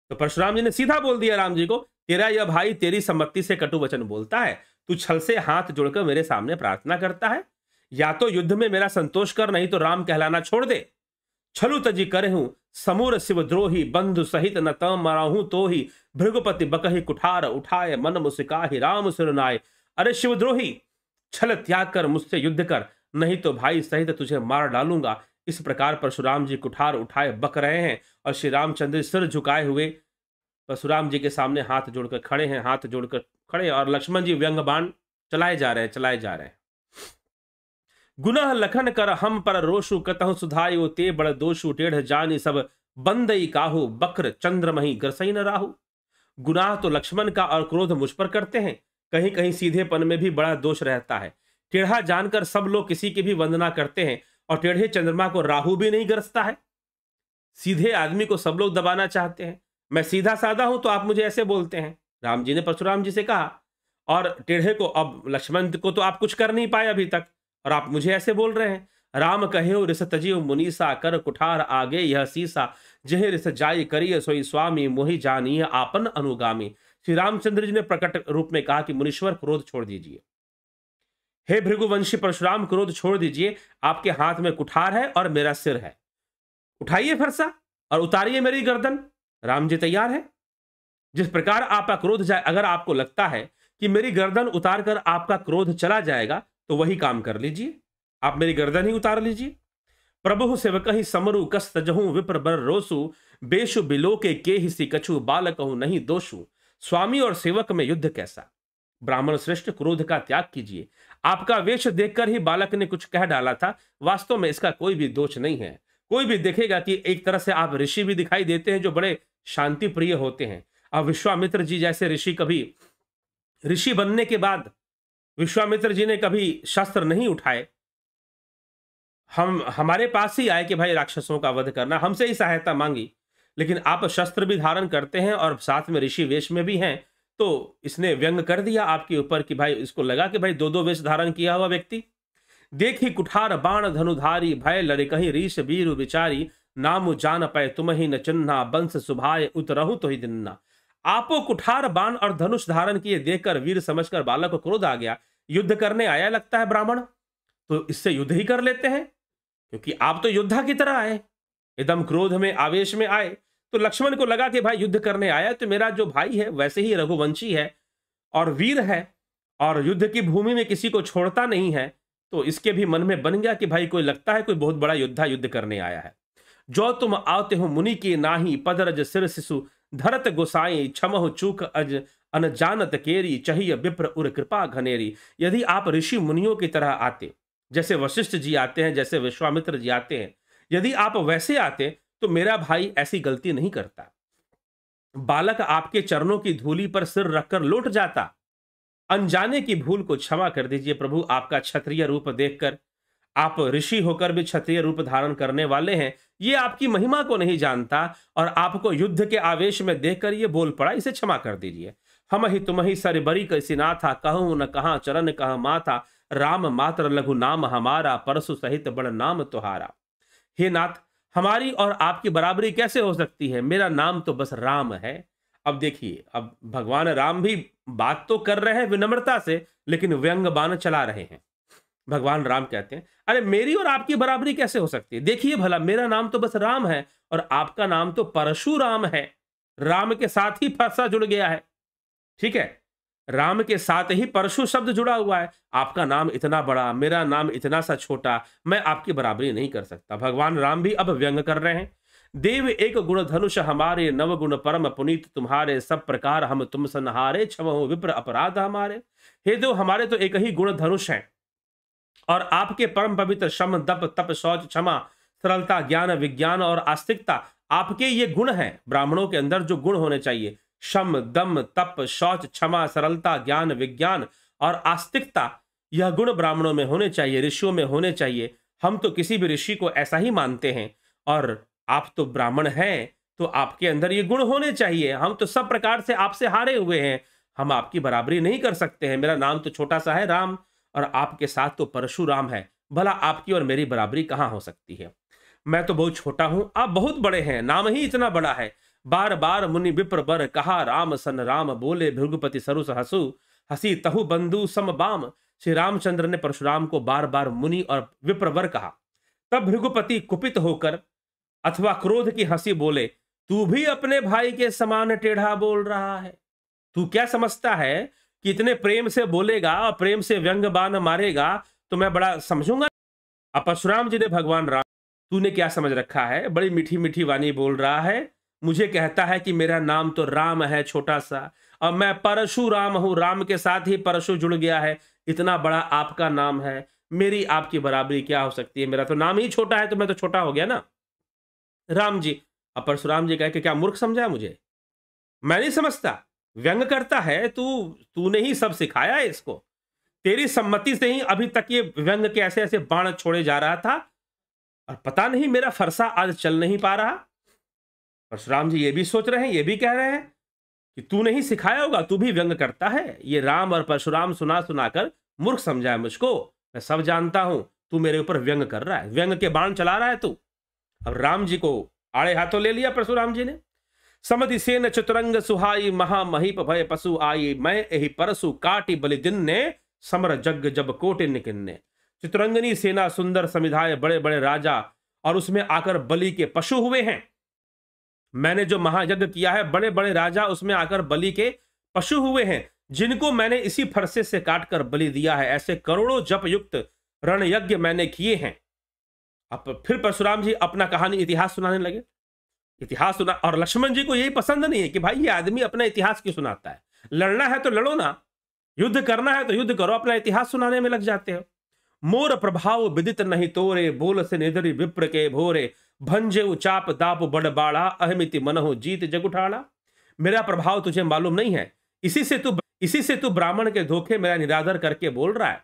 तो परशुराम जी ने सीधा बोल दिया राम जी को तेरा यह भाई तेरी सम्मति से कटु वचन बोलता है तू छल से हाथ जोड़कर मेरे सामने प्रार्थना करता है या तो युद्ध में मेरा संतोष कर नहीं तो राम कहलाना छोड़ दे छलु तजी करे हूं समूर शिवद्रोही बंधु सहित न तम मराहू तो ही भृगुपति बकही कुठार उठाए मन मुसिकाही राम सुरनाय अरे शिवद्रोही छल त्याग कर मुझसे युद्ध कर नहीं तो भाई सहित तुझे मार डालूंगा इस प्रकार परशुराम जी कुठार उठाए बक रहे हैं और श्री रामचंद्र सिर झुकाए हुए परशुराम जी के सामने हाथ जोड़कर खड़े हैं हाथ जोड़कर खड़े और लक्ष्मण जी व्यंग बाण चलाए जा रहे हैं चलाए जा रहे हैं गुनाह लखन कर हम पर रोशु कतह सुधायो ते बड़ दोषु टेढ़ जानी सब बंदई काहु बकर चंद्रमही ग्रसई न राहु गुनाह तो लक्ष्मण का और क्रोध मुझ पर करते हैं कहीं कहीं सीधेपन में भी बड़ा दोष रहता है टेढ़ा जानकर सब लोग किसी की भी वंदना करते हैं और टेढ़े चंद्रमा को राहु भी नहीं गरजता है सीधे आदमी को सब लोग दबाना चाहते हैं मैं सीधा साधा हूं तो आप मुझे ऐसे बोलते हैं राम जी ने परशुराम जी से कहा और टेढ़े को अब लक्ष्मण को तो आप कुछ कर नहीं पाए अभी तक और आप मुझे ऐसे बोल रहे हैं राम कहे रिस तजीव मुनीसा कर कुठार आगे यह सीसा जह रिस जाय करिय सोई स्वामी मोहि जानी आपन अनुगामी श्री रामचंद्र जी ने प्रकट रूप में कहा कि मुनीश्वर क्रोध छोड़ दीजिए हे भृगुवंशी परशुराम क्रोध छोड़ दीजिए आपके हाथ में कुठार है और मेरा सिर है उठाइए फरसा और उतारिए मेरी गर्दन राम जी तैयार है जिस प्रकार आपका क्रोध जाए अगर आपको लगता है कि मेरी गर्दन उतार कर आपका क्रोध चला जाएगा तो वही काम कर लीजिए आप मेरी गर्दन ही उतार लीजिए प्रभु सेवक ही समरु कस तजहू विप्र बर रोसु बेशु बिलो के के सी कछु बालकहु नहीं दोषु स्वामी और सेवक में युद्ध कैसा ब्राह्मण श्रेष्ठ क्रोध का त्याग कीजिए आपका वेश देखकर ही बालक ने कुछ कह डाला था वास्तव में इसका कोई भी दोष नहीं है कोई भी देखेगा कि एक तरह से आप ऋषि भी दिखाई देते हैं जो बड़े शांति प्रिय होते हैं अब विश्वामित्र जी जैसे ऋषि कभी ऋषि बनने के बाद विश्वामित्र जी ने कभी शस्त्र नहीं उठाए हम हमारे पास ही आए कि भाई राक्षसों का वध करना हमसे ही सहायता मांगी लेकिन आप शस्त्र भी धारण करते हैं और साथ में ऋषि वेश में भी हैं तो इसने व्यंग कर दिया आपके ऊपर कि भाई इसको लगा कि भाई दो दो वेश धारण किया हुआ व्यक्ति देखी कुठार बाण धनुधारी भय लड़े कहीं ऋष वीर विचारी नाम जान पाए तुम ही न चिन्ना बंश सुभाय उतरहु तो ही दिन्ना आपो कुठार बाण और धनुष धारण किए देखकर वीर समझकर बालक को क्रोध आ गया युद्ध करने आया लगता है ब्राह्मण तो इससे युद्ध ही कर लेते हैं क्योंकि आप तो योद्धा की तरह आए एकदम क्रोध में आवेश में आए तो लक्ष्मण को लगा कि भाई युद्ध करने आया तो मेरा जो भाई है वैसे ही रघुवंशी है और वीर है और युद्ध की भूमि में किसी को छोड़ता नहीं है तो इसके भी मन में बन गया कि भाई कोई लगता है कोई बहुत बड़ा योद्धा युद्ध करने आया है जो तुम आते हो मुनि के नाही पदरज सिर शिशु धरत गोसाई क्षमह चूक अज अनजानत केरी चहिय विप्र उर कृपा घनेरी यदि आप ऋषि मुनियों की तरह आते जैसे वशिष्ठ जी आते हैं जैसे विश्वामित्र जी आते हैं यदि आप वैसे आते तो मेरा भाई ऐसी गलती नहीं करता बालक आपके चरणों की धूली पर सिर रखकर लौट जाता अनजाने की भूल को क्षमा कर दीजिए प्रभु आपका क्षत्रिय रूप देखकर आप ऋषि होकर भी क्षत्रिय रूप धारण करने वाले हैं ये आपकी महिमा को नहीं जानता और आपको युद्ध के आवेश में देखकर ये बोल पड़ा इसे क्षमा कर दीजिए हम ही तुम ही सर बरी कैसी ना था कहूँ न कहा चरण कहा माथा राम मात्र लघु नाम हमारा परसु सहित बड़ नाम तुहारा हे नाथ हमारी और आपकी बराबरी कैसे हो सकती है मेरा नाम तो बस राम है अब देखिए अब भगवान राम भी बात तो कर रहे हैं विनम्रता से लेकिन व्यंग बान चला रहे हैं भगवान राम कहते हैं अरे मेरी और आपकी बराबरी कैसे हो सकती है देखिए भला मेरा नाम तो बस राम है और आपका नाम तो परशुराम है राम के साथ ही फरसा जुड़ गया है ठीक है राम के साथ ही परशु शब्द जुड़ा हुआ है आपका नाम इतना बड़ा मेरा नाम इतना सा छोटा मैं आपकी बराबरी नहीं कर सकता भगवान राम भी अब व्यंग कर रहे हैं देव एक गुण धनुष हमारे नव गुण परम पुनीत तुम्हारे सब प्रकार हम तुम सनहारे छवो विप्र अपराध हमारे हे देव हमारे तो एक ही गुण धनुष हैं और आपके परम पवित्र श्रम दप तप शौच क्षमा सरलता ज्ञान विज्ञान और आस्तिकता आपके ये गुण हैं ब्राह्मणों के अंदर जो गुण होने चाहिए शम दम तप शौच क्षमा सरलता ज्ञान विज्ञान और आस्तिकता यह गुण ब्राह्मणों में होने चाहिए ऋषियों में होने चाहिए हम तो किसी भी ऋषि को ऐसा ही मानते हैं और आप तो ब्राह्मण हैं तो आपके अंदर ये गुण होने चाहिए हम तो सब प्रकार से आपसे हारे हुए हैं हम आपकी बराबरी नहीं कर सकते हैं मेरा नाम तो छोटा सा है राम और आपके साथ तो परशुराम है भला आपकी और मेरी बराबरी कहाँ हो सकती है मैं तो बहुत छोटा हूँ आप बहुत बड़े हैं नाम ही इतना बड़ा है बार बार मुनि विप्र बर कहा राम सन राम बोले भृगुपति सरुस हसु हसी तहु बंधु सम बाम श्री रामचंद्र ने परशुराम को बार बार मुनि और विप्रवर कहा तब भृगुपति कुपित होकर अथवा क्रोध की हंसी बोले तू भी अपने भाई के समान टेढ़ा बोल रहा है तू क्या समझता है कि इतने प्रेम से बोलेगा और प्रेम से व्यंग बाण मारेगा तो मैं बड़ा समझूंगा अब परशुराम जी ने भगवान राम तूने क्या समझ रखा है बड़ी मीठी मीठी वाणी बोल रहा है मुझे कहता है कि मेरा नाम तो राम है छोटा सा और मैं परशुराम हूं राम के साथ ही परशु जुड़ गया है इतना बड़ा आपका नाम है मेरी आपकी बराबरी क्या हो सकती है मेरा तो नाम ही छोटा है तो मैं तो छोटा हो गया ना राम जी अब परशुराम जी कह के क्या मूर्ख समझा मुझे मैं नहीं समझता व्यंग करता है तू तूने ही सब सिखाया है इसको तेरी सम्मति से ही अभी तक ये व्यंग के ऐसे ऐसे बाण छोड़े जा रहा था और पता नहीं मेरा फरसा आज चल नहीं पा रहा परशुराम जी ये भी सोच रहे हैं ये भी कह रहे हैं कि तू नहीं सिखाया होगा तू भी व्यंग करता है ये राम और परशुराम सुना सुनाकर मूर्ख समझा है मुझको मैं सब जानता हूं तू मेरे ऊपर व्यंग कर रहा है व्यंग के बाण चला रहा है तू अब राम जी को आड़े हाथों ले लिया परशुराम जी ने समति सेन चतुरंग सुहाई महामहिप भय पशु आई मैं एहि परसु बलि दिन ने समर जग जब कोटे निकिन्ने चतुरंगनी सेना सुंदर समिधाय बड़े बड़े राजा और उसमें आकर बलि के पशु हुए हैं मैंने जो महायज्ञ किया है बड़े बड़े राजा उसमें आकर बलि के पशु हुए हैं जिनको मैंने इसी फरसे से काटकर बलि दिया है ऐसे करोड़ों जप युक्त रण यज्ञ मैंने किए हैं अब फिर परशुराम जी अपना कहानी इतिहास सुनाने लगे इतिहास सुना और लक्ष्मण जी को यही पसंद नहीं है कि भाई ये आदमी अपना इतिहास क्यों सुनाता है लड़ना है तो लड़ो ना युद्ध करना है तो युद्ध करो अपना इतिहास सुनाने में लग जाते हो मोर प्रभाव विदित नहीं तोरे बोल से निधरी विप्र के भोरे भंजे उचाप दाप बड़ बाड़ा अहमिति मनहो जीत जग उठाड़ा मेरा प्रभाव तुझे मालूम नहीं है इसी से तू इसी से तू ब्राह्मण के धोखे मेरा निरादर करके बोल रहा है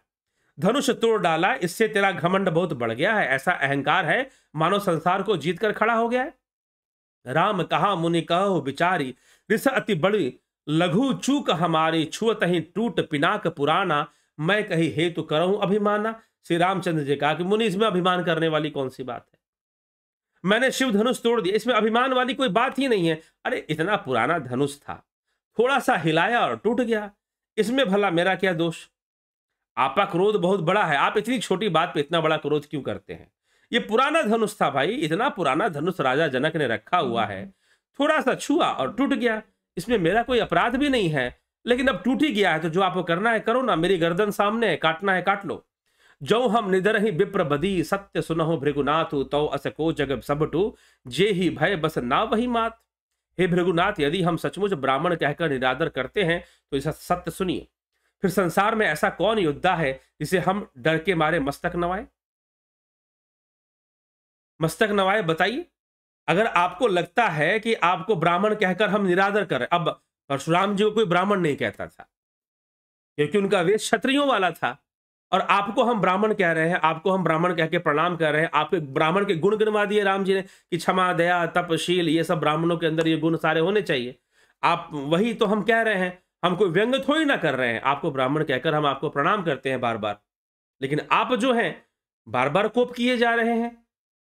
धनुष तोड़ डाला इससे तेरा घमंड बहुत बढ़ गया है ऐसा अहंकार है मानव संसार को जीत कर खड़ा हो गया है राम कहा मुनि कहो बिचारी रिस अति बड़ी लघु चूक हमारी छुअत ही टूट पिनाक पुराना मैं कही हेतु करहूं अभिमाना श्री रामचंद्र जी कहा कि मुनि इसमें अभिमान करने वाली कौन सी बात है मैंने शिव धनुष तोड़ दिया इसमें अभिमान वाली कोई बात ही नहीं है अरे इतना पुराना धनुष था थोड़ा सा हिलाया और टूट गया इसमें भला मेरा क्या दोष आपका क्रोध बहुत बड़ा है आप इतनी छोटी बात पे इतना बड़ा क्रोध क्यों करते हैं ये पुराना धनुष था भाई इतना पुराना धनुष राजा जनक ने रखा हुआ है थोड़ा सा छुआ और टूट गया इसमें मेरा कोई अपराध भी नहीं है लेकिन अब टूट ही गया है तो जो आपको करना है करो ना मेरी गर्दन सामने है काटना है काट लो जो हम निधर ही विप्र बदी सत्य सुनहो भृगुनाथ तो अस को जगब सबटू जे ही भय बस ना वही मात हे भृगुनाथ यदि हम सचमुच ब्राह्मण कहकर निरादर करते हैं तो इसे सत्य सुनिए फिर संसार में ऐसा कौन योद्धा है जिसे हम डर के मारे मस्तक नवाए मस्तक नवाए बताइए अगर आपको लगता है कि आपको ब्राह्मण कहकर हम निरादर कर रहे अब परशुराम जी को कोई ब्राह्मण नहीं कहता था क्योंकि उनका वेश क्षत्रियों वाला था और आपको हम ब्राह्मण कह रहे हैं आपको हम ब्राह्मण कह के प्रणाम कर रहे हैं आपके ब्राह्मण के गुण गिनवा दिए राम जी ने कि क्षमा दया तपशील ये सब ब्राह्मणों के अंदर ये गुण सारे होने चाहिए आप वही तो हम कह रहे हैं हम कोई व्यंग थोड़ी ना कर रहे हैं आपको ब्राह्मण कहकर हम आपको प्रणाम करते हैं बार बार लेकिन आप जो हैं बार बार कोप किए जा रहे हैं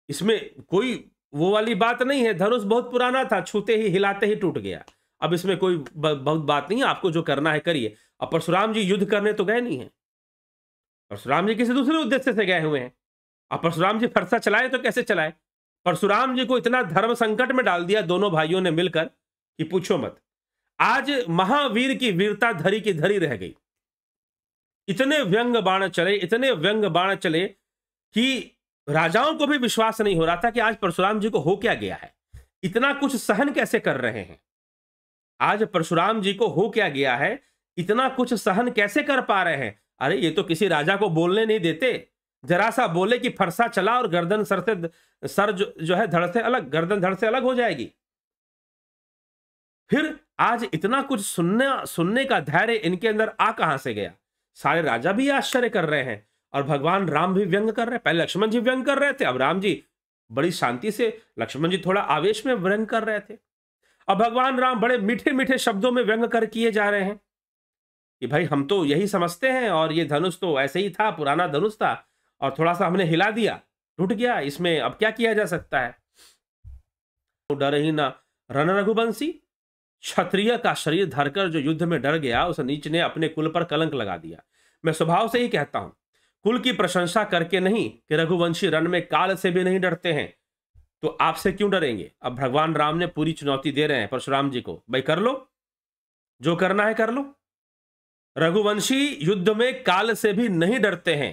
इसमें कोई वो वाली बात नहीं है धनुष बहुत पुराना था छूते ही हिलाते ही टूट गया अब इसमें कोई बहुत बात नहीं है आपको जो करना है करिए अब परशुराम जी युद्ध करने तो गए नहीं है परशुराम जी किसी दूसरे उद्देश्य से गए हुए हैं अब परशुराम जी फरसा चलाए तो कैसे चलाए परशुराम जी को इतना धर्म संकट में डाल दिया दोनों भाइयों ने मिलकर कि पूछो मत आज महावीर की वीरता धरी की धरी रह गई इतने व्यंग बाण चले इतने व्यंग बाण चले कि राजाओं को भी विश्वास नहीं हो रहा था कि आज परशुराम जी को हो क्या गया है इतना कुछ सहन कैसे कर रहे हैं आज परशुराम जी को हो क्या गया है इतना कुछ सहन कैसे कर पा रहे हैं अरे ये तो किसी राजा को बोलने नहीं देते जरा सा बोले कि फरसा चला और गर्दन सर से सर जो, जो है धड़ से अलग गर्दन धड़ से अलग हो जाएगी फिर आज इतना कुछ सुनना सुनने का धैर्य इनके अंदर आ कहां से गया सारे राजा भी आश्चर्य कर रहे हैं और भगवान राम भी व्यंग कर रहे हैं पहले लक्ष्मण जी व्यंग कर रहे थे अब राम जी बड़ी शांति से लक्ष्मण जी थोड़ा आवेश में व्यंग कर रहे थे अब भगवान राम बड़े मीठे मीठे शब्दों में व्यंग कर किए जा रहे हैं कि भाई हम तो यही समझते हैं और ये धनुष तो ऐसे ही था पुराना धनुष था और थोड़ा सा हमने हिला दिया टूट गया इसमें अब क्या किया जा सकता है तो डर ही ना रन रघुवंशी क्षत्रिय का शरीर धरकर जो युद्ध में डर गया उस नीच ने अपने कुल पर कलंक लगा दिया मैं स्वभाव से ही कहता हूं कुल की प्रशंसा करके नहीं कि रघुवंशी रण में काल से भी नहीं डरते हैं तो आपसे क्यों डरेंगे अब भगवान राम ने पूरी चुनौती दे रहे हैं परशुराम जी को भाई कर लो जो करना है कर लो रघुवंशी युद्ध में काल से भी नहीं डरते हैं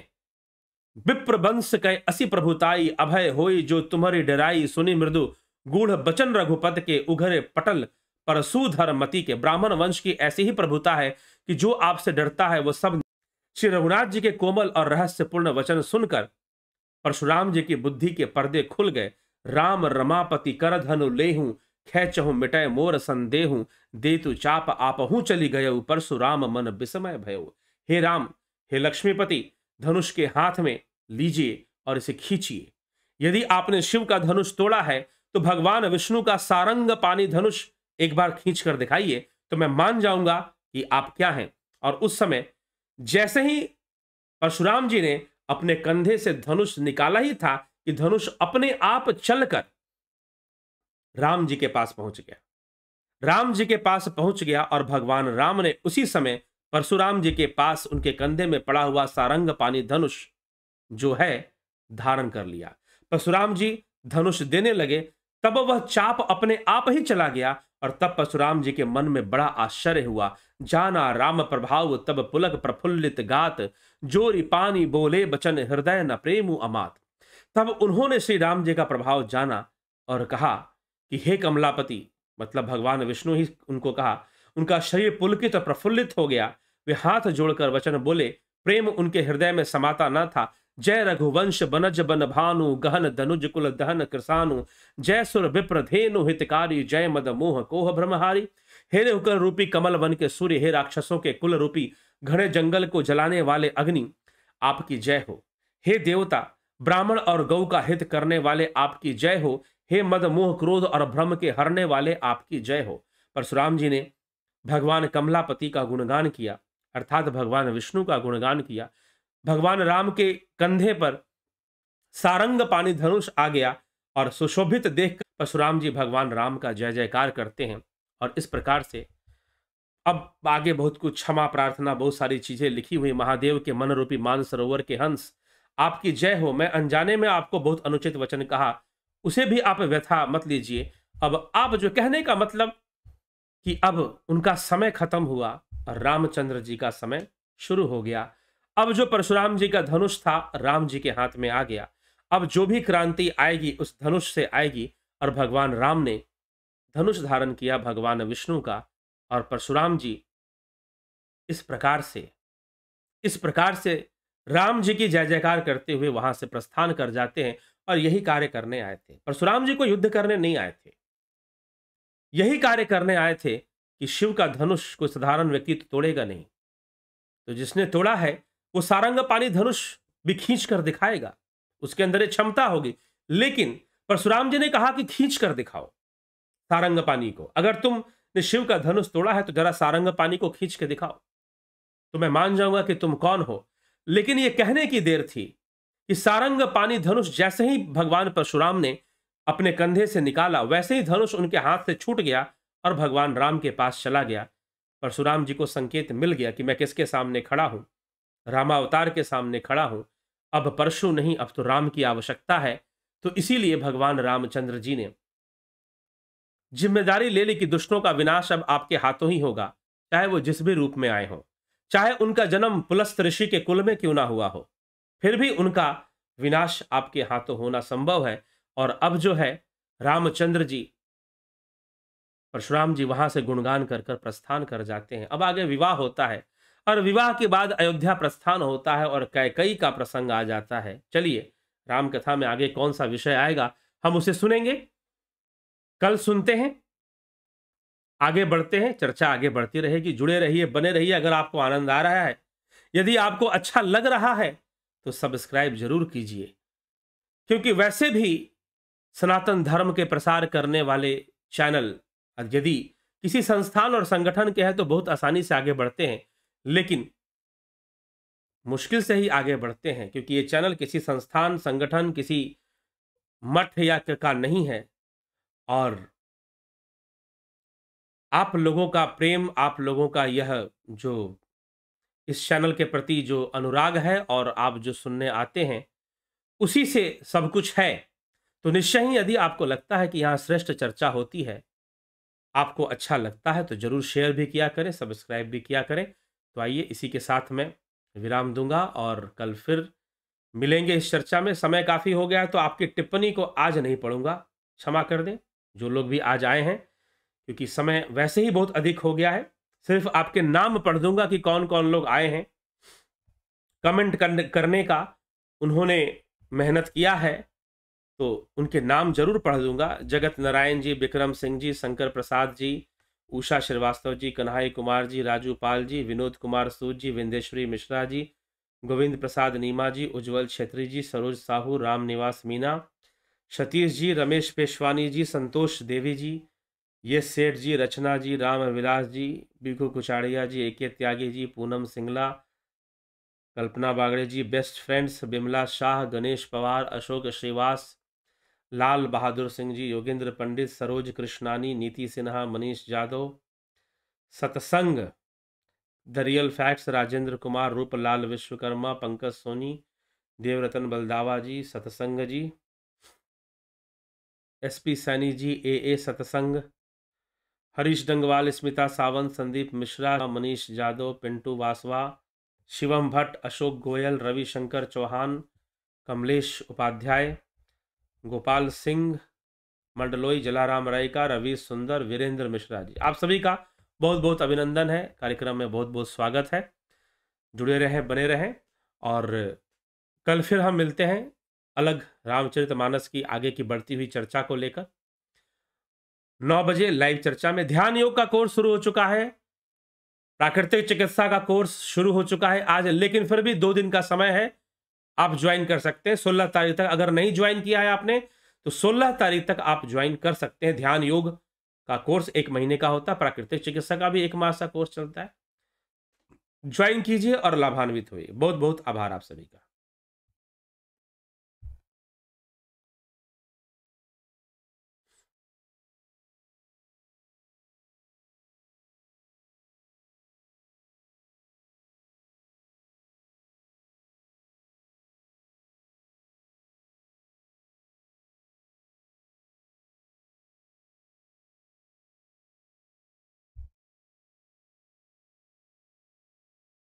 विप्रवंश कह असी प्रभुताई अभय होई जो तुम्हारी डराई सुनी मृदु गूढ़ बचन रघुपत के उघरे पटल परसुधर मती के ब्राह्मण वंश की ऐसी ही प्रभुता है कि जो आपसे डरता है वो सब श्री रघुनाथ जी के कोमल और रहस्यपूर्ण वचन सुनकर परशुराम जी की बुद्धि के पर्दे खुल गए राम रमापति कर धनु लेहूं खेचहु मिटय मोर संदेहूं देतु चाप आपहूं चली गयऊ परशुराम मन विस्मय भयो हे राम हे लक्ष्मीपति धनुष के हाथ में लीजिए और इसे खींचिए यदि आपने शिव का धनुष तोड़ा है तो भगवान विष्णु का सारंग पानी धनुष एक बार खींच कर दिखाइए तो मैं मान जाऊंगा कि आप क्या हैं और उस समय जैसे ही परशुराम जी ने अपने कंधे से धनुष निकाला ही था कि धनुष अपने आप चलकर राम जी के पास पहुंच गया राम जी के पास पहुंच गया और भगवान राम ने उसी समय परशुराम जी के पास उनके कंधे में पड़ा हुआ सारंग पानी धनुष जो है धारण कर लिया परशुराम जी धनुष देने लगे तब वह चाप अपने आप ही चला गया और तब परशुराम जी के मन में बड़ा आश्चर्य हुआ जाना राम प्रभाव तब पुलक प्रफुल्लित गात जोरी पानी बोले बचन हृदय न प्रेमु अमात तब उन्होंने श्री राम जी का प्रभाव जाना और कहा कि हे कमलापति मतलब भगवान विष्णु ही उनको कहा उनका शरीर पुलकित तो प्रफुल्लित हो गया वे हाथ जोड़कर वचन बोले प्रेम उनके हृदय में समाता न था जय रघुवंश बनज बन भानु गहन धनुज कुल दहन कृसानु जय सुर विप्र धेनु हितकारी जय मद मोह कोह ब्रह्महारी हे हुकर रूपी कमल वन के सूर्य हे राक्षसों के कुल रूपी घने जंगल को जलाने वाले अग्नि आपकी जय हो हे देवता ब्राह्मण और गौ का हित करने वाले आपकी जय हो हे मद मोह क्रोध और भ्रम के हरने वाले आपकी जय हो परशुराम जी ने भगवान कमलापति का गुणगान किया अर्थात भगवान विष्णु का गुणगान किया भगवान राम के कंधे पर सारंग पानी धनुष आ गया और सुशोभित देख परशुराम जी भगवान राम का जय जयकार करते हैं और इस प्रकार से अब आगे बहुत कुछ क्षमा प्रार्थना बहुत सारी चीजें लिखी हुई महादेव के मन रूपी मानसरोवर के हंस आपकी जय हो मैं अनजाने में आपको बहुत अनुचित वचन कहा उसे भी आप व्यथा मत लीजिए अब आप जो कहने का मतलब कि अब उनका समय खत्म हुआ और रामचंद्र जी का समय शुरू हो गया अब जो परशुराम जी का धनुष था राम जी के हाथ में आ गया अब जो भी क्रांति आएगी उस धनुष से आएगी और भगवान राम ने धनुष धारण किया भगवान विष्णु का और परशुराम जी इस प्रकार से इस प्रकार से राम जी की जय जयकार करते हुए वहां से प्रस्थान कर जाते हैं और यही कार्य करने आए थे परशुराम जी को युद्ध करने नहीं आए थे यही कार्य करने आए थे कि शिव का धनुष कोई साधारण व्यक्ति तो तोड़ेगा नहीं तो जिसने तोड़ा है वो सारंग पानी धनुष भी खींच कर दिखाएगा उसके अंदर एक क्षमता होगी लेकिन परशुराम जी ने कहा कि खींच कर दिखाओ सारंग पानी को अगर तुम ने शिव का धनुष तोड़ा है तो जरा सारंग पानी को खींच के दिखाओ तो मैं मान जाऊंगा कि तुम कौन हो लेकिन यह कहने की देर थी कि सारंग पानी धनुष जैसे ही भगवान परशुराम ने अपने कंधे से निकाला वैसे ही धनुष उनके हाथ से छूट गया और भगवान राम के पास चला गया परशुराम जी को संकेत मिल गया कि मैं किसके सामने खड़ा हूं रामावतार के सामने खड़ा हूं अब परशु नहीं अब तो राम की आवश्यकता है तो इसीलिए भगवान रामचंद्र जी ने जिम्मेदारी ले ली कि दुष्टों का विनाश अब आपके हाथों ही होगा चाहे वो जिस भी रूप में आए हों चाहे उनका जन्म पुलस्त ऋषि के कुल में क्यों ना हुआ हो फिर भी उनका विनाश आपके हाथों होना संभव है और अब जो है रामचंद्र जी परशुराम जी वहां से गुणगान कर कर प्रस्थान कर जाते हैं अब आगे विवाह होता है और विवाह के बाद अयोध्या प्रस्थान होता है और कैकई का प्रसंग आ जाता है चलिए राम कथा में आगे कौन सा विषय आएगा हम उसे सुनेंगे कल सुनते हैं आगे बढ़ते हैं चर्चा आगे बढ़ती रहेगी जुड़े रहिए बने रहिए अगर आपको आनंद आ रहा है यदि आपको अच्छा लग रहा है तो सब्सक्राइब जरूर कीजिए क्योंकि वैसे भी सनातन धर्म के प्रसार करने वाले चैनल यदि किसी संस्थान और संगठन के हैं तो बहुत आसानी से आगे बढ़ते हैं लेकिन मुश्किल से ही आगे बढ़ते हैं क्योंकि ये चैनल किसी संस्थान संगठन किसी मठ या का नहीं है और आप लोगों का प्रेम आप लोगों का यह जो इस चैनल के प्रति जो अनुराग है और आप जो सुनने आते हैं उसी से सब कुछ है तो निश्चय ही यदि आपको लगता है कि यहाँ श्रेष्ठ चर्चा होती है आपको अच्छा लगता है तो जरूर शेयर भी किया करें सब्सक्राइब भी किया करें तो आइए इसी के साथ मैं विराम दूंगा और कल फिर मिलेंगे इस चर्चा में समय काफ़ी हो गया है तो आपकी टिप्पणी को आज नहीं पढ़ूंगा क्षमा कर दें जो लोग भी आज आए हैं क्योंकि समय वैसे ही बहुत अधिक हो गया है सिर्फ आपके नाम पढ़ दूंगा कि कौन कौन लोग आए हैं कमेंट करने का उन्होंने मेहनत किया है तो उनके नाम जरूर पढ़ दूंगा जगत नारायण जी विक्रम सिंह जी शंकर प्रसाद जी उषा श्रीवास्तव जी कन्हाई कुमार जी राजू पाल जी विनोद कुमार सूद जी विंदेश्वरी मिश्रा जी गोविंद प्रसाद नीमा जी उज्जवल छेत्री जी सरोज साहू राम निवास मीना सतीश जी रमेश पेशवानी जी संतोष देवी जी ये सेठ जी रचना जी राम विलास जी बिघु कुचाड़िया ji A K Tyagi ji Poonam Singla Kalpana Bagde ji best friends Bimla Shah Ganesh Pawar Ashok Shrivas Lal Bahadur Singh ji Yogendra Pandit Saroj Krishnani Niti Sinha Manish Yadav Satsang the real facts Rajendra Kumar Ruplal Vishwakarma Pankaj Soni Devratan Baldawa ji Satsang ji S P Saini ji A A Satsang Harish Dangwal Smita Sawant Sandeep Mishra Manish Yadav Pintu Vasava Shivam Bhatt Ashok Goyal Ravishankar Chauhan Kamlesh Upadhyay Gopal Singh Mandloi Jalaram Rai का रवि सुंदर वीरेंद्र मिश्रा जी आप सभी का बहुत बहुत अभिनंदन है कार्यक्रम में बहुत बहुत स्वागत है जुड़े रहें बने रहें और कल फिर हम मिलते हैं अलग रामचरितमानस की आगे की बढ़ती हुई चर्चा को लेकर नौ बजे लाइव चर्चा में ध्यान योग का कोर्स शुरू हो चुका है प्राकृतिक चिकित्सा का कोर्स शुरू हो चुका है आज लेकिन फिर भी दो दिन का समय है आप ज्वाइन कर सकते हैं सोलह तारीख तक अगर नहीं ज्वाइन किया है आपने तो सोलह तारीख तक आप ज्वाइन कर सकते हैं ध्यान योग का कोर्स एक महीने का होता है प्राकृतिक चिकित्सा का भी एक मास का कोर्स चलता है ज्वाइन कीजिए और लाभान्वित हुई बहुत बहुत आभार आप सभी का